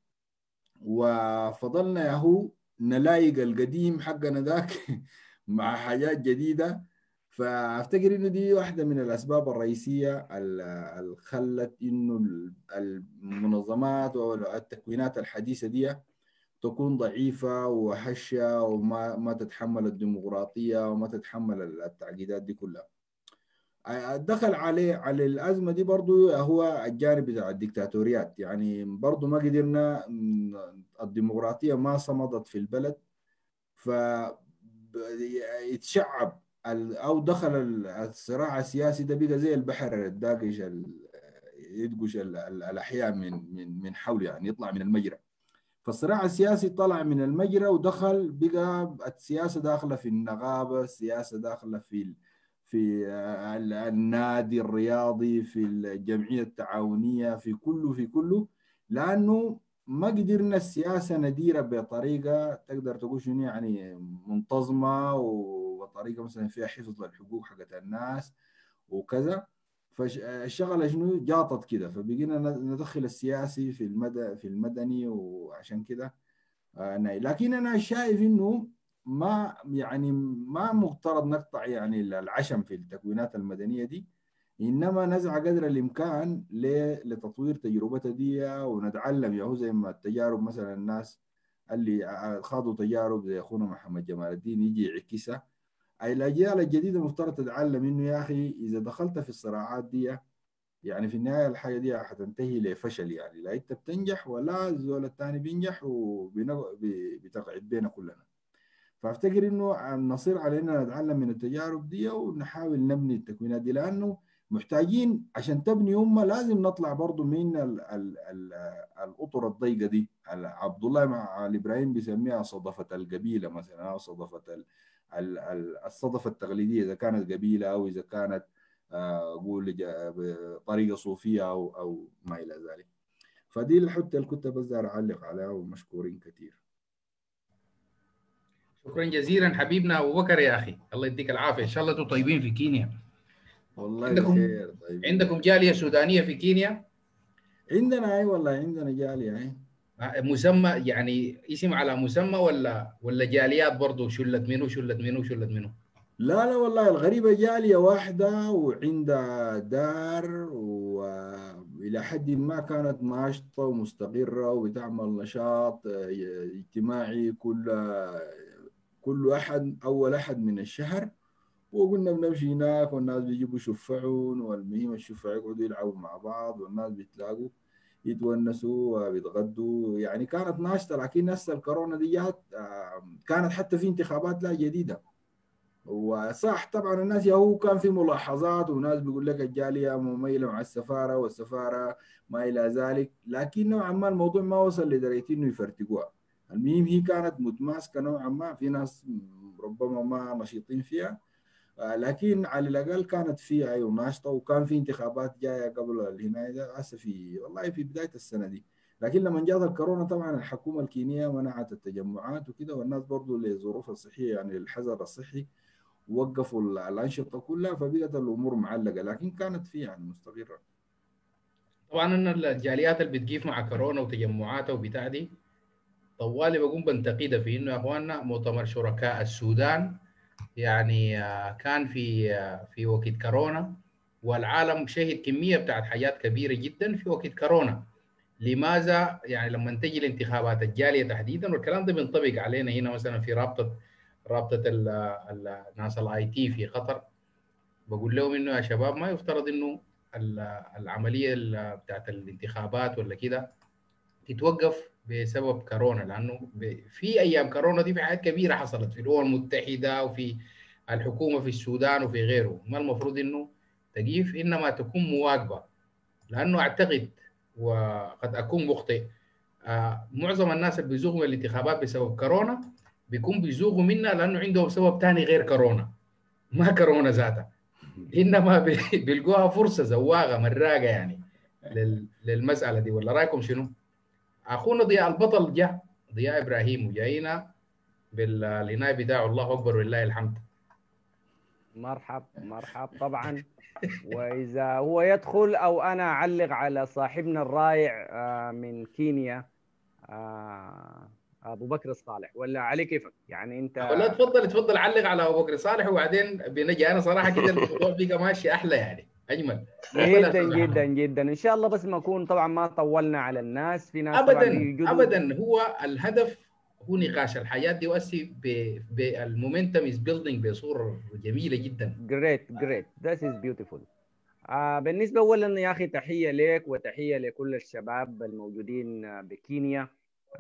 وفضلنا ياهو نلايق القديم حقنا ذاك <laughs> مع حاجات جديده فافتكر انه دي واحده من الاسباب الرئيسيه اللي خلت انه المنظمات والتكوينات الحديثه دي تكون ضعيفه وهشه وما ما تتحمل الديمقراطيه وما تتحمل التعقيدات دي كلها دخل عليه على الازمه دي برضو هو الجانب بتاع الدكتاتوريات يعني برضو ما قدرنا الديمقراطية ما صمدت في البلد ف يتشعب او دخل الصراع السياسي ده بقى زي البحر الداقش يدقش الاحياء من من من حوله يعني يطلع من المجرى فالصراع السياسي طلع من المجرى ودخل بقى السياسه داخله في النغابه السياسه داخله في في النادي الرياضي في الجمعيه التعاونيه في كله في كله لانه ما قدرنا السياسه نديرها بطريقه تقدر تقول شنو يعني منتظمه وطريقه مثلا فيها حفظ للحقوق حقت الناس وكذا فالشغله شنو جاطت كده فبقينا ندخل السياسي في المدى في المدني وعشان كده آه، لكن انا شايف انه ما يعني ما مفترض نقطع يعني العشم في التكوينات المدنيه دي انما نزع قدر الامكان لتطوير تجربتها دي ونتعلم يعني زي ما التجارب مثلا الناس اللي خاضوا تجارب زي اخونا محمد جمال الدين يجي يعكسها اي الاجيال الجديده مفترض تتعلم انه يا اخي اذا دخلت في الصراعات دي يعني في النهايه الحاجه دي حتنتهي لفشل يعني لا انت بتنجح ولا الزول الثاني بينجح وبتقعد بينا كلنا فافتكر انه نصير علينا نتعلم من التجارب دي ونحاول نبني التكوينات دي لانه محتاجين عشان تبني أمة لازم نطلع برضه من الـ الـ الـ الأطر الضيقة دي عبد الله مع الإبراهيم بيسميها صدفة القبيلة مثلا أو آه، صدفة الصدفة التقليدية إذا كانت قبيلة أو إذا كانت آه، قول آه، بطريقة صوفية أو أو ما إلى ذلك فدي الحتة اللي كنت بس أعلق عليها ومشكورين كثير شكرا جزيلا حبيبنا أبو بكر يا أخي الله يديك العافية إن شاء الله أنتم طيبين في كينيا والله عندكم بخير طيب. عندكم جاليه سودانيه في كينيا عندنا اي والله عندنا جاليه اي آه، مسمى يعني اسم على مسمى ولا ولا جاليات برضه شلت منو شلت منو شلت منو لا لا والله الغريبة جالية واحدة وعندها دار وإلى حد ما كانت ناشطة ومستقرة وبتعمل نشاط آه، اجتماعي كل كل أحد أول أحد من الشهر وقلنا بنمشي هناك والناس بيجيبوا شفعون والمهم الشفع يقعدوا يلعبوا مع بعض والناس بيتلاقوا يتونسوا وبيتغدوا يعني كانت ناشطه لكن هسه الكورونا دي جات كانت حتى في انتخابات لا جديده وصح طبعا الناس يا هو كان في ملاحظات وناس بيقول لك الجاليه مميله مع السفاره والسفاره ما الى ذلك لكن نوعا ما الموضوع ما وصل لدرجه انه يفرتقوها المهم هي كانت متماسكه نوعا ما في ناس ربما ما نشيطين فيها لكن على الاقل كانت في ايوه ناشطه وكان في انتخابات جايه قبل هنا هسه في والله في بدايه السنه دي لكن لما جات الكورونا طبعا الحكومه الكينيه منعت التجمعات وكده والناس برضه لظروف الصحيه يعني الحذر الصحي وقفوا الانشطه كلها فبقت الامور معلقه لكن كانت في يعني مستقره طبعا انا الجاليات اللي بتجيف مع كورونا وتجمعاتها وبتاع دي طوالي بقوم بنتقيدها في انه يا اخواننا مؤتمر شركاء السودان يعني آه، كان في آه، في وقت كورونا والعالم شهد كميه بتاعت حاجات كبيره جدا في وقت كورونا لماذا يعني لما تجي الانتخابات الجاليه تحديدا والكلام ده بينطبق علينا هنا مثلا في رابطه رابطه الناس الاي تي في قطر بقول لهم انه يا شباب ما يفترض انه العمليه بتاعت الانتخابات ولا كده تتوقف بسبب كورونا لانه في ايام كورونا دي في حاجات كبيره حصلت في الامم المتحده وفي الحكومه في السودان وفي غيره ما المفروض انه تجيف انما تكون مواكبه لانه اعتقد وقد اكون مخطئ آه، معظم الناس اللي بيزوغوا من الانتخابات بسبب كورونا بيكون بيزوغوا منها لانه عندهم سبب ثاني غير كورونا ما كورونا ذاتها انما بيلقوها فرصه زواغه مراقه يعني للمساله دي ولا رايكم شنو؟ اخونا ضياء البطل جاء ضياء ابراهيم وجاينا بالهنايه بتاعه الله اكبر ولله الحمد مرحب مرحب طبعا واذا هو يدخل او انا اعلق على صاحبنا الرائع آه، من كينيا آه، ابو بكر الصالح ولا على كيفك يعني انت لا تفضل تفضل علق على ابو بكر صالح وبعدين بنجي انا صراحه كده الموضوع بيجي ماشي احلى يعني اجمل جدا جدا جدا ان شاء الله بس ما اكون طبعا ما طولنا على الناس في ناس ابدا ابدا هو الهدف هو نقاش الحياه دي واسي بالمومنتم از بيلدينج بصوره جميله جدا جريت جريت ذس از بيوتيفول بالنسبه اولا يا اخي تحيه لك وتحيه لكل الشباب الموجودين بكينيا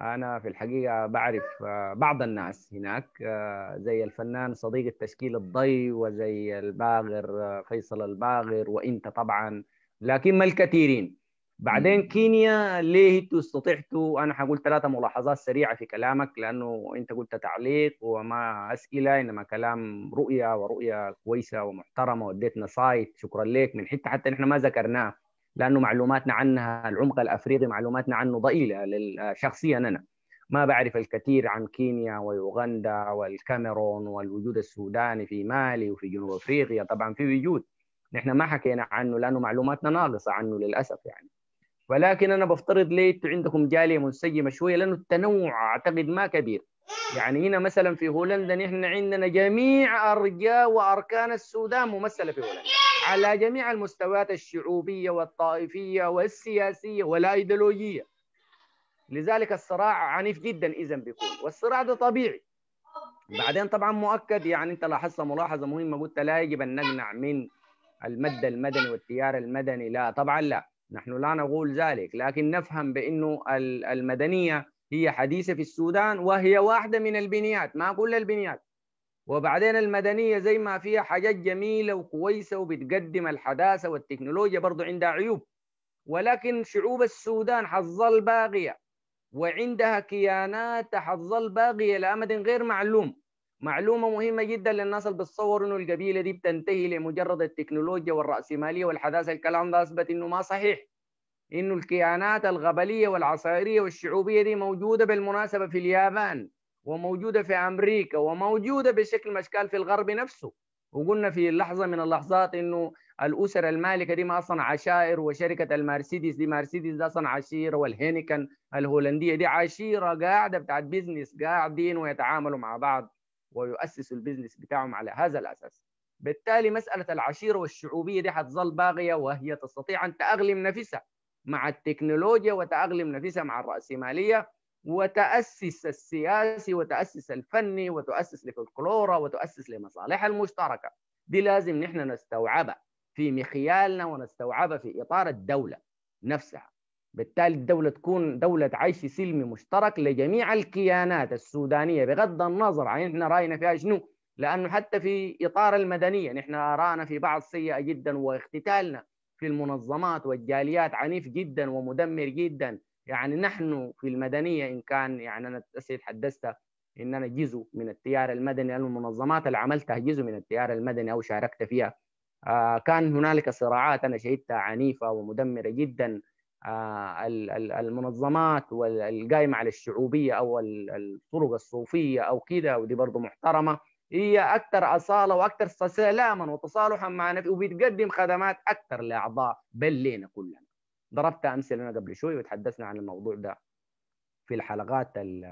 انا في الحقيقه بعرف آه، بعض الناس هناك آه، زي الفنان صديق التشكيل الضي وزي الباغر آه، فيصل الباغر وانت طبعا لكن ما الكثيرين بعدين كينيا ليه استطعتوا انا حقول ثلاثه ملاحظات سريعه في كلامك لانه انت قلت تعليق وما اسئله انما كلام رؤيه ورؤيه كويسه ومحترمه وديت نصايح شكرا لك من حته حتى نحن ما ذكرناه لانه معلوماتنا عنها العمق الافريقي معلوماتنا عنه ضئيله شخصيا انا ما بعرف الكثير عن كينيا ويوغندا والكاميرون والوجود السوداني في مالي وفي جنوب افريقيا طبعا في وجود نحن ما حكينا عنه لانه معلوماتنا ناقصه عنه للاسف يعني ولكن انا بفترض ليه عندكم جاليه منسجمه شويه لانه التنوع اعتقد ما كبير يعني هنا مثلا في هولندا نحن عندنا جميع ارجاء واركان السودان ممثله في هولندا على جميع المستويات الشعوبية والطائفية والسياسية والأيديولوجية لذلك الصراع عنيف جدا إذا بيكون والصراع ده طبيعي بعدين طبعا مؤكد يعني أنت لاحظت ملاحظة مهمة قلت لا يجب أن نمنع من المد المدني والتيار المدني لا طبعا لا نحن لا نقول ذلك لكن نفهم بأنه المدنية هي حديثة في السودان وهي واحدة من البنيات ما كل البنيات وبعدين المدنيه زي ما فيها حاجات جميله وكويسه وبتقدم الحداثه والتكنولوجيا برضو عندها عيوب ولكن شعوب السودان حظل باغيه وعندها كيانات حظل باغيه لامد غير معلوم معلومه مهمه جدا للناس اللي بتصور انه القبيله دي بتنتهي لمجرد التكنولوجيا والراسماليه والحداثه الكلام ده اثبت انه ما صحيح انه الكيانات الغبليه والعصائريه والشعوبيه دي موجوده بالمناسبه في اليابان وموجودة في أمريكا وموجودة بشكل مشكال في الغرب نفسه وقلنا في لحظة من اللحظات إنه الأسر المالكة دي ما أصلا عشائر وشركة المرسيدس دي مرسيدس ده أصلا عشيرة والهينيكن الهولندية دي عشيرة قاعدة بتاعت بيزنس قاعدين ويتعاملوا مع بعض ويؤسسوا البيزنس بتاعهم على هذا الأساس بالتالي مسألة العشيرة والشعوبية دي حتظل باقية وهي تستطيع أن تأغلم نفسها مع التكنولوجيا وتأغلم نفسها مع الرأسمالية وتأسس السياسي وتأسس الفني وتؤسس لفولكلورة وتؤسس لمصالح المشتركة دي لازم نحن نستوعبها في مخيالنا ونستوعبها في إطار الدولة نفسها بالتالي الدولة تكون دولة عيش سلمي مشترك لجميع الكيانات السودانية بغض النظر عن احنا رأينا فيها شنو لأنه حتى في إطار المدنية نحن رأنا في بعض سيئة جدا واختتالنا في المنظمات والجاليات عنيف جدا ومدمر جدا يعني نحن في المدنيه ان كان يعني انا السيد حدثت ان انا جزء من التيار المدني المنظمات اللي عملتها جزء من التيار المدني او شاركت فيها آه كان هنالك صراعات انا شهدتها عنيفه ومدمره جدا آه المنظمات والقائمه على الشعوبيه او الطرق الصوفيه او كده ودي برضه محترمه هي اكثر اصاله واكثر سلاما وتصالحا مع نفسها وبتقدم خدمات اكثر لاعضاء بل لينا كلنا ضربت امثله انا قبل شوي وتحدثنا عن الموضوع ده في الحلقات ال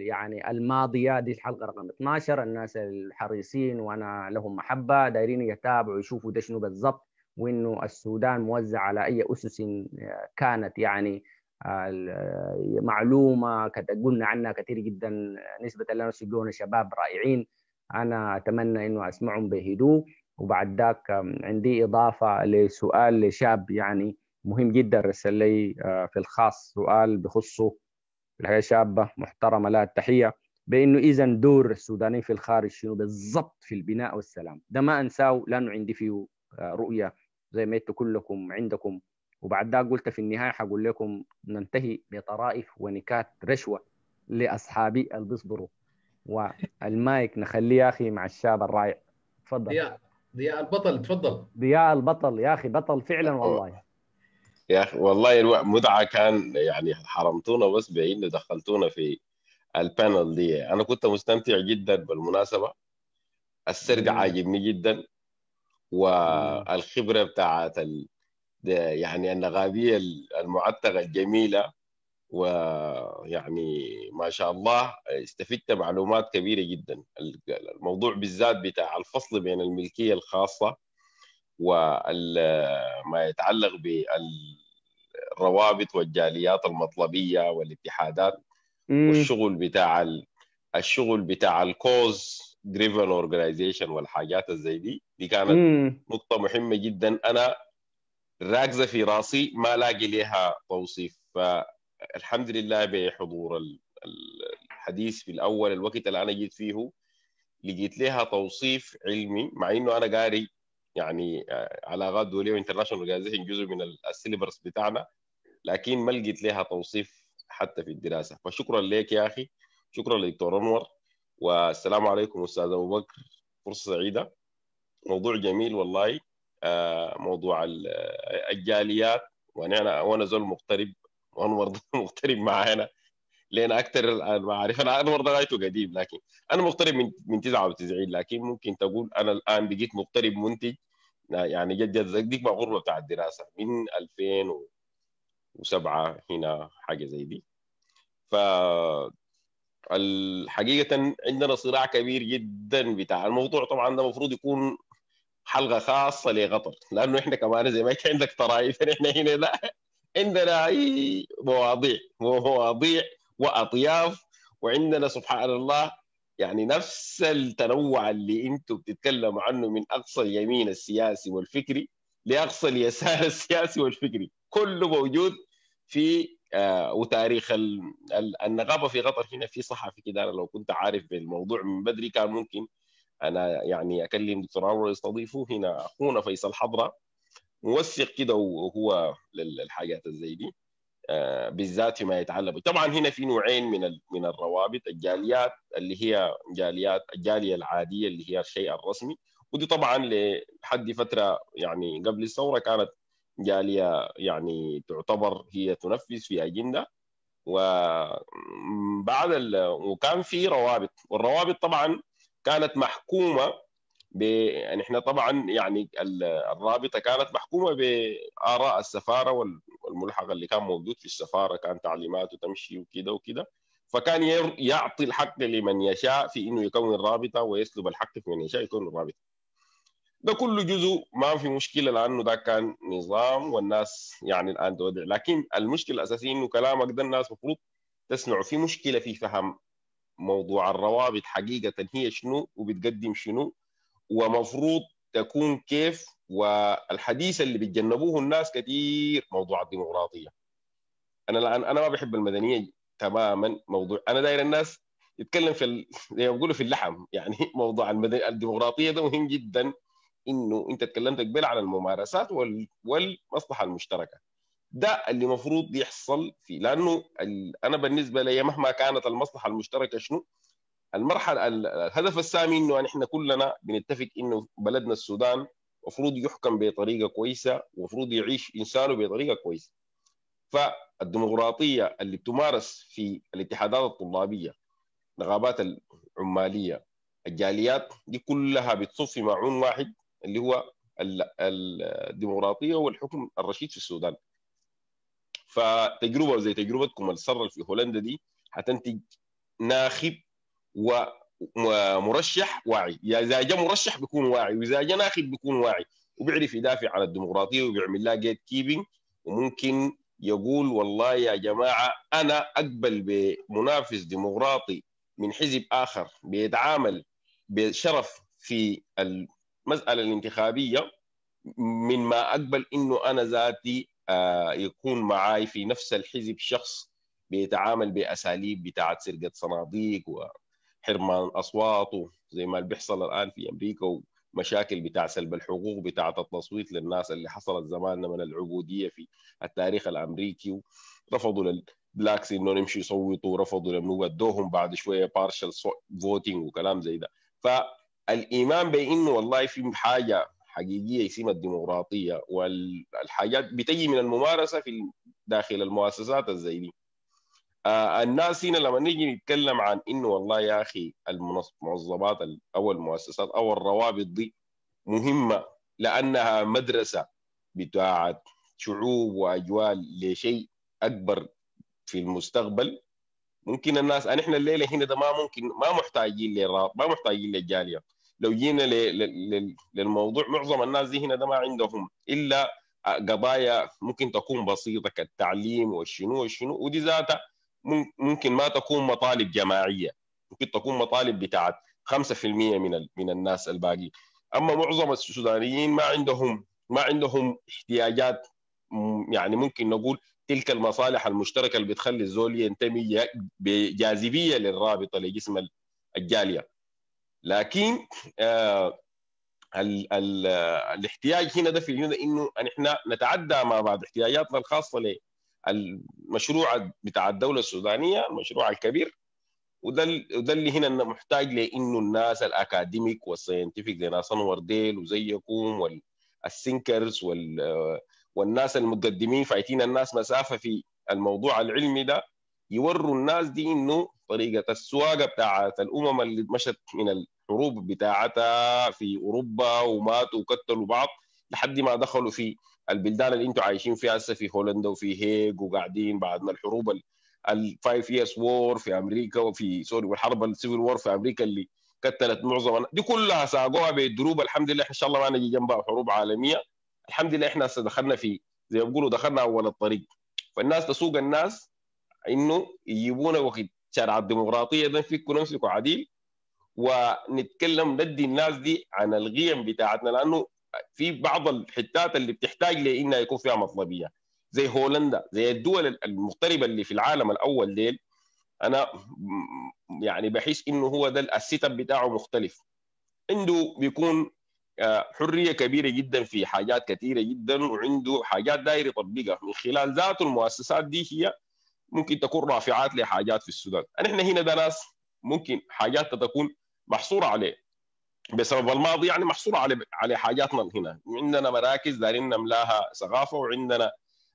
يعني الماضيه دي الحلقه رقم 12 الناس الحريصين وانا لهم محبه دايرين يتابعوا يشوفوا ده شنو بالضبط وانه السودان موزع على اي اسس كانت يعني آه، معلومه قلنا عنها كثير جدا نسبه لنا شباب رائعين انا اتمنى انه اسمعهم بهدوء وبعد ذاك عندي إضافة لسؤال لشاب يعني مهم جدا رسل لي آه، في الخاص سؤال بخصه الحياة شابة محترمة لها التحية بأنه إذا دور السودانيين في الخارج شنو بالضبط في البناء والسلام ده ما أنساه لأنه عندي فيه آه، رؤية زي ما أنتم كلكم عندكم وبعد ذاك قلت في النهاية حقول لكم ننتهي بطرائف ونكات رشوة لأصحابي اللي بيصبروا والمايك نخليه يا أخي مع الشاب الرائع تفضل ضياء البطل تفضل ضياء البطل يا اخي بطل فعلا والله يا اخي والله المتعه كان يعني حرمتونا بس بان دخلتونا في البانل دي انا كنت مستمتع جدا بالمناسبه السرد عاجبني جدا والخبره بتاعت ال... يعني النغابيه المعتقه الجميله ويعني ما شاء الله استفدت معلومات كبيره جدا الموضوع بالذات بتاع الفصل بين الملكيه الخاصه وما يتعلق بالروابط والجاليات المطلبيه والاتحادات مم. والشغل بتاع الشغل بتاع الكوز دريفن اورجنايزيشن والحاجات الزي دي دي كانت مم. نقطه مهمه جدا انا راكزه في راسي ما لاقي لها توصيف الحمد لله بحضور الحديث في الاول الوقت اللي انا جيت فيه لقيت لها توصيف علمي مع انه انا قاري يعني علاقات دوليه وانترناشونال اورجانيزيشن جزء من السيلبرس بتاعنا لكن ما لقيت لها توصيف حتى في الدراسه فشكرا لك يا اخي شكرا للدكتور انور والسلام عليكم استاذ ابو بكر فرصه سعيده موضوع جميل والله آه، موضوع آه، الجاليات وانا وانا زول مغترب وانور <laughs> مغترب معانا لين اكثر المعارف انا انور ده غايته قديم لكن انا مغترب من من 99 لكن ممكن تقول انا الان بقيت مغترب منتج يعني جد جد ديك ما غربه بتاع الدراسه من 2007 هنا حاجه زي دي ف الحقيقة عندنا صراع كبير جدا بتاع الموضوع طبعا ده المفروض يكون حلقة خاصة لقطر لأنه إحنا كمان زي ما أنت عندك طرايف إحنا هنا لا عندنا اي مواضيع مواضيع واطياف وعندنا سبحان الله يعني نفس التنوع اللي انتم بتتكلموا عنه من اقصى اليمين السياسي والفكري لاقصى اليسار <laughs> السياسي والفكري كله موجود في آه وتاريخ النقابه في قطر هنا في صحفي كده انا لو كنت عارف بالموضوع من بدري كان ممكن انا يعني اكلم دكتور عمر يستضيفه هنا اخونا فيصل حضره موثق كده وهو للحاجات زي دي آه، بالذات فيما يتعلق طبعا هنا في نوعين من من الروابط الجاليات اللي هي جاليات الجاليه العاديه اللي هي الشيء الرسمي ودي طبعا لحد فتره يعني قبل الثوره كانت جاليه يعني تعتبر هي تنفذ في اجنده وبعد ال... وكان في روابط والروابط طبعا كانت محكومه ب... يعني احنا طبعا يعني الرابطه كانت محكومه باراء السفاره والملحق اللي كان موجود في السفاره كان تعليماته تمشي وكده وكده فكان يعطي الحق لمن يشاء في انه يكون الرابطه ويسلب الحق في من يشاء يكون الرابطه. ده كله جزء ما في مشكله لانه ده كان نظام والناس يعني الان تودع لكن المشكله الاساسيه انه كلامك ده الناس المفروض تسمع في مشكله في فهم موضوع الروابط حقيقه هي شنو وبتقدم شنو ومفروض تكون كيف والحديث اللي بيتجنبوه الناس كثير موضوع الديمقراطيه انا الان انا ما بحب المدنيه تماما موضوع انا داير الناس يتكلم في ال... زي ما بيقولوا في اللحم <laughs> يعني موضوع الديمقراطيه ده مهم جدا انه انت تكلمت قبل عن الممارسات وال... والمصلحه المشتركه ده اللي المفروض يحصل فيه لانه ال... انا بالنسبه لي مهما كانت المصلحه المشتركه شنو المرحله الهدف السامي انه نحن كلنا بنتفق انه بلدنا السودان المفروض يحكم بطريقه كويسه ومفروض يعيش انسانه بطريقه كويسه فالديمقراطيه اللي بتمارس في الاتحادات الطلابيه نغابات العماليه الجاليات دي كلها بتصف في معون واحد اللي هو الديمقراطيه والحكم الرشيد في السودان فتجربه زي تجربتكم السره في هولندا دي هتنتج ناخب ومرشح واعي اذا جاء مرشح بيكون واعي واذا جاء ناخب بيكون واعي وبيعرف يدافع عن الديمقراطيه وبيعمل لها جيت كيبنج وممكن يقول والله يا جماعه انا اقبل بمنافس ديمقراطي من حزب اخر بيتعامل بشرف في المساله الانتخابيه من ما اقبل انه انا ذاتي آه، يكون معاي في نفس الحزب شخص بيتعامل باساليب بتاعت سرقه صناديق و حرمان الاصوات زي ما اللي بيحصل الان في امريكا ومشاكل بتاع سلب الحقوق بتاعه التصويت للناس اللي حصلت زمان من العبوديه في التاريخ الامريكي رفضوا للبلاكس انه نمشي يصوتوا رفضوا لما ودوهم بعد شويه بارشل فوتينج وكلام زي ده فالايمان بانه والله في حاجه حقيقيه يسمى الديمقراطيه والحاجات بتجي من الممارسه في داخل المؤسسات الزي دي آه الناس هنا لما نيجي نتكلم عن انه والله يا اخي المنظمات او المؤسسات او الروابط دي مهمه لانها مدرسه بتاعت شعوب واجوال لشيء اكبر في المستقبل ممكن الناس أن يعني احنا الليله هنا ده ما ممكن ما محتاجين لرا ما محتاجين للجاليه لو جينا للموضوع معظم الناس دي هنا ده ما عندهم الا قضايا ممكن تكون بسيطه كالتعليم والشنو والشنو ودي ذاتها ممكن ما تكون مطالب جماعيه ممكن تكون مطالب بتاعت 5% من من الناس الباقي اما معظم السودانيين ما عندهم ما عندهم احتياجات يعني ممكن نقول تلك المصالح المشتركه اللي بتخلي الزول ينتمي بجاذبيه للرابطه لجسم الجاليه لكن آه الاحتياج هنا ده في انه نحن نتعدى ما بعد احتياجاتنا الخاصه المشروع بتاع الدوله السودانيه المشروع الكبير وده وده اللي هنا محتاج لانه الناس الاكاديميك والساينتفك زي انور ورديل وزيكم والسينكرز وال والناس المتقدمين فايتين الناس مسافه في الموضوع العلمي ده يوروا الناس دي انه طريقه السواقه بتاعت الامم اللي مشت من الحروب بتاعتها في اوروبا وماتوا وقتلوا بعض لحد ما دخلوا في البلدان اللي انتم عايشين فيها هسه في هولندا وفي هيج وقاعدين بعد ما الحروب الفايف ييرز وور في امريكا وفي سوري والحرب السيفل وور في امريكا اللي قتلت معظم دي كلها ساقوها بالدروب الحمد لله احنا ان شاء الله ما نجي جنبها حروب عالميه الحمد لله احنا هسه دخلنا في زي ما بيقولوا دخلنا اول الطريق فالناس تسوق الناس انه يجيبونا وقت شارع الديمقراطيه ده نفك ونمسك عديل ونتكلم ندي الناس دي عن القيم بتاعتنا لانه في بعض الحتات اللي بتحتاج لانها يكون فيها مطلبيه زي هولندا زي الدول المغتربه اللي في العالم الاول ديل انا يعني بحس انه هو ده السيت اب بتاعه مختلف عنده بيكون آه، حريه كبيره جدا في حاجات كثيره جدا وعنده حاجات داير يطبقها من خلال ذاته المؤسسات دي هي ممكن تكون رافعات لحاجات في السودان نحن هنا ده ناس ممكن حاجات تكون محصوره عليه بسبب الماضي يعني محصوره على على حاجاتنا هنا عندنا مراكز دارين نملاها ثقافه وعندنا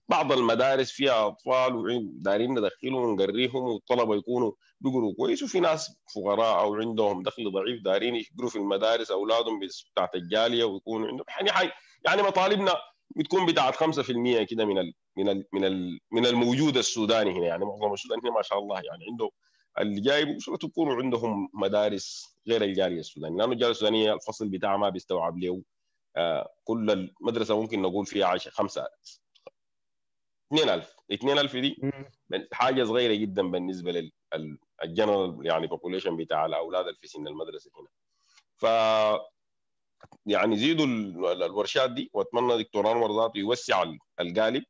بعض المدارس فيها اطفال ودارين ندخلهم ونقريهم والطلبه يكونوا بيقروا كويس وفي ناس فقراء او عندهم دخل ضعيف دارين يقروا في المدارس اولادهم بتاعت الجاليه ويكونوا عندهم يعني حي يعني مطالبنا بتكون بتاعت 5% كده من الـ من الـ من من الموجود السوداني هنا يعني معظم السودان هنا ما شاء الله يعني عنده اللي الجاي بكره تكون عندهم مدارس غير الجاليه السودانيه لانه الجاليه السودانيه الفصل بتاعها ما بيستوعب له آه، كل المدرسه ممكن نقول فيها 10 5000 2000 2000 دي حاجه صغيره جدا بالنسبه للجنرال يعني بوبوليشن بتاع الاولاد في سن المدرسه هنا ف يعني زيدوا الورشات دي واتمنى دكتور انور ذاته يوسع القالب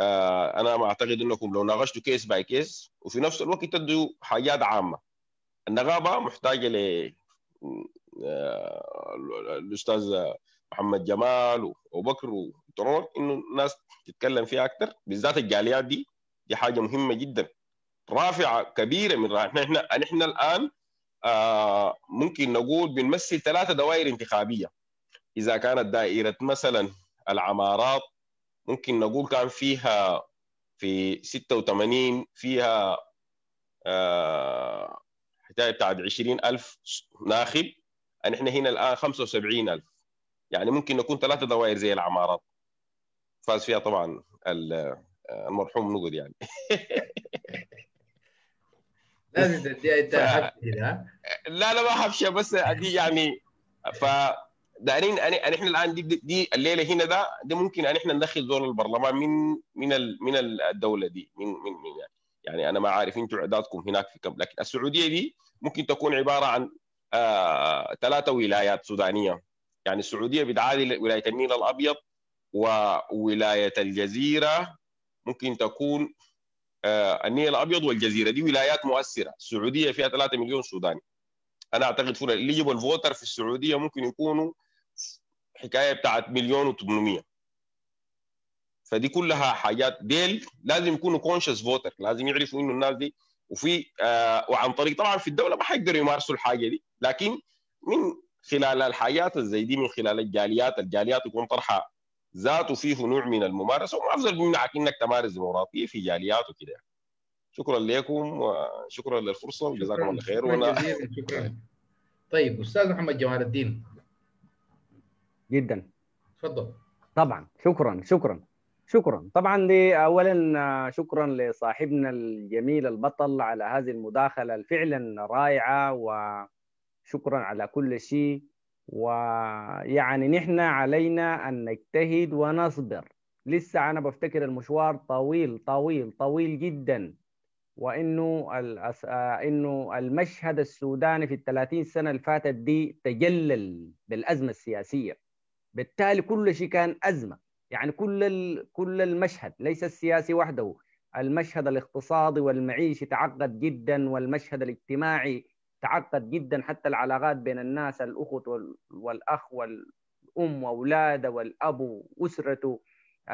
آه، انا ما اعتقد انكم لو ناقشتوا كيس باي كيس وفي نفس الوقت تدوا حاجات عامه النقابه محتاجه ل آه، الاستاذ محمد جمال وبكر وترون انه الناس تتكلم فيها اكثر بالذات الجاليات دي دي حاجه مهمه جدا رافعه كبيره من احنا احنا احنا الان آه ممكن نقول بنمثل ثلاثه دوائر انتخابيه اذا كانت دائره مثلا العمارات ممكن نقول كان فيها في 86 فيها حكايه بتاعت 20000 ناخب نحن يعني هنا الان 75000 يعني ممكن نكون ثلاثه دوائر زي العمارات فاز فيها طبعا آه، المرحوم نقد يعني لازم تديها انت ف... لا لا ما حبشه بس دي يعني ف دارين ان يعني احنا الان دي, دي الليله هنا ده دي ممكن ان احنا ندخل زول البرلمان من من ال من الدوله دي من من, من يعني, يعني انا ما عارف انتم اعدادكم هناك في كم لكن السعوديه دي ممكن تكون عباره عن آه ثلاثه ولايات سودانيه يعني السعوديه بتعادل ولايه النيل الابيض وولايه الجزيره ممكن تكون آه النيل الابيض والجزيره دي ولايات مؤثره السعوديه فيها 3 مليون سوداني انا اعتقد فول اللي يجيبوا الفوتر في السعوديه ممكن يكونوا حكايه بتاعت مليون و800 فدي كلها حاجات ديل لازم يكونوا كونشس فوتر لازم يعرفوا انه الناس دي وفي آه وعن طريق طبعا في الدوله ما حيقدروا يمارسوا الحاجه دي لكن من خلال الحاجات زي دي من خلال الجاليات الجاليات يكون طرحها ذاته فيه نوع من الممارسه وما افضل منعك انك تمارس ديمقراطيه في جاليات وكده شكرا لكم وشكرا للفرصه وجزاكم الله خير شكرا طيب استاذ محمد جمال الدين جدا اتفضل طبعا شكرا شكرا شكرا طبعا اولا آه، شكرا لصاحبنا الجميل البطل على هذه المداخله فعلا رائعه وشكرا على كل شيء ويعني نحن علينا ان نجتهد ونصبر لسه انا بفتكر المشوار طويل طويل طويل جدا وانه آه، انه المشهد السوداني في ال 30 سنه اللي فاتت دي تجلل بالازمه السياسيه بالتالي كل شيء كان ازمه يعني كل كل المشهد ليس السياسي وحده المشهد الاقتصادي والمعيشي تعقد جدا والمشهد الاجتماعي تعقد جدا حتى العلاقات بين الناس الاخت والاخ والام واولاده والاب واسرته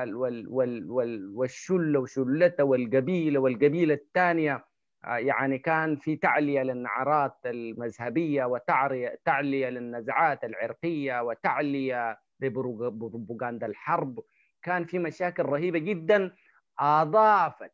وال وال والشله وشلته والقبيله والقبيله الثانيه آه، يعني كان في تعليه للنعرات المذهبيه وتعليه للنزعات العرقيه وتعليه ببروباغندا الحرب كان في مشاكل رهيبه جدا اضافت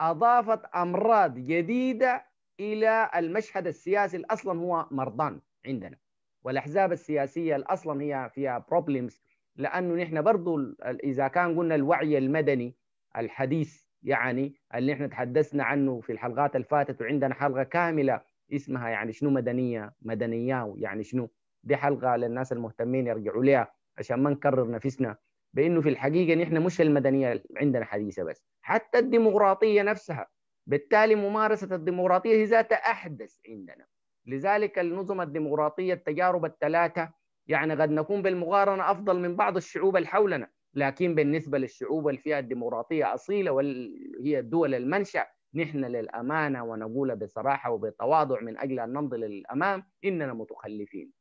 اضافت امراض جديده الى المشهد السياسي اصلا هو مرضان عندنا والاحزاب السياسيه اصلا هي فيها بروبلمز لانه نحن برضو اذا كان قلنا الوعي المدني الحديث يعني اللي احنا تحدثنا عنه في الحلقات الفاتت وعندنا حلقه كامله اسمها يعني شنو مدنيه مدنياو يعني شنو دي حلقه للناس المهتمين يرجعوا لها عشان ما نكرر نفسنا بانه في الحقيقه نحن مش المدنيه عندنا حديثه بس حتى الديمقراطيه نفسها بالتالي ممارسه الديمقراطيه هي ذاتها احدث عندنا لذلك النظم الديمقراطيه التجارب الثلاثه يعني قد نكون بالمقارنه افضل من بعض الشعوب اللي حولنا لكن بالنسبه للشعوب اللي فيها الديمقراطيه اصيله وهي الدول المنشا نحن للامانه ونقول بصراحه وبتواضع من اجل ان نمضي للامام اننا متخلفين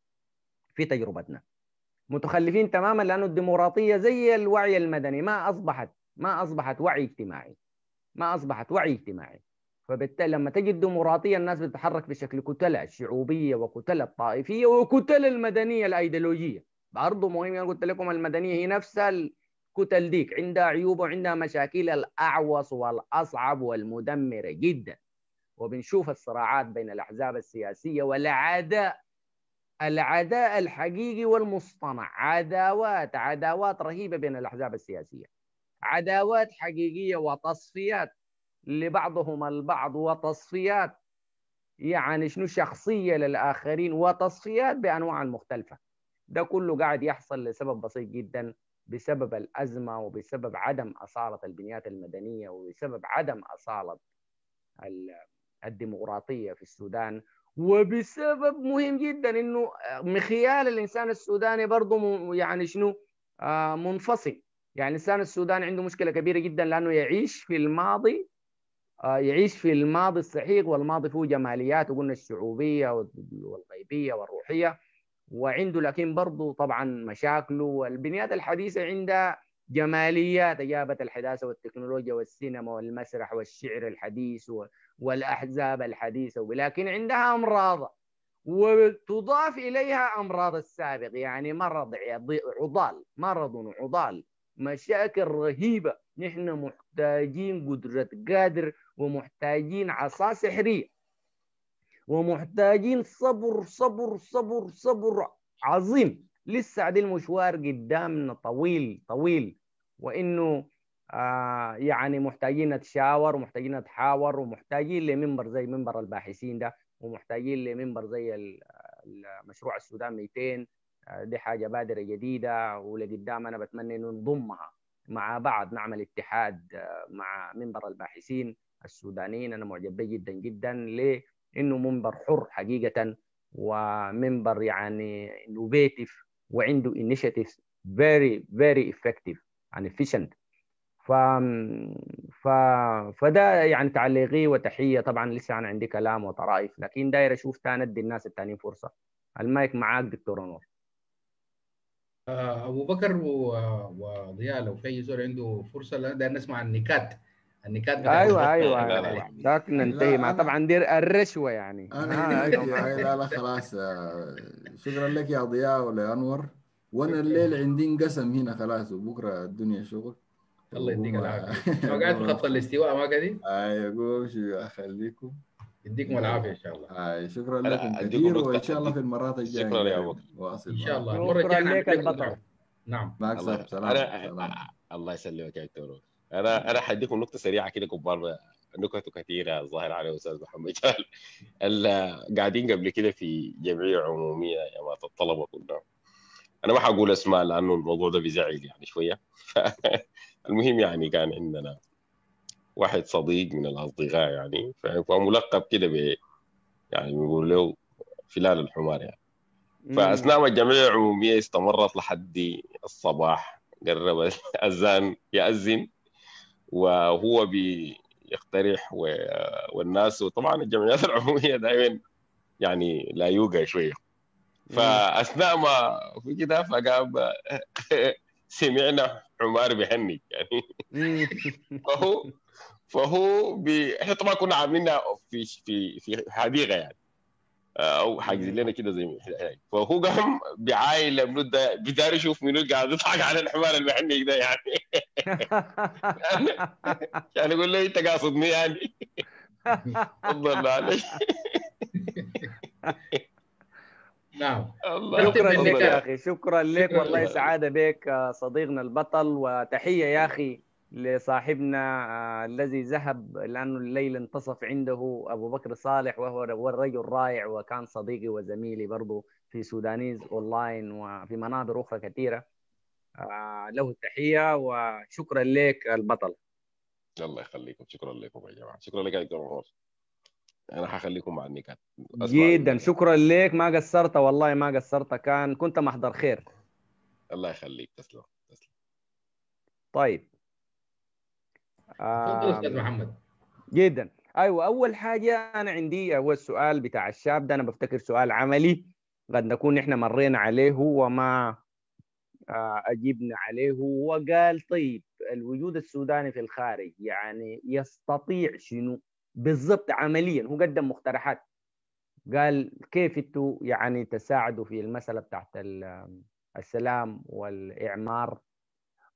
في تجربتنا متخلفين تماما لأن الديمقراطية زي الوعي المدني ما أصبحت ما أصبحت وعي اجتماعي ما أصبحت وعي اجتماعي فبالتالي لما تجد الديمقراطية الناس بتتحرك بشكل كتلة الشعوبية وكتلة الطائفية وكتلة المدنية الأيديولوجية برضه مهم أنا قلت لكم المدنية هي نفسها الكتل ديك عندها عيوب وعندها مشاكل الأعوص والأصعب والمدمرة جدا وبنشوف الصراعات بين الأحزاب السياسية والعداء العداء الحقيقي والمصطنع عداوات عداوات رهيبه بين الاحزاب السياسيه عداوات حقيقيه وتصفيات لبعضهم البعض وتصفيات يعني شنو شخصيه للاخرين وتصفيات بانواع مختلفه ده كله قاعد يحصل لسبب بسيط جدا بسبب الازمه وبسبب عدم اصاله البنيات المدنيه وبسبب عدم اصاله الديمقراطيه في السودان وبسبب مهم جدا انه آه، مخيال الانسان السوداني برضه يعني شنو آه، منفصل يعني الانسان السوداني عنده مشكله كبيره جدا لانه يعيش في الماضي آه، يعيش في الماضي الصحيح والماضي فيه جماليات وقلنا الشعوبيه والغيبيه والروحيه وعنده لكن برضه طبعا مشاكله والبنيات الحديثه عندها جماليات جابت الحداثة والتكنولوجيا والسينما والمسرح والشعر الحديث والأحزاب الحديثة ولكن عندها أمراض وتضاف إليها أمراض السابق يعني مرض عضال مرض عضال مشاكل رهيبة نحن محتاجين قدرة قادر ومحتاجين عصا سحرية ومحتاجين صبر صبر صبر صبر عظيم لسه دي المشوار قدامنا طويل طويل وانه آه يعني محتاجين نتشاور ومحتاجين نتحاور ومحتاجين لمنبر زي منبر الباحثين ده ومحتاجين لمنبر زي مشروع السودان 200 آه، دي حاجة بادرة جديدة ولقدام أنا بتمنى إنه نضمها مع بعض نعمل اتحاد آه، مع منبر الباحثين السودانيين أنا معجب به جدا جدا لأنه منبر حر حقيقة ومنبر يعني نوبيتف وعنده initiatives very very effective and efficient ف... ف... فده يعني تعليقي وتحيه طبعا لسه انا عندي كلام وطرائف لكن داير اشوف تاني ادي الناس التانيين فرصه المايك معاك دكتور نور آه، ابو بكر وضياء لو في زول عنده فرصه لان ده نسمع النكات أيوة، النكات ايوه ايوه ايوه ذاك ننتهي مع طبعا دير الرشوه يعني انا آه أيوة. لا لا خلاص آه، شكرا لك يا ضياء ولا انور وانا الليل عندي انقسم هنا خلاص وبكره الدنيا شغل الله يديك العافيه <laughs> قاعد في خط الاستواء ما قاعدين؟ اي آه، قوم شو اخليكم يديكم آه، العافيه ان شاء الله اي شكرا لكم كثير وان شاء الله في المرات الجايه شكرا يا ابو ان شاء الله المره الجايه نعم معك سلام الله يسلمك يا دكتور انا انا حديكم نقطه سريعه كده كبار نكت كثيره الظاهر على استاذ محمد جال <laughs> قاعدين قبل كده في جمعيه عموميه يا مات الطلبه كلهم انا ما حقول اسماء لانه الموضوع ده بيزعل يعني شويه <laughs> المهم يعني كان عندنا واحد صديق من الاصدقاء يعني فملقب كده ب يعني بيقول له فلان الحمار يعني فاثناء ما الجمعيه العموميه استمرت لحد الصباح قرب الاذان ياذن وهو بيقترح والناس وطبعا الجمعيات <laughs> العموميه دائما يعني لا يوجا شويه فاثناء ما في كده فقام <laughs> سمعنا عمار بيهني يعني <laughs> فهو فهو بي... احنا طبعا كنا عاملينها في في في حديقه يعني آه، او حاجزين لنا كده زي فهو قام بعايله منو ده يشوف منو قاعد يضحك على الحمار اللي ده يعني يعني يقول له انت قاصدني يعني تفضل معلش نعم شكرا لك يا اخي شكرا لك والله سعاده بك صديقنا البطل وتحيه يا اخي لصاحبنا آه، الذي ذهب لانه الليل انتصف عنده ابو بكر صالح وهو الرجل رائع وكان صديقي وزميلي برضه في سودانيز اونلاين وفي منابر اخرى كثيره له التحيه وشكرا لك البطل الله يخليكم شكرا لكم يا جماعه شكرا لك يا جمهور انا حخليكم مع النكات جدا شكرا لك ما قصرت والله ما قصرت كان كنت محضر خير الله يخليك تسلم تسلم طيب محمد جدا ايوه اول حاجه انا عندي هو السؤال بتاع الشاب ده انا بفتكر سؤال عملي قد نكون احنا مرينا عليه وما آه، اجبنا عليه وقال طيب الوجود السوداني في الخارج يعني يستطيع شنو بالضبط عمليا هو قدم مقترحات قال كيف انتوا يعني تساعدوا في المساله بتاعت السلام والاعمار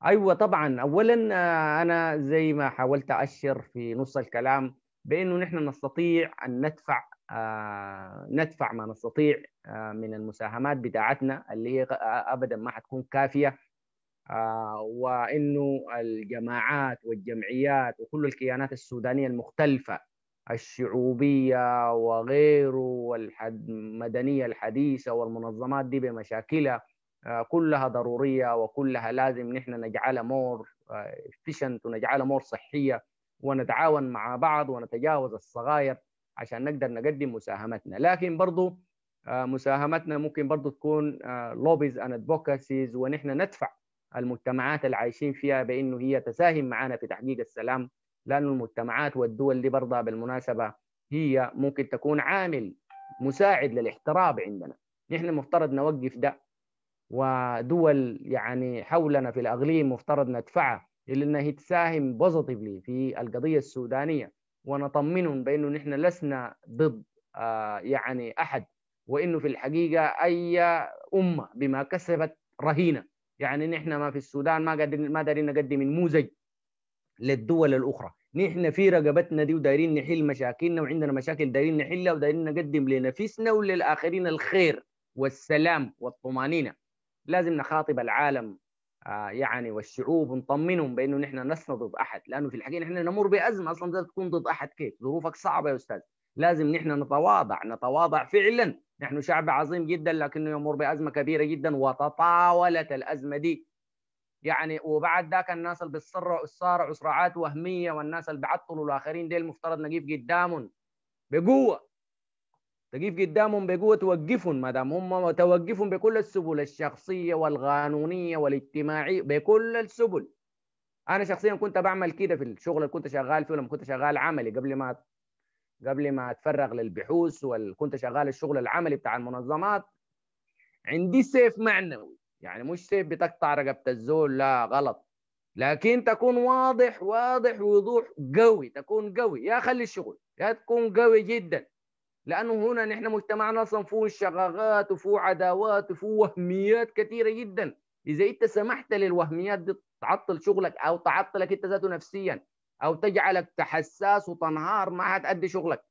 ايوه طبعا اولا آه، انا زي ما حاولت اشر في نص الكلام بانه نحن نستطيع ان ندفع آه، ندفع ما نستطيع آه، من المساهمات بتاعتنا اللي هي آه، ابدا ما حتكون كافيه وانه الجماعات والجمعيات وكل الكيانات السودانيه المختلفه الشعوبيه وغيره والمدنيه الحديثه والمنظمات دي بمشاكلها كلها ضروريه وكلها لازم نحن نجعلها مور افيشنت ونجعلها مور صحيه ونتعاون مع بعض ونتجاوز الصغاير عشان نقدر نقدم مساهمتنا لكن برضو آه، مساهمتنا ممكن برضو تكون لوبيز ان ادفوكاسيز ونحن ندفع المجتمعات اللي عايشين فيها بانه هي تساهم معنا في تحقيق السلام لأن المجتمعات والدول دي برضه بالمناسبة هي ممكن تكون عامل مساعد للاحتراب عندنا نحن مفترض نوقف ده ودول يعني حولنا في الأغليم مفترض ندفعها لأنها تساهم بوزيتيفلي في القضية السودانية ونطمنهم بانه نحن لسنا ضد آه، يعني احد وانه في الحقيقه اي امه بما كسبت رهينه يعني نحن ما في السودان ما قادرين ما دارين نقدم نموذج للدول الاخرى نحن في رقبتنا دي ودايرين نحل مشاكلنا وعندنا مشاكل دايرين نحلها ودايرين نقدم لنفسنا وللاخرين الخير والسلام والطمانينه لازم نخاطب العالم آه، يعني والشعوب نطمنهم بانه نحن لسنا ضد احد لانه في الحقيقه نحن نمر بازمه اصلا بدها تكون ضد احد كيف؟ ظروفك صعبه يا استاذ لازم نحن نتواضع نتواضع فعلا نحن شعب عظيم جدا لكنه يمر بازمه كبيره جدا وتطاولت الازمه دي يعني وبعد ذاك الناس اللي بتصرعوا صارعوا صراعات وهميه والناس اللي بيعطلوا الاخرين دي المفترض نجيب قدامهم بقوه تقف قدامهم بقوه توقفهم ما دام هم توقفهم بكل السبل الشخصيه والقانونيه والاجتماعيه بكل السبل انا شخصيا كنت بعمل كده في الشغل اللي كنت شغال فيه لما كنت شغال عملي قبل ما قبل ما اتفرغ للبحوث وكنت شغال الشغل العملي بتاع المنظمات عندي سيف معنوي يعني مش سيف بتقطع رقبه الزول لا غلط لكن تكون واضح واضح وضوح قوي تكون قوي يا خلي الشغل يا تكون قوي جدا لانه هنا نحن مجتمعنا اصلا فيه شغاغات وفيه عداوات وفيه وهميات كثيره جدا اذا انت سمحت للوهميات دي تعطل شغلك او تعطلك انت ذاته نفسيا او تجعلك تحساس وتنهار ما حتأدي شغلك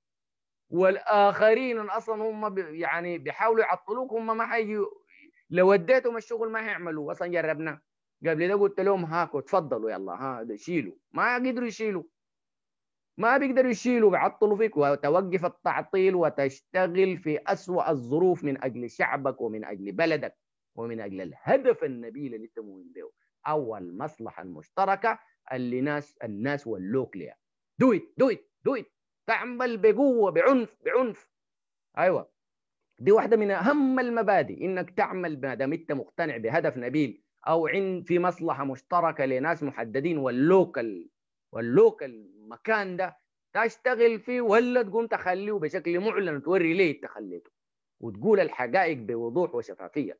والاخرين اصلا هم يعني بيحاولوا يعطلوك هم ما حيجوا لو اديتهم الشغل ما حيعملوه اصلا جربناه قبل ده قلت لهم هاكوا تفضلوا يلا ها شيلوا ما قدروا يشيلوا ما بيقدروا يشيلوا بيعطلوا فيك وتوقف التعطيل وتشتغل في أسوأ الظروف من أجل شعبك ومن أجل بلدك ومن أجل الهدف النبيل اللي أنت مؤمن به أو المصلحة المشتركة اللي ناس الناس ولوك ليها دو إت دو إت دو إت تعمل بقوة بعنف بعنف أيوة دي واحدة من أهم المبادئ إنك تعمل ما دام أنت مقتنع بهدف نبيل أو عند في مصلحة مشتركة لناس محددين واللوكال واللوك المكان ده تشتغل فيه ولا تقوم تخليه بشكل معلن وتوري ليه تخليته وتقول الحقائق بوضوح وشفافيه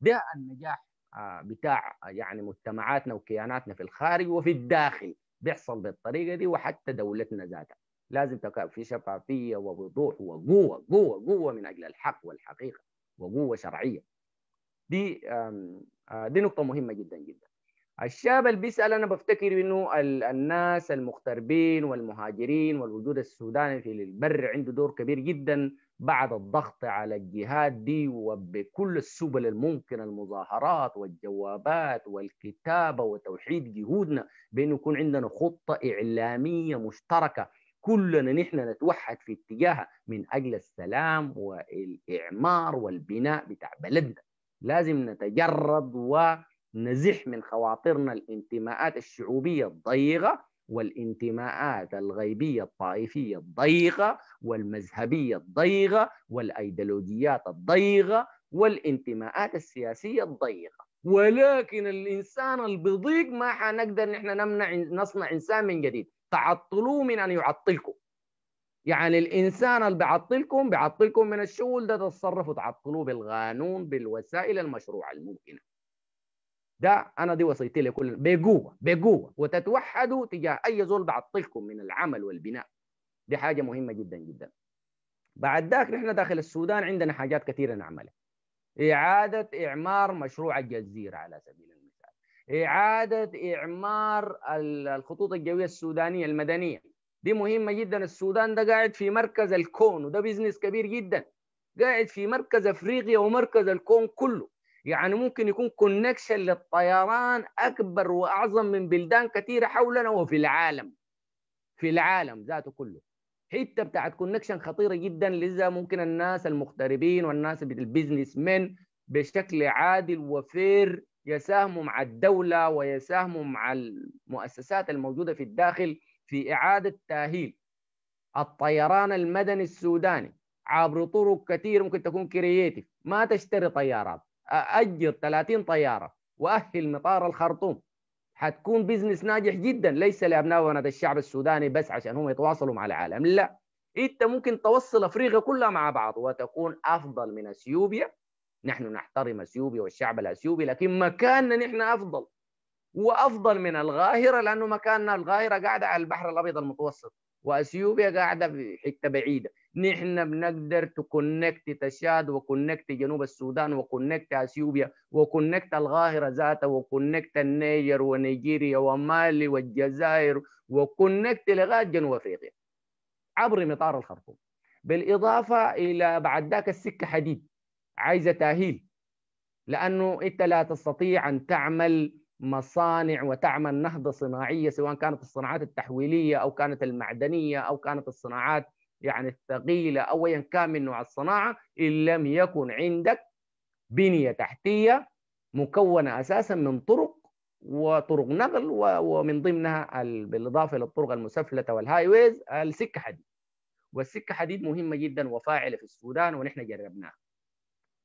ده النجاح آه، بتاع يعني مجتمعاتنا وكياناتنا في الخارج وفي الداخل بيحصل بالطريقه دي وحتى دولتنا ذاتها لازم تكون في شفافيه ووضوح وقوه قوه قوه من اجل الحق والحقيقه وقوه شرعيه دي آه، دي نقطه مهمه جدا جدا الشاب اللي بيسال انا بفتكر انه الناس المغتربين والمهاجرين والوجود السوداني في البر عنده دور كبير جدا بعد الضغط على الجهات دي وبكل السبل الممكنه المظاهرات والجوابات والكتابه وتوحيد جهودنا بانه يكون عندنا خطه اعلاميه مشتركه كلنا نحن نتوحد في اتجاهها من اجل السلام والاعمار والبناء بتاع بلدنا لازم نتجرد و نزح من خواطرنا الانتماءات الشعوبية الضيقة والانتماءات الغيبية الطائفية الضيقة والمذهبية الضيقة والأيديولوجيات الضيقة والانتماءات السياسية الضيقة ولكن الإنسان البضيق ما حنقدر نحن نمنع نصنع إنسان من جديد تعطلوه من أن يعطلكم يعني الانسان اللي بعطلكم بعطلكم من الشغل ده تتصرفوا تعطلوه بالقانون بالوسائل المشروعه الممكنه ده انا دي وصيتي لكل بقوه بقوه وتتوحدوا تجاه اي زول بعطلكم من العمل والبناء دي حاجه مهمه جدا جدا بعد ذاك نحن داخل السودان عندنا حاجات كثيره نعملها اعاده اعمار مشروع الجزيره على سبيل المثال اعاده اعمار الخطوط الجويه السودانيه المدنيه دي مهمه جدا السودان ده قاعد في مركز الكون وده بيزنس كبير جدا قاعد في مركز افريقيا ومركز الكون كله يعني ممكن يكون كونكشن للطيران اكبر واعظم من بلدان كثيره حولنا وفي العالم في العالم ذاته كله حته بتاعت كونكشن خطيره جدا لذا ممكن الناس المغتربين والناس البيزنس مين بشكل عادل وفير يساهموا مع الدوله ويساهموا مع المؤسسات الموجوده في الداخل في اعاده تاهيل الطيران المدني السوداني عبر طرق كثير ممكن تكون كرييتيف ما تشتري طيارات اجر 30 طياره واهل مطار الخرطوم حتكون بزنس ناجح جدا ليس لابناء وبنات الشعب السوداني بس عشان هم يتواصلوا مع العالم لا انت ممكن توصل افريقيا كلها مع بعض وتكون افضل من اثيوبيا نحن نحترم اثيوبيا والشعب الاثيوبي لكن مكاننا نحن افضل وافضل من القاهره لانه مكاننا القاهره قاعده على البحر الابيض المتوسط واثيوبيا قاعده في حته بعيده نحن بنقدر تكونكت تشاد وكونكت جنوب السودان وكونكت اثيوبيا وكونكت القاهره ذاتها وكونكت النيجر ونيجيريا ومالي والجزائر وكونكت لغايه جنوب افريقيا عبر مطار الخرطوم بالاضافه الى بعد ذاك السكه حديد عايزه تاهيل لانه انت لا تستطيع ان تعمل مصانع وتعمل نهضة صناعية سواء كانت الصناعات التحويلية أو كانت المعدنية أو كانت الصناعات يعني الثقيلة أو أيا كان من نوع الصناعة إن لم يكن عندك بنية تحتية مكونة أساسا من طرق وطرق نقل ومن ضمنها بالإضافة للطرق المسفلتة والهايويز السكة حديد والسكة حديد مهمة جدا وفاعلة في السودان ونحن جربناها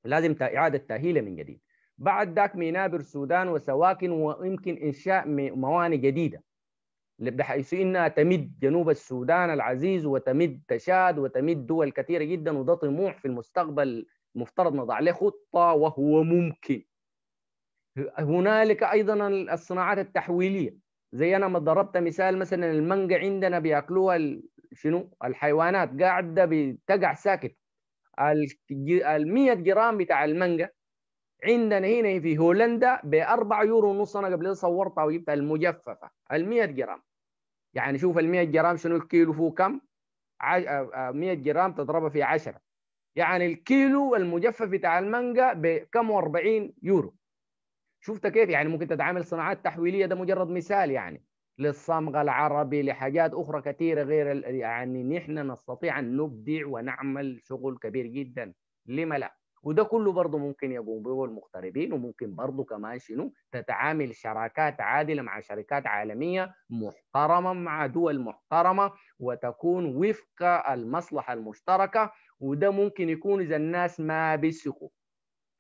لازم إعادة تأهيلها من جديد بعد ذاك ميناء بالسودان وسواكن ويمكن انشاء موانئ جديده بحيث انها تمد جنوب السودان العزيز وتمد تشاد وتمد دول كثيره جدا وده طموح في المستقبل مفترض نضع له خطه وهو ممكن هنالك ايضا الصناعات التحويليه زي انا ما ضربت مثال مثلا المانجا عندنا بياكلوها شنو الحيوانات قاعده بتقع ساكت ال 100 جرام بتاع المانجا عندنا هنا في هولندا ب 4 يورو ونص انا قبل صورتها وجبتها المجففه ال 100 جرام يعني شوف ال 100 جرام شنو الكيلو فوق كم 100 آه، آه، جرام تضربها في 10 يعني الكيلو المجفف بتاع المانجا بكم 40 يورو شفت كيف يعني ممكن تتعامل صناعات تحويليه ده مجرد مثال يعني للصمغ العربي لحاجات اخرى كثيره غير يعني نحن نستطيع ان نبدع ونعمل شغل كبير جدا لما لا وده كله برضه ممكن يقوم به المغتربين وممكن برضه كمان شنو تتعامل شراكات عادله مع شركات عالميه محترمه مع دول محترمه وتكون وفق المصلحه المشتركه وده ممكن يكون اذا الناس ما بيثقوا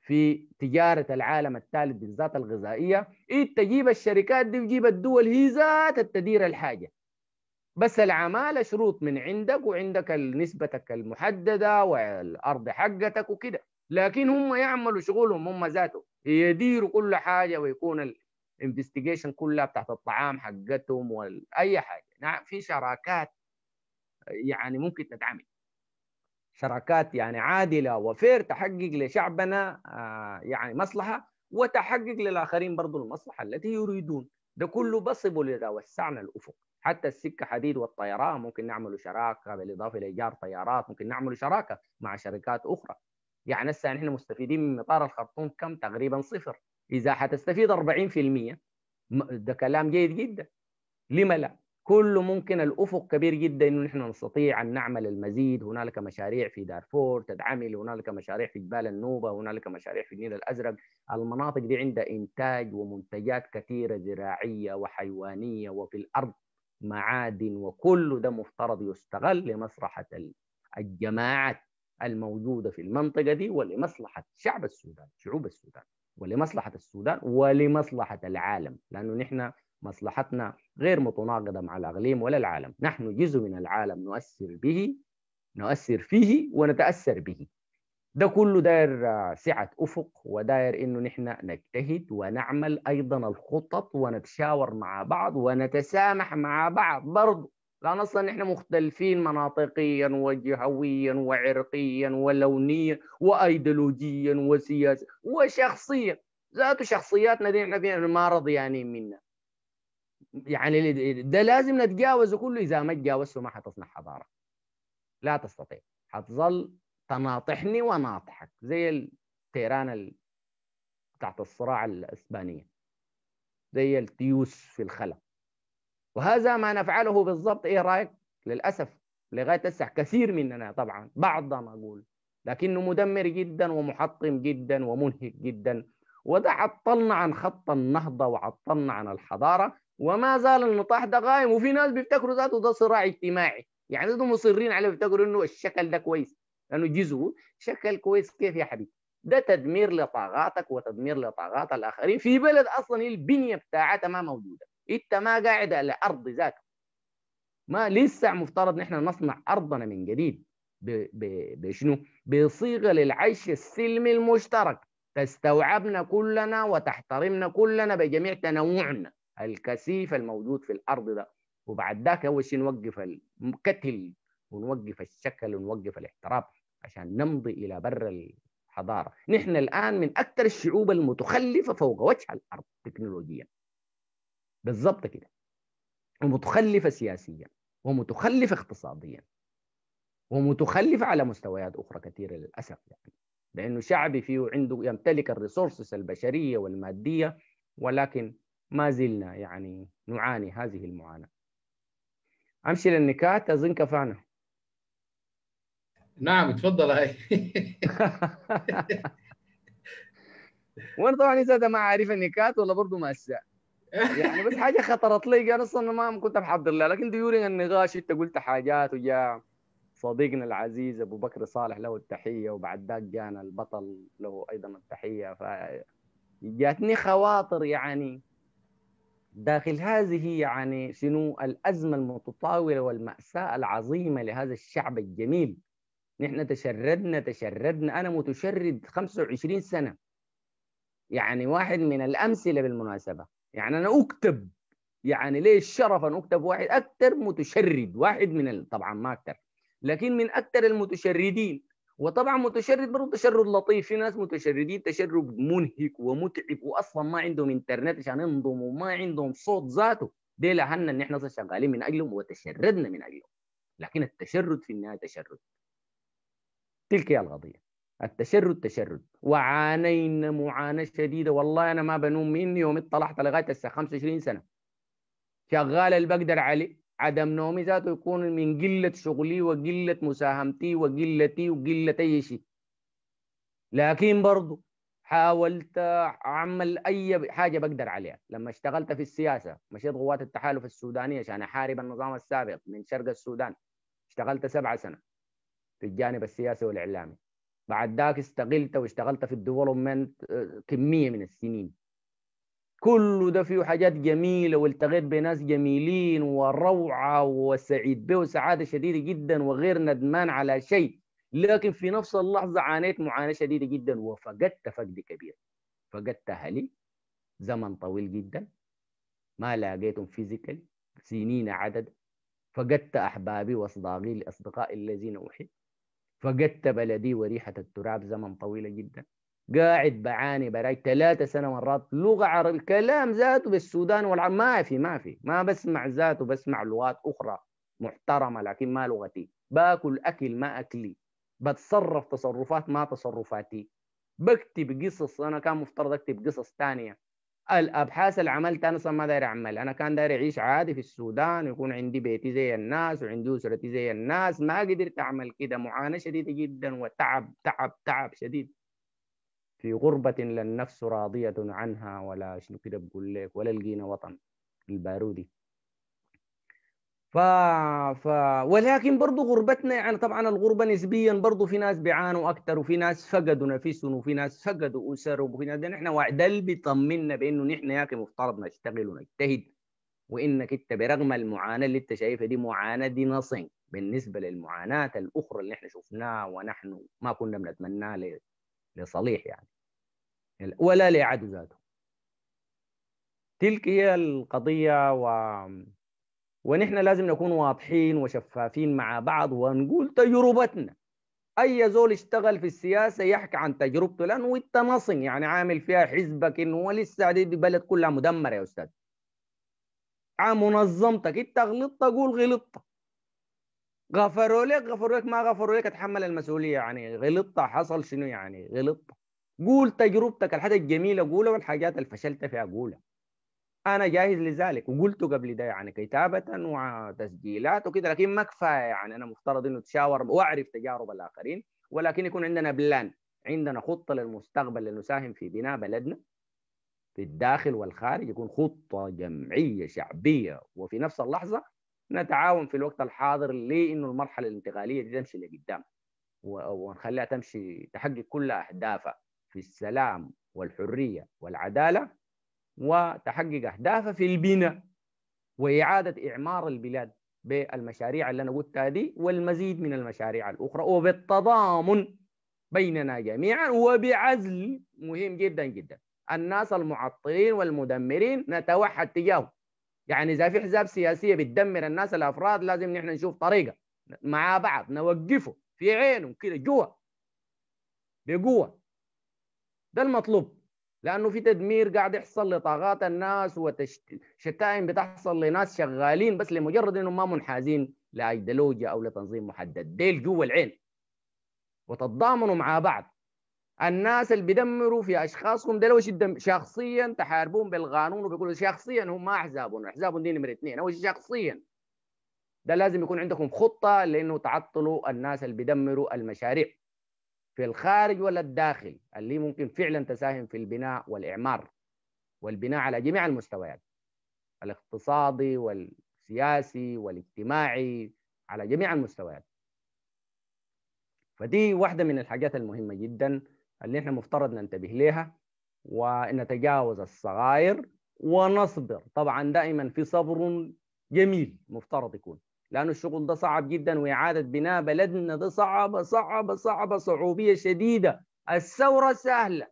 في تجارة العالم الثالث بالذات الغذائية إيه تجيب الشركات دي وتجيب الدول هي ذات تدير الحاجة بس العمالة شروط من عندك وعندك نسبتك المحددة والأرض حقتك وكده لكن هم يعملوا شغلهم هم ذاته يديروا كل حاجه ويكون الانفستيجيشن كلها بتاعت الطعام حقتهم واي حاجه نعم في شراكات يعني ممكن تتعمل شراكات يعني عادله وفير تحقق لشعبنا آه، يعني مصلحه وتحقق للاخرين برضو المصلحه التي يريدون ده كله بصبل اذا وسعنا الافق حتى السكه حديد والطيران ممكن نعمل شراكه بالاضافه لايجار طيارات ممكن نعمل شراكه مع شركات اخرى يعني هسه نحن مستفيدين من مطار الخرطوم كم تقريبا صفر اذا حتستفيد 40% ده كلام جيد جدا لما لا كله ممكن الافق كبير جدا انه نحن نستطيع ان نعمل المزيد هنالك مشاريع في دارفور تدعمل هنالك مشاريع في جبال النوبه هنالك مشاريع في النيل الازرق المناطق دي عندها انتاج ومنتجات كثيره زراعيه وحيوانيه وفي الارض معادن وكل ده مفترض يستغل لمصلحه الجماعه الموجوده في المنطقه دي ولمصلحه شعب السودان شعوب السودان ولمصلحه السودان ولمصلحه العالم لانه نحن مصلحتنا غير متناقضه مع الاقليم ولا العالم نحن جزء من العالم نؤثر به نؤثر فيه ونتاثر به ده كله داير سعة أفق وداير إنه نحن نجتهد ونعمل أيضا الخطط ونتشاور مع بعض ونتسامح مع بعض برضه لان اصلا احنا مختلفين مناطقيا وجهويا وعرقيا ولونيا وايديولوجيا وسياسيا وشخصيا ذاته شخصياتنا دي احنا فيها ما رضيانين يعني منا يعني ده لازم نتجاوزه كله اذا ما تجاوزته ما حتصنع حضاره لا تستطيع حتظل تناطحني وناطحك زي التيران ال... بتاعت الصراع الاسبانيه زي التيوس في الخلق وهذا ما نفعله بالضبط ايه رايك للاسف لغايه هسه كثير مننا طبعا بعضنا اقول لكنه مدمر جدا ومحطم جدا ومنهك جدا وده عطلنا عن خط النهضه وعطلنا عن الحضاره وما زال النطاح ده قائم وفي ناس بيفتكروا ذاته ده صراع اجتماعي يعني ده مصرين عليه بيفتكروا انه الشكل ده كويس لانه جزء شكل كويس كيف يا حبيبي ده تدمير لطاقاتك وتدمير لطاقات الاخرين في بلد اصلا البنيه بتاعتها ما موجوده انت ما قاعد على ارض ذاك ما لسه مفترض نحن نصنع ارضنا من جديد بشنو؟ بصيغه للعيش السلمي المشترك تستوعبنا كلنا وتحترمنا كلنا بجميع تنوعنا الكثيف الموجود في الارض ده وبعد ذاك اول شيء نوقف الكتل ونوقف الشكل ونوقف الاحتراب عشان نمضي الى بر الحضاره، نحن الان من اكثر الشعوب المتخلفه فوق وجه الارض تكنولوجيا بالضبط كده ومتخلفة سياسيا ومتخلفة اقتصاديا ومتخلفة على مستويات أخرى كثيرة للأسف يعني لأنه شعبي فيه عنده يمتلك الريسورسز البشرية والمادية ولكن ما زلنا يعني نعاني هذه المعاناة أمشي للنكات أظن كفانا نعم تفضل هاي <laughs> وانا طبعا اذا ما عارف النكات ولا برضه ما يعني بس حاجه خطرت لي انا اصلا ما كنت محضر لها لكن ديورين النقاش انت قلت حاجات وجاء صديقنا العزيز ابو بكر صالح له التحيه وبعد ذاك جانا البطل له ايضا التحيه ف جاتني خواطر يعني داخل هذه يعني شنو الازمه المتطاوله والماساه العظيمه لهذا الشعب الجميل نحن تشردنا تشردنا انا متشرد 25 سنه يعني واحد من الامثله بالمناسبه يعني انا اكتب يعني ليش الشرف ان اكتب واحد اكثر متشرد واحد من ال... طبعا ما اكثر لكن من اكثر المتشردين وطبعا متشرد برضه تشرد لطيف في ناس متشردين تشرد منهك ومتعب واصلا ما عندهم انترنت عشان ينظموا وما عندهم صوت ذاته دي لحنا ان احنا شغالين من اجلهم وتشردنا من اجلهم لكن التشرد في النهايه تشرد تلك هي القضيه التشرد تشرد وعانينا معاناة شديدة والله أنا ما بنوم من يوم اطلعت لغاية الساعة 25 سنة شغال اللي بقدر عليه عدم نومي ذاته يكون من قلة شغلي وقلة مساهمتي وقلتي وقلة أي شيء لكن برضو حاولت أعمل أي حاجة بقدر عليها لما اشتغلت في السياسة مشيت قوات التحالف السودانية عشان أحارب النظام السابق من شرق السودان اشتغلت سبعة سنة في الجانب السياسي والإعلامي بعد ذاك استقلت واشتغلت في الديفلوبمنت آه، كميه من السنين كل ده فيه حاجات جميله والتقيت بناس جميلين وروعه وسعيد به وسعاده شديده جدا وغير ندمان على شيء لكن في نفس اللحظه عانيت معاناه شديده جدا وفقدت فقد كبير فقدت اهلي زمن طويل جدا ما لقيتهم فيزيكال سنين عدد فقدت احبابي واصدقائي الاصدقاء الذين احب فقدت بلدي وريحة التراب زمن طويلة جدا قاعد بعاني براي ثلاثة سنة مرات لغة عربية كلام ذاته بالسودان والعرب ما في ما في ما بسمع ذاته بسمع لغات أخرى محترمة لكن ما لغتي باكل أكل ما أكلي بتصرف تصرفات ما تصرفاتي بكتب قصص أنا كان مفترض أكتب قصص ثانية الابحاث اللي عملت انا اصلا ما داير اعمل انا كان داير اعيش عادي في السودان ويكون عندي بيتي زي الناس وعندي اسرتي زي الناس ما قدرت اعمل كده معاناه شديده جدا وتعب تعب تعب شديد في غربة للنفس راضية عنها ولا شنو كده بقول لك ولا لقينا وطن البارودي ف... ف... ولكن برضو غربتنا يعني طبعا الغربة نسبيا برضو في ناس بيعانوا أكثر وفي ناس فقدوا نفسهم وفي ناس فقدوا أسرهم وفي ناس نحن وعد اللي بيطمنا بإنه نحن يا أخي مفترض نشتغل ونجتهد وإنك أنت برغم المعاناة اللي أنت شايفها دي معاناة دي نصين بالنسبة للمعاناة الأخرى اللي احنا شفناها ونحن ما كنا بنتمناها ل... لصليح يعني ولا لعدو ذاته تلك هي القضية و ونحن لازم نكون واضحين وشفافين مع بعض ونقول تجربتنا اي زول اشتغل في السياسه يحكي عن تجربته لانه انت نصن يعني عامل فيها حزبك انه لسه دي بلد كلها مدمره يا استاذ منظمتك انت غلطت قول غلطت غفروا لك غفروا لك ما غفروا لك اتحمل المسؤوليه يعني غلطت حصل شنو يعني غلطت قول تجربتك الحاجات الجميله قولها والحاجات اللي فشلت فيها قولها انا جاهز لذلك وقلت قبل ده يعني كتابه وتسجيلات وكده لكن ما كفايه يعني انا مفترض انه تشاور واعرف تجارب الاخرين ولكن يكون عندنا بلان عندنا خطه للمستقبل لنساهم في بناء بلدنا في الداخل والخارج يكون خطه جمعيه شعبيه وفي نفس اللحظه نتعاون في الوقت الحاضر لانه المرحله الانتقاليه دي تمشي لقدام ونخليها تمشي تحقق كل اهدافها في السلام والحريه والعداله وتحقق اهدافها في البناء واعاده اعمار البلاد بالمشاريع اللي انا قلتها دي والمزيد من المشاريع الاخرى وبالتضامن بيننا جميعا وبعزل مهم جدا جدا الناس المعطلين والمدمرين نتوحد تجاهه يعني اذا في حزاب سياسيه بتدمر الناس الافراد لازم نحن نشوف طريقه مع بعض نوقفه في عينهم كده جوا بقوه ده المطلوب لانه في تدمير قاعد يحصل لطاقات الناس وشتائم بتحصل لناس شغالين بس لمجرد انهم ما منحازين لايديولوجيا او لتنظيم محدد ديل جوا العين وتتضامنوا مع بعض الناس اللي بيدمروا في اشخاصهم ده لو شخصيا تحاربون بالقانون وبيقولوا شخصيا هم ما احزابهم احزابهم دي نمره اثنين او شخصيا ده لازم يكون عندكم خطه لانه تعطلوا الناس اللي بيدمروا المشاريع في الخارج ولا الداخل اللي ممكن فعلا تساهم في البناء والإعمار والبناء على جميع المستويات الاقتصادي والسياسي والاجتماعي على جميع المستويات فدي واحدة من الحاجات المهمة جدا اللي احنا مفترض ننتبه لها ونتجاوز الصغائر ونصبر طبعا دائما في صبر جميل مفترض يكون لأنه الشغل ده صعب جدا وإعادة بناء بلدنا ده صعبة صعبة صعبة صعوبية شديدة الثورة سهلة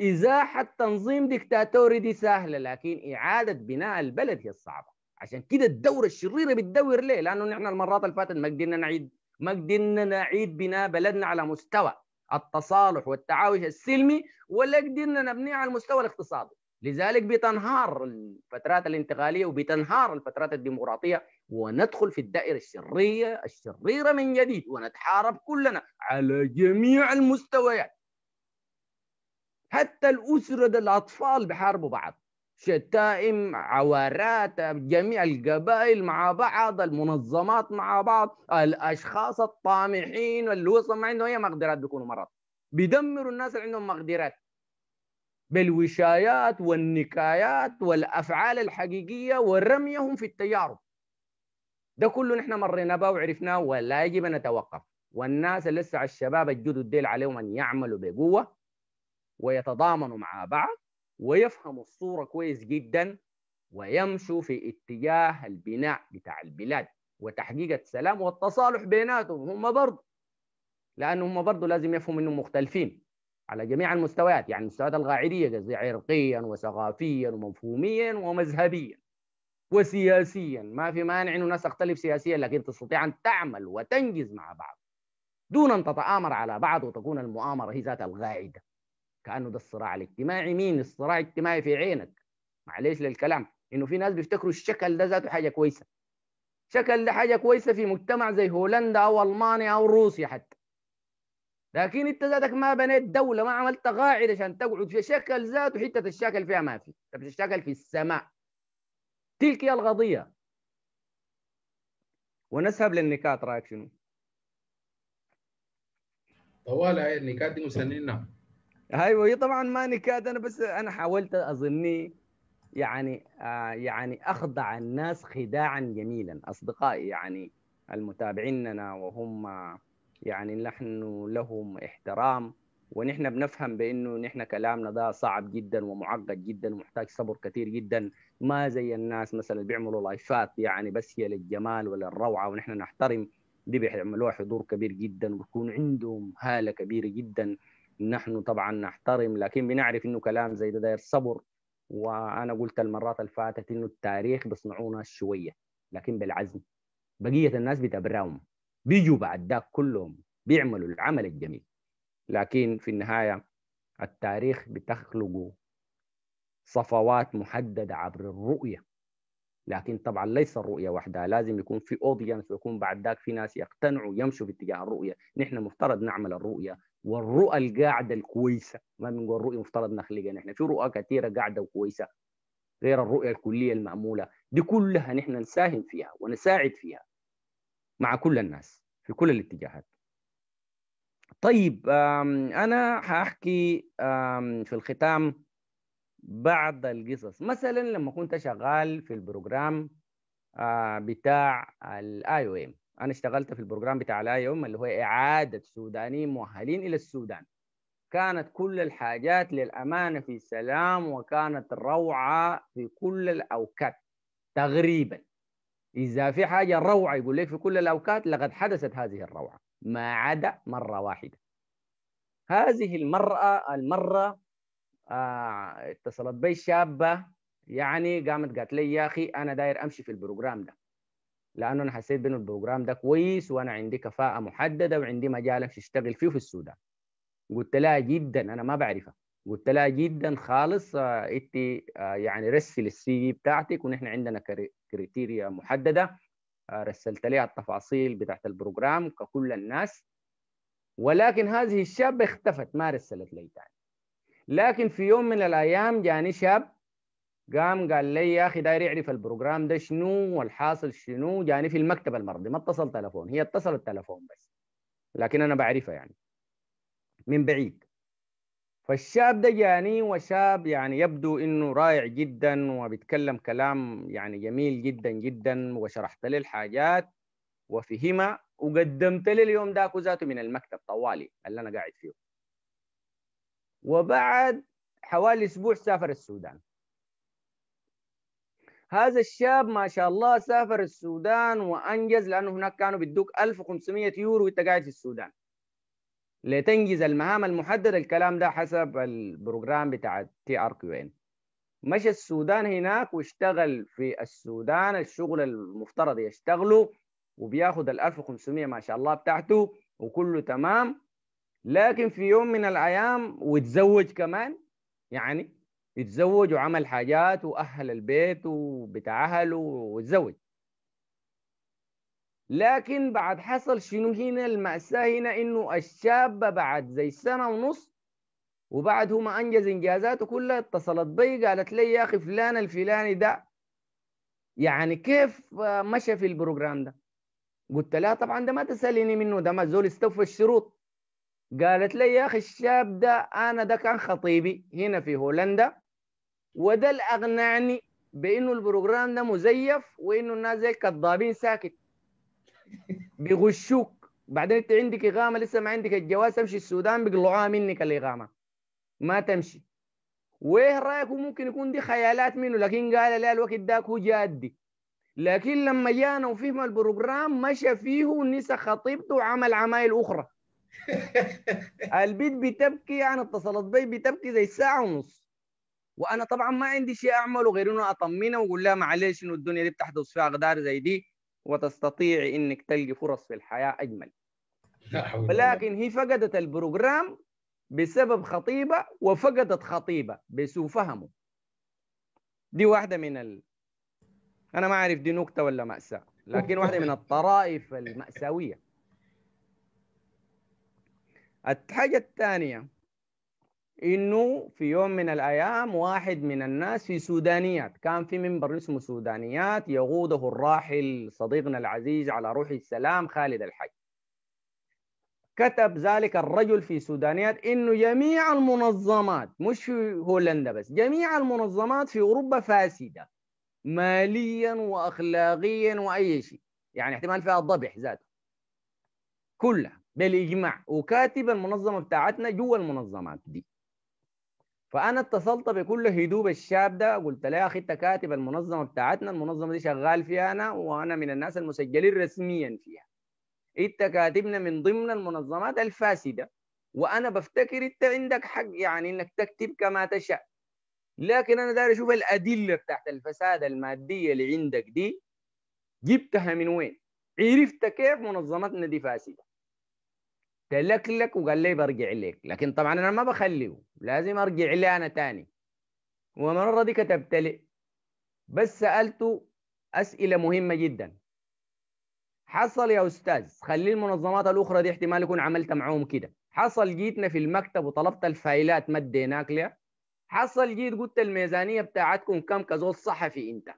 إزاحة تنظيم ديكتاتوري دي سهلة لكن إعادة بناء البلد هي الصعبة عشان كده الدورة الشريرة بتدور ليه؟ لأنه نحن المرات اللي فاتت ما قدرنا نعيد ما قدرنا نعيد بناء بلدنا على مستوى التصالح والتعايش السلمي ولا قدرنا نبنيه على المستوى الاقتصادي لذلك بتنهار الفترات الانتقالية وبتنهار الفترات الديمقراطية وندخل في الدائرة الشرية الشريرة من جديد ونتحارب كلنا على جميع المستويات حتى الأسرة الأطفال بحاربوا بعض شتائم عورات جميع القبائل مع بعض المنظمات مع بعض الأشخاص الطامحين اللي وصل ما عندهم أي مقدرات بيكونوا مرض بيدمروا الناس اللي عندهم مقدرات بالوشايات والنكايات والأفعال الحقيقية ورميهم في التجارب ده كله نحن مرينا به وعرفناه ولا يجب ان نتوقف والناس اللي لسه على الشباب الجدد ديل عليهم ان يعملوا بقوه ويتضامنوا مع بعض ويفهموا الصوره كويس جدا ويمشوا في اتجاه البناء بتاع البلاد وتحقيق السلام والتصالح بيناتهم هم برضه لان هم برضه لازم يفهموا انهم مختلفين على جميع المستويات يعني المستويات القاعديه قصدي عرقيا وثقافيا ومفهوميا ومذهبيا وسياسيا ما في مانع انه الناس تختلف سياسيا لكن تستطيع أن تعمل وتنجز مع بعض دون أن تتآمر على بعض وتكون المؤامرة هي ذات القاعده كأنه ده الصراع الاجتماعي مين الصراع الاجتماعي في عينك معليش للكلام انه في ناس بيفتكروا الشكل ده ذاته حاجه كويسه شكل ده حاجه كويسه في مجتمع زي هولندا او المانيا او روسيا حتى لكن انت ذاتك ما بنيت دوله ما عملت قاعده عشان تقعد في شكل ذاته حته الشكل فيها ما في انت بتشتغل في السماء تلك هي القضية ونسحب للنكات رأيك شنو؟ طوال هاي النكات دي مسنينها ايوه هي طبعا ما نكات انا بس انا حاولت اظني يعني آه يعني اخضع الناس خداعا جميلا اصدقائي يعني المتابعيننا وهم يعني نحن لهم احترام ونحن بنفهم بانه نحن كلامنا ده صعب جدا ومعقد جدا ومحتاج صبر كثير جدا ما زي الناس مثلا بيعملوا لايفات يعني بس هي للجمال ولا الروعه ونحن نحترم دي بيعملوها حضور كبير جدا ويكون عندهم هاله كبيره جدا نحن طبعا نحترم لكن بنعرف انه كلام زي ده داير صبر وانا قلت المرات اللي فاتت انه التاريخ بيصنعوه ناس شويه لكن بالعزم بقيه الناس بتبراهم بيجوا بعد ذاك كلهم بيعملوا العمل الجميل لكن في النهايه التاريخ بتخلقه صفوات محدده عبر الرؤيه لكن طبعا ليس الرؤيه وحدها لازم يكون في اودينس ويكون بعد ذاك في ناس يقتنعوا يمشوا في اتجاه الرؤيه نحن مفترض نعمل الرؤيه والرؤى القاعده الكويسه ما بنقول الرؤيه مفترض نخلقها نحن في رؤى كثيره قاعده وكويسه غير الرؤيه الكليه الماموله دي كلها نحن نساهم فيها ونساعد فيها مع كل الناس في كل الاتجاهات طيب انا هحكي في الختام بعض القصص مثلا لما كنت شغال في البروجرام آه، بتاع الاي او ام انا اشتغلت في البروجرام بتاع الاي او ام اللي هو اعاده سودانيين مؤهلين الى السودان كانت كل الحاجات للامانه في سلام وكانت روعه في كل الاوقات تقريبا اذا في حاجه روعه يقول لك في كل الاوقات لقد حدثت هذه الروعه ما عدا مره واحده هذه المراه المره آه، اتصلت بي شابه يعني قامت قالت لي يا اخي انا داير امشي في البروجرام ده لانه انا حسيت بانه البروجرام ده كويس وانا عندي كفاءه محدده وعندي مجال امشي اشتغل فيه في السودان قلت لها جدا انا ما بعرفها قلت لها جدا خالص آه، انت آه، يعني رسل السي في بتاعتك ونحن عندنا كريتيريا محدده رسلت لها التفاصيل بتاعت البروجرام ككل الناس ولكن هذه الشابه اختفت ما رسلت لي تاني لكن في يوم من الايام جاني شاب قام قال لي يا اخي داير يعرف البروجرام ده شنو والحاصل شنو جاني في المكتب المرضي ما اتصل تلفون هي اتصلت تلفون بس لكن انا بعرفها يعني من بعيد فالشاب ده جاني وشاب يعني يبدو انه رائع جدا وبيتكلم كلام يعني جميل جدا جدا وشرحت لي الحاجات وفهمها وقدمت لي اليوم ده ذاته من المكتب طوالي اللي انا قاعد فيه وبعد حوالي اسبوع سافر السودان هذا الشاب ما شاء الله سافر السودان وانجز لانه هناك كانوا بيدوك 1500 يورو وانت قاعد في السودان لتنجز المهام المحدده الكلام ده حسب البروجرام بتاع تي ار كيو ان مشى السودان هناك واشتغل في السودان الشغل المفترض يشتغله وبياخذ ال 1500 ما شاء الله بتاعته وكله تمام لكن في يوم من الايام وتزوج كمان يعني يتزوج وعمل حاجات واهل البيت وبتاع اهله وتزوج لكن بعد حصل شنو هنا المأساة هنا إنه الشابة بعد زي سنة ونص وبعد هما أنجز إنجازاته كلها اتصلت بي قالت لي يا أخي فلان الفلاني ده يعني كيف مشى في البروجرام ده قلت لها طبعا ده ما تسأليني منه ده ما زول استوفى الشروط قالت لي يا اخي الشاب ده انا ده كان خطيبي هنا في هولندا وده اللي اقنعني بانه البروجرام ده مزيف وانه الناس زي كذابين ساكت بيغشوك بعدين انت عندك اقامه لسه ما عندك الجواز تمشي السودان بيقلعوها منك الاقامه ما تمشي وايه رايك ممكن يكون دي خيالات منه لكن قال لا الوقت داك هو جادي لكن لما جانا وفهم البروجرام مشى فيه ونسى خطيبته وعمل عمايل اخرى <laughs> البيت بتبكي يعني اتصلت بي بتبكي زي ساعة ونص وانا طبعا ما عندي شيء اعمله غير انه اطمنها واقول لها معلش انه الدنيا دي بتحدث فيها اقدار زي دي وتستطيعي انك تلقي فرص في الحياه اجمل ولكن هي فقدت البروجرام بسبب خطيبه وفقدت خطيبه بسوء فهمه دي واحده من ال... انا ما اعرف دي نكته ولا ماساه لكن واحده من <laughs> الطرائف الماساويه الحاجة الثانية انه في يوم من الايام واحد من الناس في سودانيات كان في منبر اسمه سودانيات يقوده الراحل صديقنا العزيز على روح السلام خالد الحج كتب ذلك الرجل في سودانيات انه جميع المنظمات مش في هولندا بس جميع المنظمات في اوروبا فاسده ماليا واخلاقيا واي شيء يعني احتمال فيها الضبح ذاته كلها بالاجماع وكاتب المنظمه بتاعتنا جوا المنظمات دي فانا اتصلت بكل هدوء الشاب ده قلت له يا اخي انت كاتب المنظمه بتاعتنا المنظمه دي شغال فيها انا وانا من الناس المسجلين رسميا فيها انت كاتبنا من ضمن المنظمات الفاسده وانا بفتكر انت عندك حق يعني انك تكتب كما تشاء لكن انا داير اشوف الادله بتاعت الفساد الماديه اللي عندك دي جبتها من وين؟ عرفت كيف منظمتنا دي فاسده تلكلك وقال لي برجع لك لكن طبعا انا ما بخليه لازم ارجع لي انا تاني ومرة دي كتبت لي بس سالته اسئله مهمه جدا حصل يا استاذ خلي المنظمات الاخرى دي احتمال يكون عملت معاهم كده حصل جيتنا في المكتب وطلبت الفايلات ما اديناك ليه حصل جيت قلت الميزانيه بتاعتكم كم كزول صحفي انت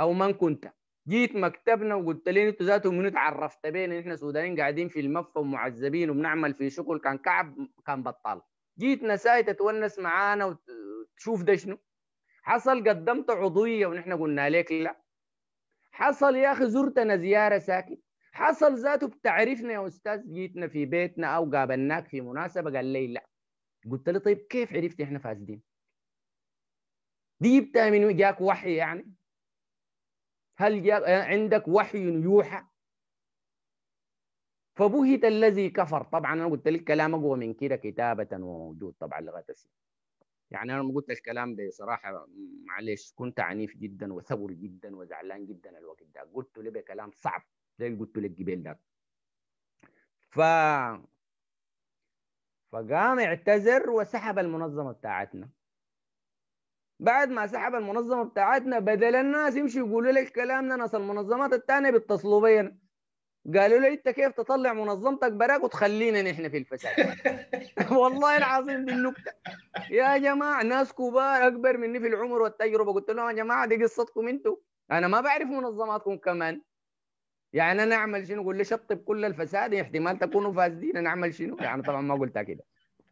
او من كنت جيت مكتبنا وقلت لي انتوا ذاته منو تعرفت بينا احنا سودانيين قاعدين في المفة ومعذبين وبنعمل في شغل كان كعب كان بطال جيت نساي تتونس معانا وتشوف ده شنو حصل قدمت عضويه ونحن قلنا لك لا حصل يا اخي زرتنا زياره ساكن حصل ذاته بتعرفنا يا استاذ جيتنا في بيتنا او قابلناك في مناسبه قال لي لا قلت له طيب كيف عرفت احنا فاسدين دي جبتها من جاك وحي يعني هل يعني عندك وحي يوحى فبهت الذي كفر طبعا انا قلت لك كلام اقوى من كده كتابه وموجود طبعا لغايه السنة. يعني انا ما قلت الكلام بصراحه معلش كنت عنيف جدا وثور جدا وزعلان جدا الوقت ده قلت له كلام صعب زي اللي قلت لك جبيل ده ف فقام اعتذر وسحب المنظمه بتاعتنا بعد ما سحب المنظمه بتاعتنا بدل الناس يمشوا يقولوا لك كلامنا ناس المنظمات الثانيه بيتصلوا بينا قالوا لي انت كيف تطلع منظمتك براك وتخلينا نحن في الفساد <laughs> والله العظيم دي النكته يا جماعه ناس كبار اكبر مني في العمر والتجربه قلت لهم يا جماعه دي قصتكم انتوا انا ما بعرف منظماتكم كمان يعني انا اعمل شنو قول لي شطب كل الفساد احتمال تكونوا فاسدين انا اعمل شنو يعني طبعا ما قلتها كده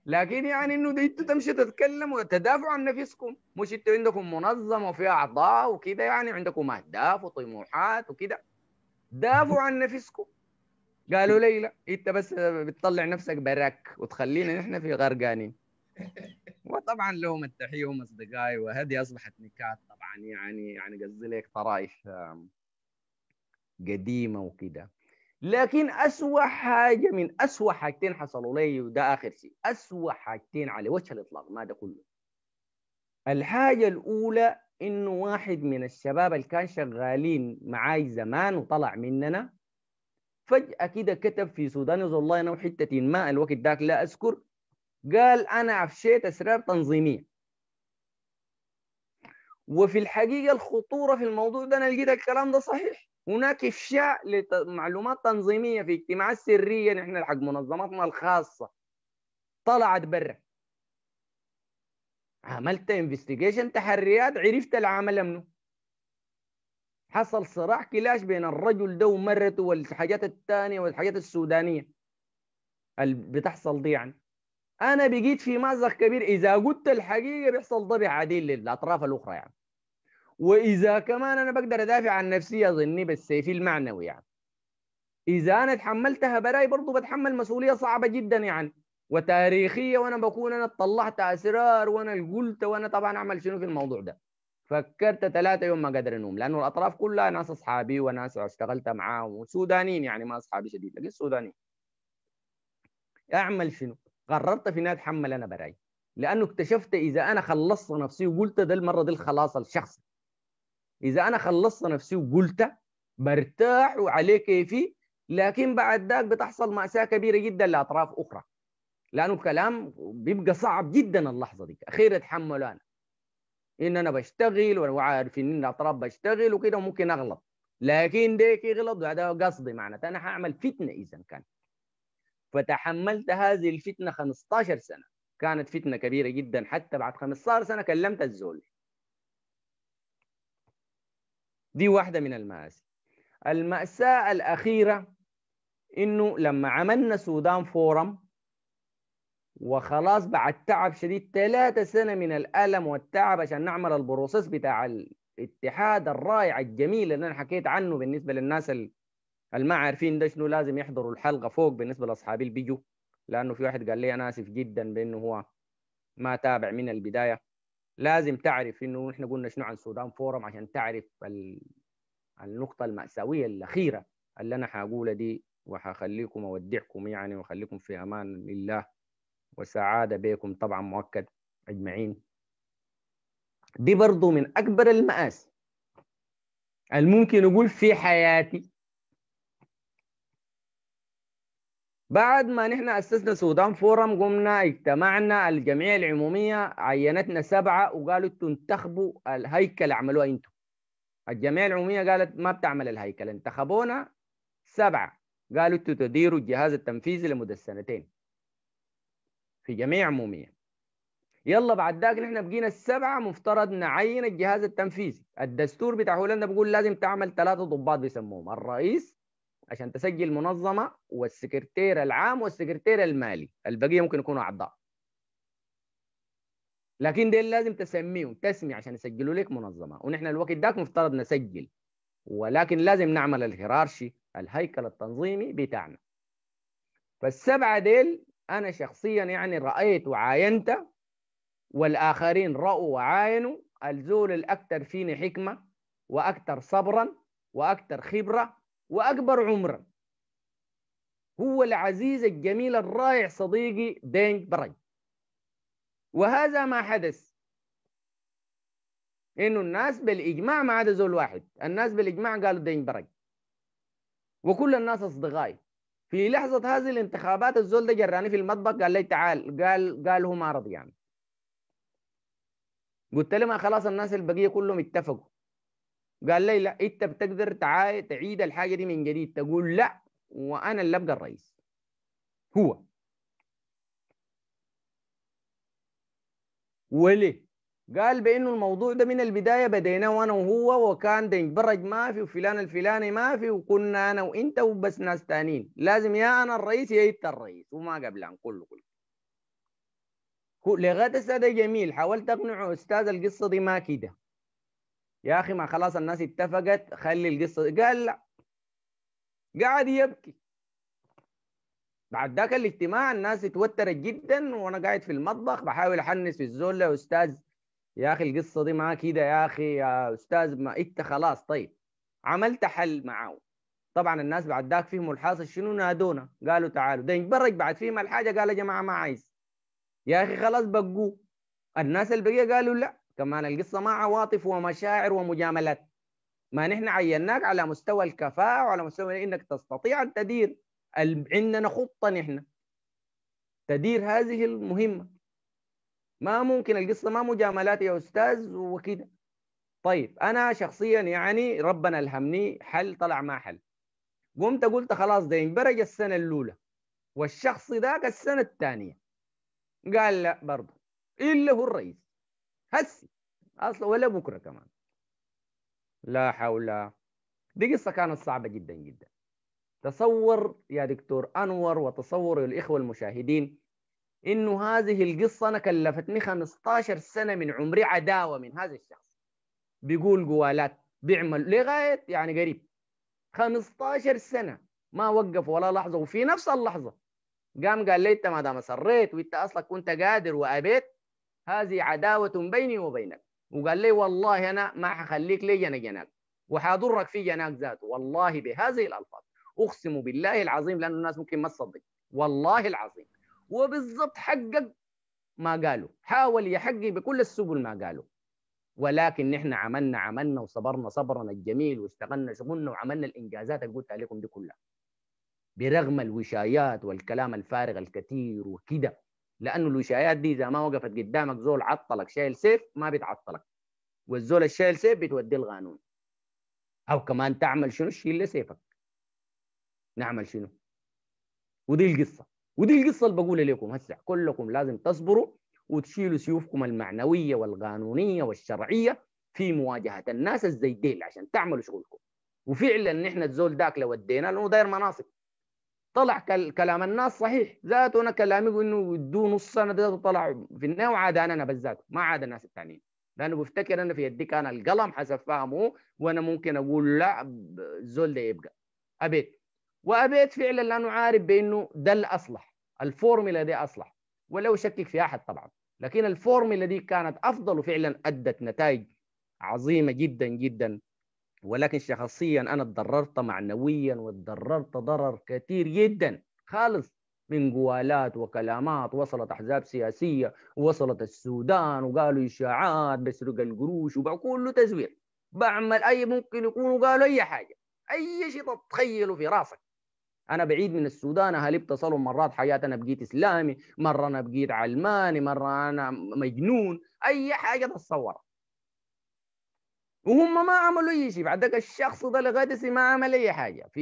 لكن يعني انه دي انتوا تمشي تتكلموا تدافعوا عن نفسكم مش انتوا عندكم منظمه وفيها اعضاء وكده يعني عندكم اهداف وطموحات وكده دافعوا عن نفسكم قالوا لي لا انت بس بتطلع نفسك براك وتخلينا نحن في غرقانين وطبعا لهم التحيه هم اصدقائي وهذه اصبحت نكات طبعا يعني يعني قصدي لك طرائف قديمه وكده لكن اسوء حاجه من اسوء حاجتين حصلوا لي وده اخر شيء اسوء حاجتين على وجه الاطلاق ما ده كله الحاجه الاولى انه واحد من الشباب اللي كان شغالين معاي زمان وطلع مننا فجاه كده كتب في سودان والله انا حتة ما الوقت ذاك لا اذكر قال انا عفشيت اسرار تنظيميه وفي الحقيقه الخطوره في الموضوع ده انا لقيت الكلام ده صحيح هناك افشاء لمعلومات تنظيميه في اجتماعات سريه نحن حق منظماتنا الخاصه طلعت برا عملت انفستيجيشن تحريات عرفت العمل منه حصل صراع كلاش بين الرجل ده ومرته والحاجات الثانيه والحاجات السودانيه اللي بتحصل دي يعني انا بقيت في مازق كبير اذا قلت الحقيقه بيحصل ضرب عديل للاطراف الاخرى يعني واذا كمان انا بقدر ادافع عن نفسي اظني بالسيف المعنوي يعني اذا انا تحملتها براي برضو بتحمل مسؤوليه صعبه جدا يعني وتاريخيه وانا بكون انا اطلعت اسرار وانا قلت وانا طبعا اعمل شنو في الموضوع ده فكرت ثلاثة يوم ما قدر انوم لانه الاطراف كلها ناس اصحابي وناس اشتغلت معاهم وسودانيين يعني ما اصحابي شديد لكن سودانيين اعمل شنو؟ قررت في نادي اتحمل انا براي لانه اكتشفت اذا انا خلصت نفسي وقلت ده المره دي الخلاص الشخصي اذا انا خلصت نفسي وقلت برتاح وعليه كيفي لكن بعد ذاك بتحصل مأساة كبيرة جدا لأطراف أخرى لأنه الكلام بيبقى صعب جدا اللحظة دي أخيرا أتحمله أنا إن أنا بشتغل وعارف إن الأطراف بشتغل وكده وممكن أغلط لكن ديك يغلط وهذا قصدي معناته أنا هعمل فتنة إذا كان فتحملت هذه الفتنة 15 سنة كانت فتنة كبيرة جدا حتى بعد 15 سنة كلمت الزول دي واحدة من المآسي المأساة الأخيرة إنه لما عملنا سودان فورم وخلاص بعد تعب شديد ثلاثة سنة من الألم والتعب عشان نعمل البروسيس بتاع الاتحاد الرائع الجميل اللي أنا حكيت عنه بالنسبة للناس اللي ما عارفين ده شنو لازم يحضروا الحلقة فوق بالنسبة لأصحابي اللي بيجوا لأنه في واحد قال لي أنا آسف جدا بأنه هو ما تابع من البداية لازم تعرف انه احنا قلنا شنو عن السودان فورم عشان تعرف النقطه الماساويه الاخيره اللي انا حقولها دي وحخليكم اودعكم يعني واخليكم في امان لله وسعاده بكم طبعا مؤكد اجمعين دي برضو من اكبر المآسي الممكن اقول في حياتي بعد ما نحن أسسنا سودان فورم قمنا اجتمعنا الجمعية العمومية عينتنا سبعة وقالوا انتوا انتخبوا الهيكل اعملوها انتوا الجمعية العمومية قالت ما بتعمل الهيكل انتخبونا سبعة قالوا انتوا تديروا الجهاز التنفيذي لمدة سنتين في جميع عمومية يلا بعد ذاك نحن بقينا السبعة مفترض نعين الجهاز التنفيذي الدستور بتاع هولندا بيقول لازم تعمل ثلاثة ضباط بيسموهم الرئيس عشان تسجل منظمه والسكرتير العام والسكرتير المالي البقيه ممكن يكونوا اعضاء لكن ديل لازم تسميهم تسمي عشان يسجلوا لك منظمه ونحن الوقت داك مفترض نسجل ولكن لازم نعمل الهيرارشي الهيكل التنظيمي بتاعنا فالسبعه ديل انا شخصيا يعني رايت وعاينت والاخرين راوا وعاينوا الزول الاكثر فيني حكمه واكثر صبرا واكثر خبره وأكبر عمرا هو العزيز الجميل الرائع صديقي دينج برج وهذا ما حدث انه الناس بالاجماع ما عدا زول واحد الناس بالاجماع قالوا دينج برج وكل الناس اصدقائي في لحظه هذه الانتخابات الزول ده جراني في المطبخ قال لي تعال قال قال هو ما رضي يعني قلت له ما خلاص الناس البقيه كلهم اتفقوا قال لي لا انت بتقدر تعيد الحاجه دي من جديد تقول لا وانا اللي ابقى الرئيس هو وليه قال بانه الموضوع ده من البدايه بديناه وانا وهو وكان دنجبرج ما في وفلان الفلاني ما في وكنا انا وانت وبس ناس ثانيين لازم يا انا الرئيس يا انت الرئيس وما قبلان كله كله لغايه هسه جميل حاولت اقنعه استاذ القصه دي ما كده يا اخي ما خلاص الناس اتفقت خلي القصه قال لا قاعد يبكي بعد ذاك الاجتماع الناس اتوترت جدا وانا قاعد في المطبخ بحاول احنس في الزول يا استاذ يا اخي القصه دي ما كده يا اخي يا استاذ ما انت خلاص طيب عملت حل معاه طبعا الناس بعد ذاك فيهم الحاصل شنو نادونا قالوا تعالوا ده يتبرج بعد فيهم الحاجه قال يا جماعه ما عايز يا اخي خلاص بقوه الناس البقيه قالوا لا كمان القصه ما عواطف ومشاعر ومجاملات ما نحن عيناك على مستوى الكفاءه وعلى مستوى انك تستطيع ان تدير عندنا خطه نحن تدير هذه المهمه ما ممكن القصه ما مجاملات يا استاذ وكده طيب انا شخصيا يعني ربنا الهمني حل طلع ما حل قمت قلت خلاص ده انبرج السنه الاولى والشخص ذاك السنه الثانيه قال لا برضه الا هو الرئيس هسي اصلا ولا بكره كمان لا حول دي قصه كانت صعبه جدا جدا تصور يا دكتور انور وتصور الاخوه المشاهدين انه هذه القصه انا كلفتني 15 سنه من عمري عداوه من هذا الشخص بيقول جوالات بيعمل لغايه يعني قريب 15 سنه ما وقف ولا لحظه وفي نفس اللحظه قام قال لي انت ما دام اصريت وانت اصلا كنت قادر وابيت هذه عداوة بيني وبينك وقال لي والله أنا ما حخليك لي أنا جناك وحاضرك في جناك ذاته والله بهذه الألفاظ أقسم بالله العظيم لأن الناس ممكن ما تصدق والله العظيم وبالضبط حقق ما قالوا حاول يحقق بكل السبل ما قالوا ولكن نحن عملنا عملنا وصبرنا صبرنا الجميل واشتغلنا شغلنا وعملنا الانجازات اللي قلتها لكم دي كلها برغم الوشايات والكلام الفارغ الكثير وكده لانه الوشايات دي اذا ما وقفت قدامك زول عطلك شايل سيف ما بتعطلك والزول الشايل سيف بتوديه القانون او كمان تعمل شنو تشيل سيفك نعمل شنو ودي القصه ودي القصه اللي بقولها لكم هسه كلكم لازم تصبروا وتشيلوا سيوفكم المعنويه والقانونيه والشرعيه في مواجهه الناس الزي ديل عشان تعملوا شغلكم وفعلا نحن الزول داك لو ودينا لانه داير مناصب طلع كلام الناس صحيح ذاته انا كلامي انه يدوه نص سنه ذاته طلع في النهايه وعاد انا انا ما عاد الناس الثانيين لانه بفتكر انا في يدي كان القلم حسب فهمه وانا ممكن اقول لا الزول ده يبقى ابيت وابيت فعلا لانه عارف بانه ده الاصلح الفورمولا دي اصلح ولو شكك في احد طبعا لكن الفورمولا دي كانت افضل وفعلا ادت نتائج عظيمه جدا جدا ولكن شخصيا انا اتضررت معنويا واتضررت ضرر كثير جدا خالص من قوالات وكلامات وصلت احزاب سياسيه وصلت السودان وقالوا اشاعات بسرق القروش وبع كله تزوير بعمل اي ممكن يكونوا قالوا اي حاجه اي شيء تتخيله في راسك انا بعيد من السودان اهالي اتصلوا مرات حياتي انا بقيت اسلامي مره انا بقيت علماني مره انا مجنون اي حاجه تتصورها وهم ما عملوا اي شيء بعدك الشخص ده لغايه ما عمل اي حاجه في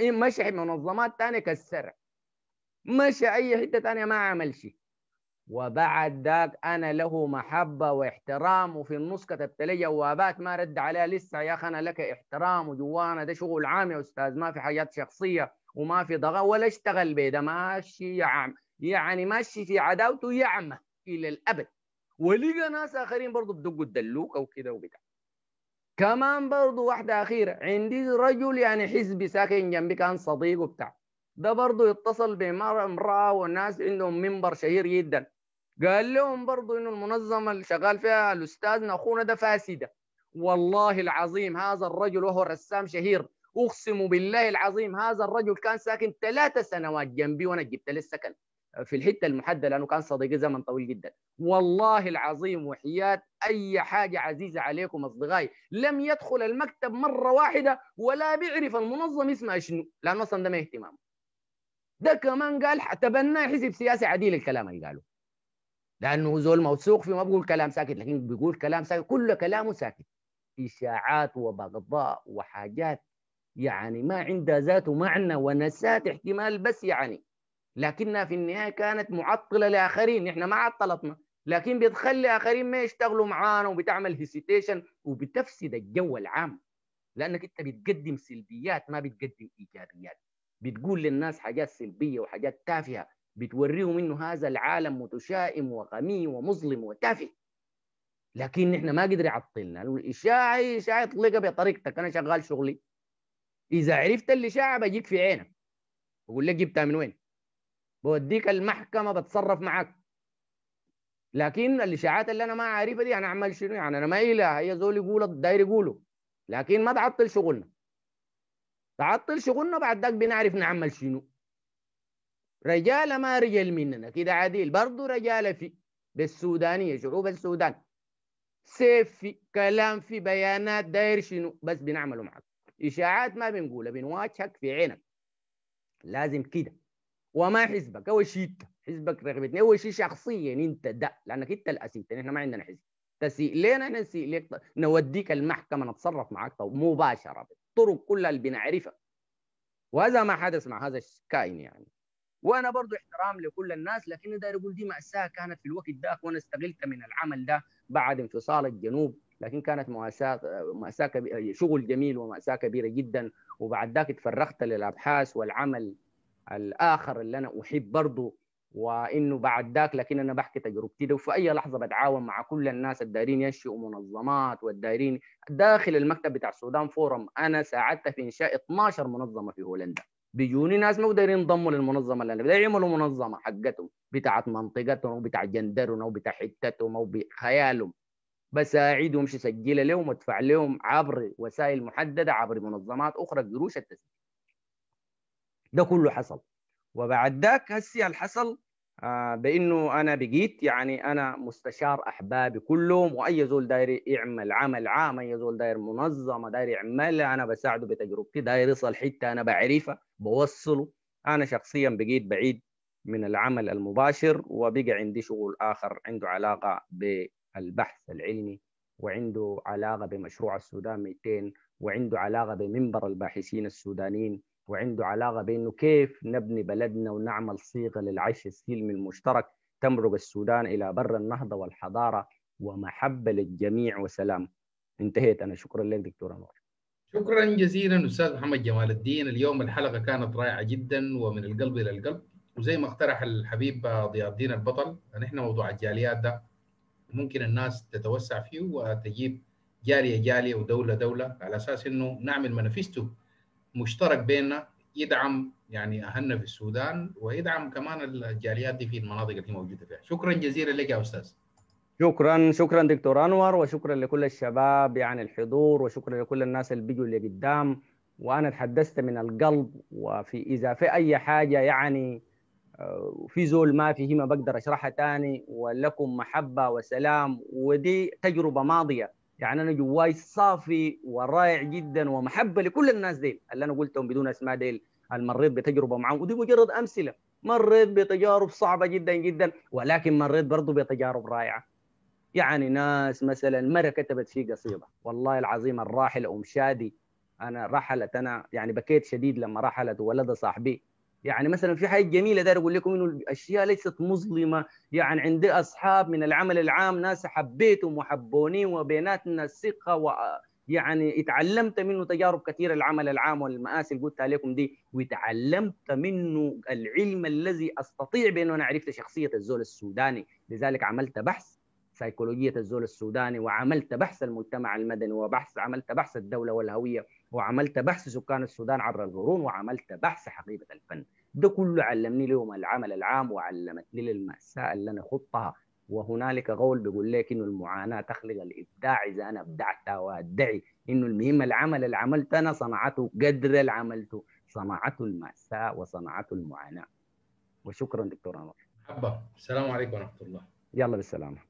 إيه، مشى منظمات ثانيه كسرها مشى اي حته ثانيه ما عمل شيء وبعد ذاك انا له محبه واحترام وفي النص كتبت لي جوابات ما رد عليها لسه يا اخي انا لك احترام وجوانا ده شغل عام يا استاذ ما في حاجات شخصيه وما في ضغط ولا اشتغل به ده ماشي يا عم يعني ماشي في عداوته يعمى الى الابد ولقى ناس اخرين برضه بدقوا الدلوك او كده وبتاع كمان برضو واحدة أخيرة عندي رجل يعني حزبي ساكن جنبي كان صديقه بتاع ده برضو اتصل بمرأة وناس عندهم منبر شهير جدا قال لهم برضو إنه المنظمة اللي شغال فيها الأستاذنا أخونا ده فاسدة والله العظيم هذا الرجل وهو رسام شهير أقسم بالله العظيم هذا الرجل كان ساكن ثلاثة سنوات جنبي وأنا جبت له السكن في الحته المحدده لانه كان صديقي زمن طويل جدا والله العظيم وحياه اي حاجه عزيزه عليكم اصدقائي لم يدخل المكتب مره واحده ولا بيعرف المنظم اسمها شنو لانه اصلا ده ما اهتمامه ده كمان قال تبناه حزب سياسي عديل الكلام اللي قاله لانه زول موثوق فيه ما بيقول كلام ساكت لكن بيقول كلام ساكت كل كلامه ساكت اشاعات وبغضاء وحاجات يعني ما عندها ذات معنى ونسات احتمال بس يعني لكنها في النهايه كانت معطله لاخرين احنا ما عطلتنا لكن بتخلي اخرين ما يشتغلوا معانا وبتعمل هيسيتيشن وبتفسد الجو العام لانك انت بتقدم سلبيات ما بتقدم ايجابيات بتقول للناس حاجات سلبيه وحاجات تافهه بتوريهم انه هذا العالم متشائم وغمي ومظلم وتافه لكن احنا ما قدر يعطلنا الاشاعه اشاعه اطلقها بطريقتك انا شغال شغلي اذا عرفت الاشاعه بجيك في عينك بقول لك جبتها من وين بوديك المحكمه بتصرف معك لكن الاشاعات اللي انا ما عارفها دي انا اعمل شنو يعني انا ما اله هي زول يقول داير يقوله لكن ما تعطل شغلنا تعطل شغلنا بعد ذاك بنعرف نعمل شنو رجال ما رجال مننا كده عديل برضه رجال في بالسودانيه شعوب السودان سيف في كلام في بيانات داير شنو بس بنعمله معك اشاعات ما بنقولها بنواجهك في عينك لازم كده وما حزبك اول شيء حزبك رغبتني اول شيء شخصيا انت ده لانك انت الاسيت احنا ما عندنا حزب تسيء لينا احنا نسيء لك طيب، نوديك المحكمه نتصرف معك طب مباشره بالطرق كلها اللي بنعرفها وهذا ما حدث مع هذا الكائن يعني وانا برضو احترام لكل الناس لكن داير اقول دي ماساه كانت في الوقت ده وانا استغلت من العمل ده بعد انفصال الجنوب لكن كانت مؤساة مأساة شغل جميل ومأساة كبيرة جدا وبعد ذاك تفرغت للأبحاث والعمل الاخر اللي انا احب برضه وانه بعد ذاك لكن انا بحكي تجربتي ده وفي اي لحظه بتعاون مع كل الناس الدايرين ينشئوا منظمات والدايرين داخل المكتب بتاع السودان فورم انا ساعدت في انشاء 12 منظمه في هولندا بيجوني ناس ما دايرين ينضموا للمنظمه اللي انا بدي يعملوا منظمه حقتهم بتاعت منطقتهم وبتاع جندرهم وبتاع حتتهم او بخيالهم بساعدهم امشي اسجلها لهم وادفع لهم عبر وسائل محدده عبر منظمات اخرى قروش التسجيل ده كله حصل وبعد ذاك هسي اللي حصل آه، بانه انا بقيت يعني انا مستشار احبابي كلهم واي زول داير يعمل عمل عام اي زول داير منظمه داير يعملها انا بساعده بتجربتي داير يصل حته انا بعرفها بوصله انا شخصيا بقيت بعيد من العمل المباشر وبقى عندي شغل اخر عنده علاقه بالبحث العلمي وعنده علاقه بمشروع السودان 200 وعنده علاقه بمنبر الباحثين السودانيين وعنده علاقه بانه كيف نبني بلدنا ونعمل صيغه للعيش السلمي المشترك تمرق السودان الى بر النهضه والحضاره ومحبه للجميع وسلام انتهيت انا شكرا لك دكتور انور شكرا جزيلا استاذ محمد جمال الدين اليوم الحلقه كانت رائعه جدا ومن القلب الى القلب وزي ما اقترح الحبيب ضياء الدين البطل نحن موضوع الجاليات ده ممكن الناس تتوسع فيه وتجيب جاليه جاليه ودوله دوله على اساس انه نعمل مانيفستو مشترك بيننا يدعم يعني اهلنا في السودان ويدعم كمان الجاليات دي في المناطق اللي موجوده فيها شكرا جزيلا لك يا استاذ شكرا شكرا دكتور انور وشكرا لكل الشباب يعني الحضور وشكرا لكل الناس اللي بيجوا قدام وانا تحدثت من القلب وفي اذا في اي حاجه يعني آه، في زول ما فيه ما بقدر اشرحها تاني ولكم محبه وسلام ودي تجربه ماضيه يعني انا جواي صافي ورائع جدا ومحبه لكل الناس ديل اللي انا قلتهم بدون اسماء ديل المريض بتجربه معهم ودي مجرد امثله مريت بتجارب صعبه جدا جدا ولكن مريت برضه بتجارب رائعه يعني ناس مثلا مره كتبت في قصيده والله العظيم الراحل ام شادي انا رحلت انا يعني بكيت شديد لما رحلت ولد صاحبي يعني مثلا في حاجه جميله داير اقول لكم انه الاشياء ليست مظلمه يعني عندي اصحاب من العمل العام ناس حبيتهم وحبوني وبيناتنا ثقه و يعني اتعلمت منه تجارب كثيره العمل العام والمآسي اللي قلتها لكم دي وتعلمت منه العلم الذي استطيع بانه انا عرفت شخصيه الزول السوداني لذلك عملت بحث سيكولوجيه الزول السوداني وعملت بحث المجتمع المدني وبحث عملت بحث الدوله والهويه وعملت بحث سكان السودان عبر القرون وعملت بحث حقيبه الفن ده كله علمني اليوم العمل العام وعلمتني المأساة اللي انا خطها وهنالك قول بيقول لك انه المعاناه تخلق الابداع اذا انا ابدعت وادعي انه المهم العمل اللي عملته انا صنعته قدر اللي عملته صنعته المأساة وصنعته المعاناه وشكرا دكتور انور السلام عليكم ورحمه الله يلا بالسلامه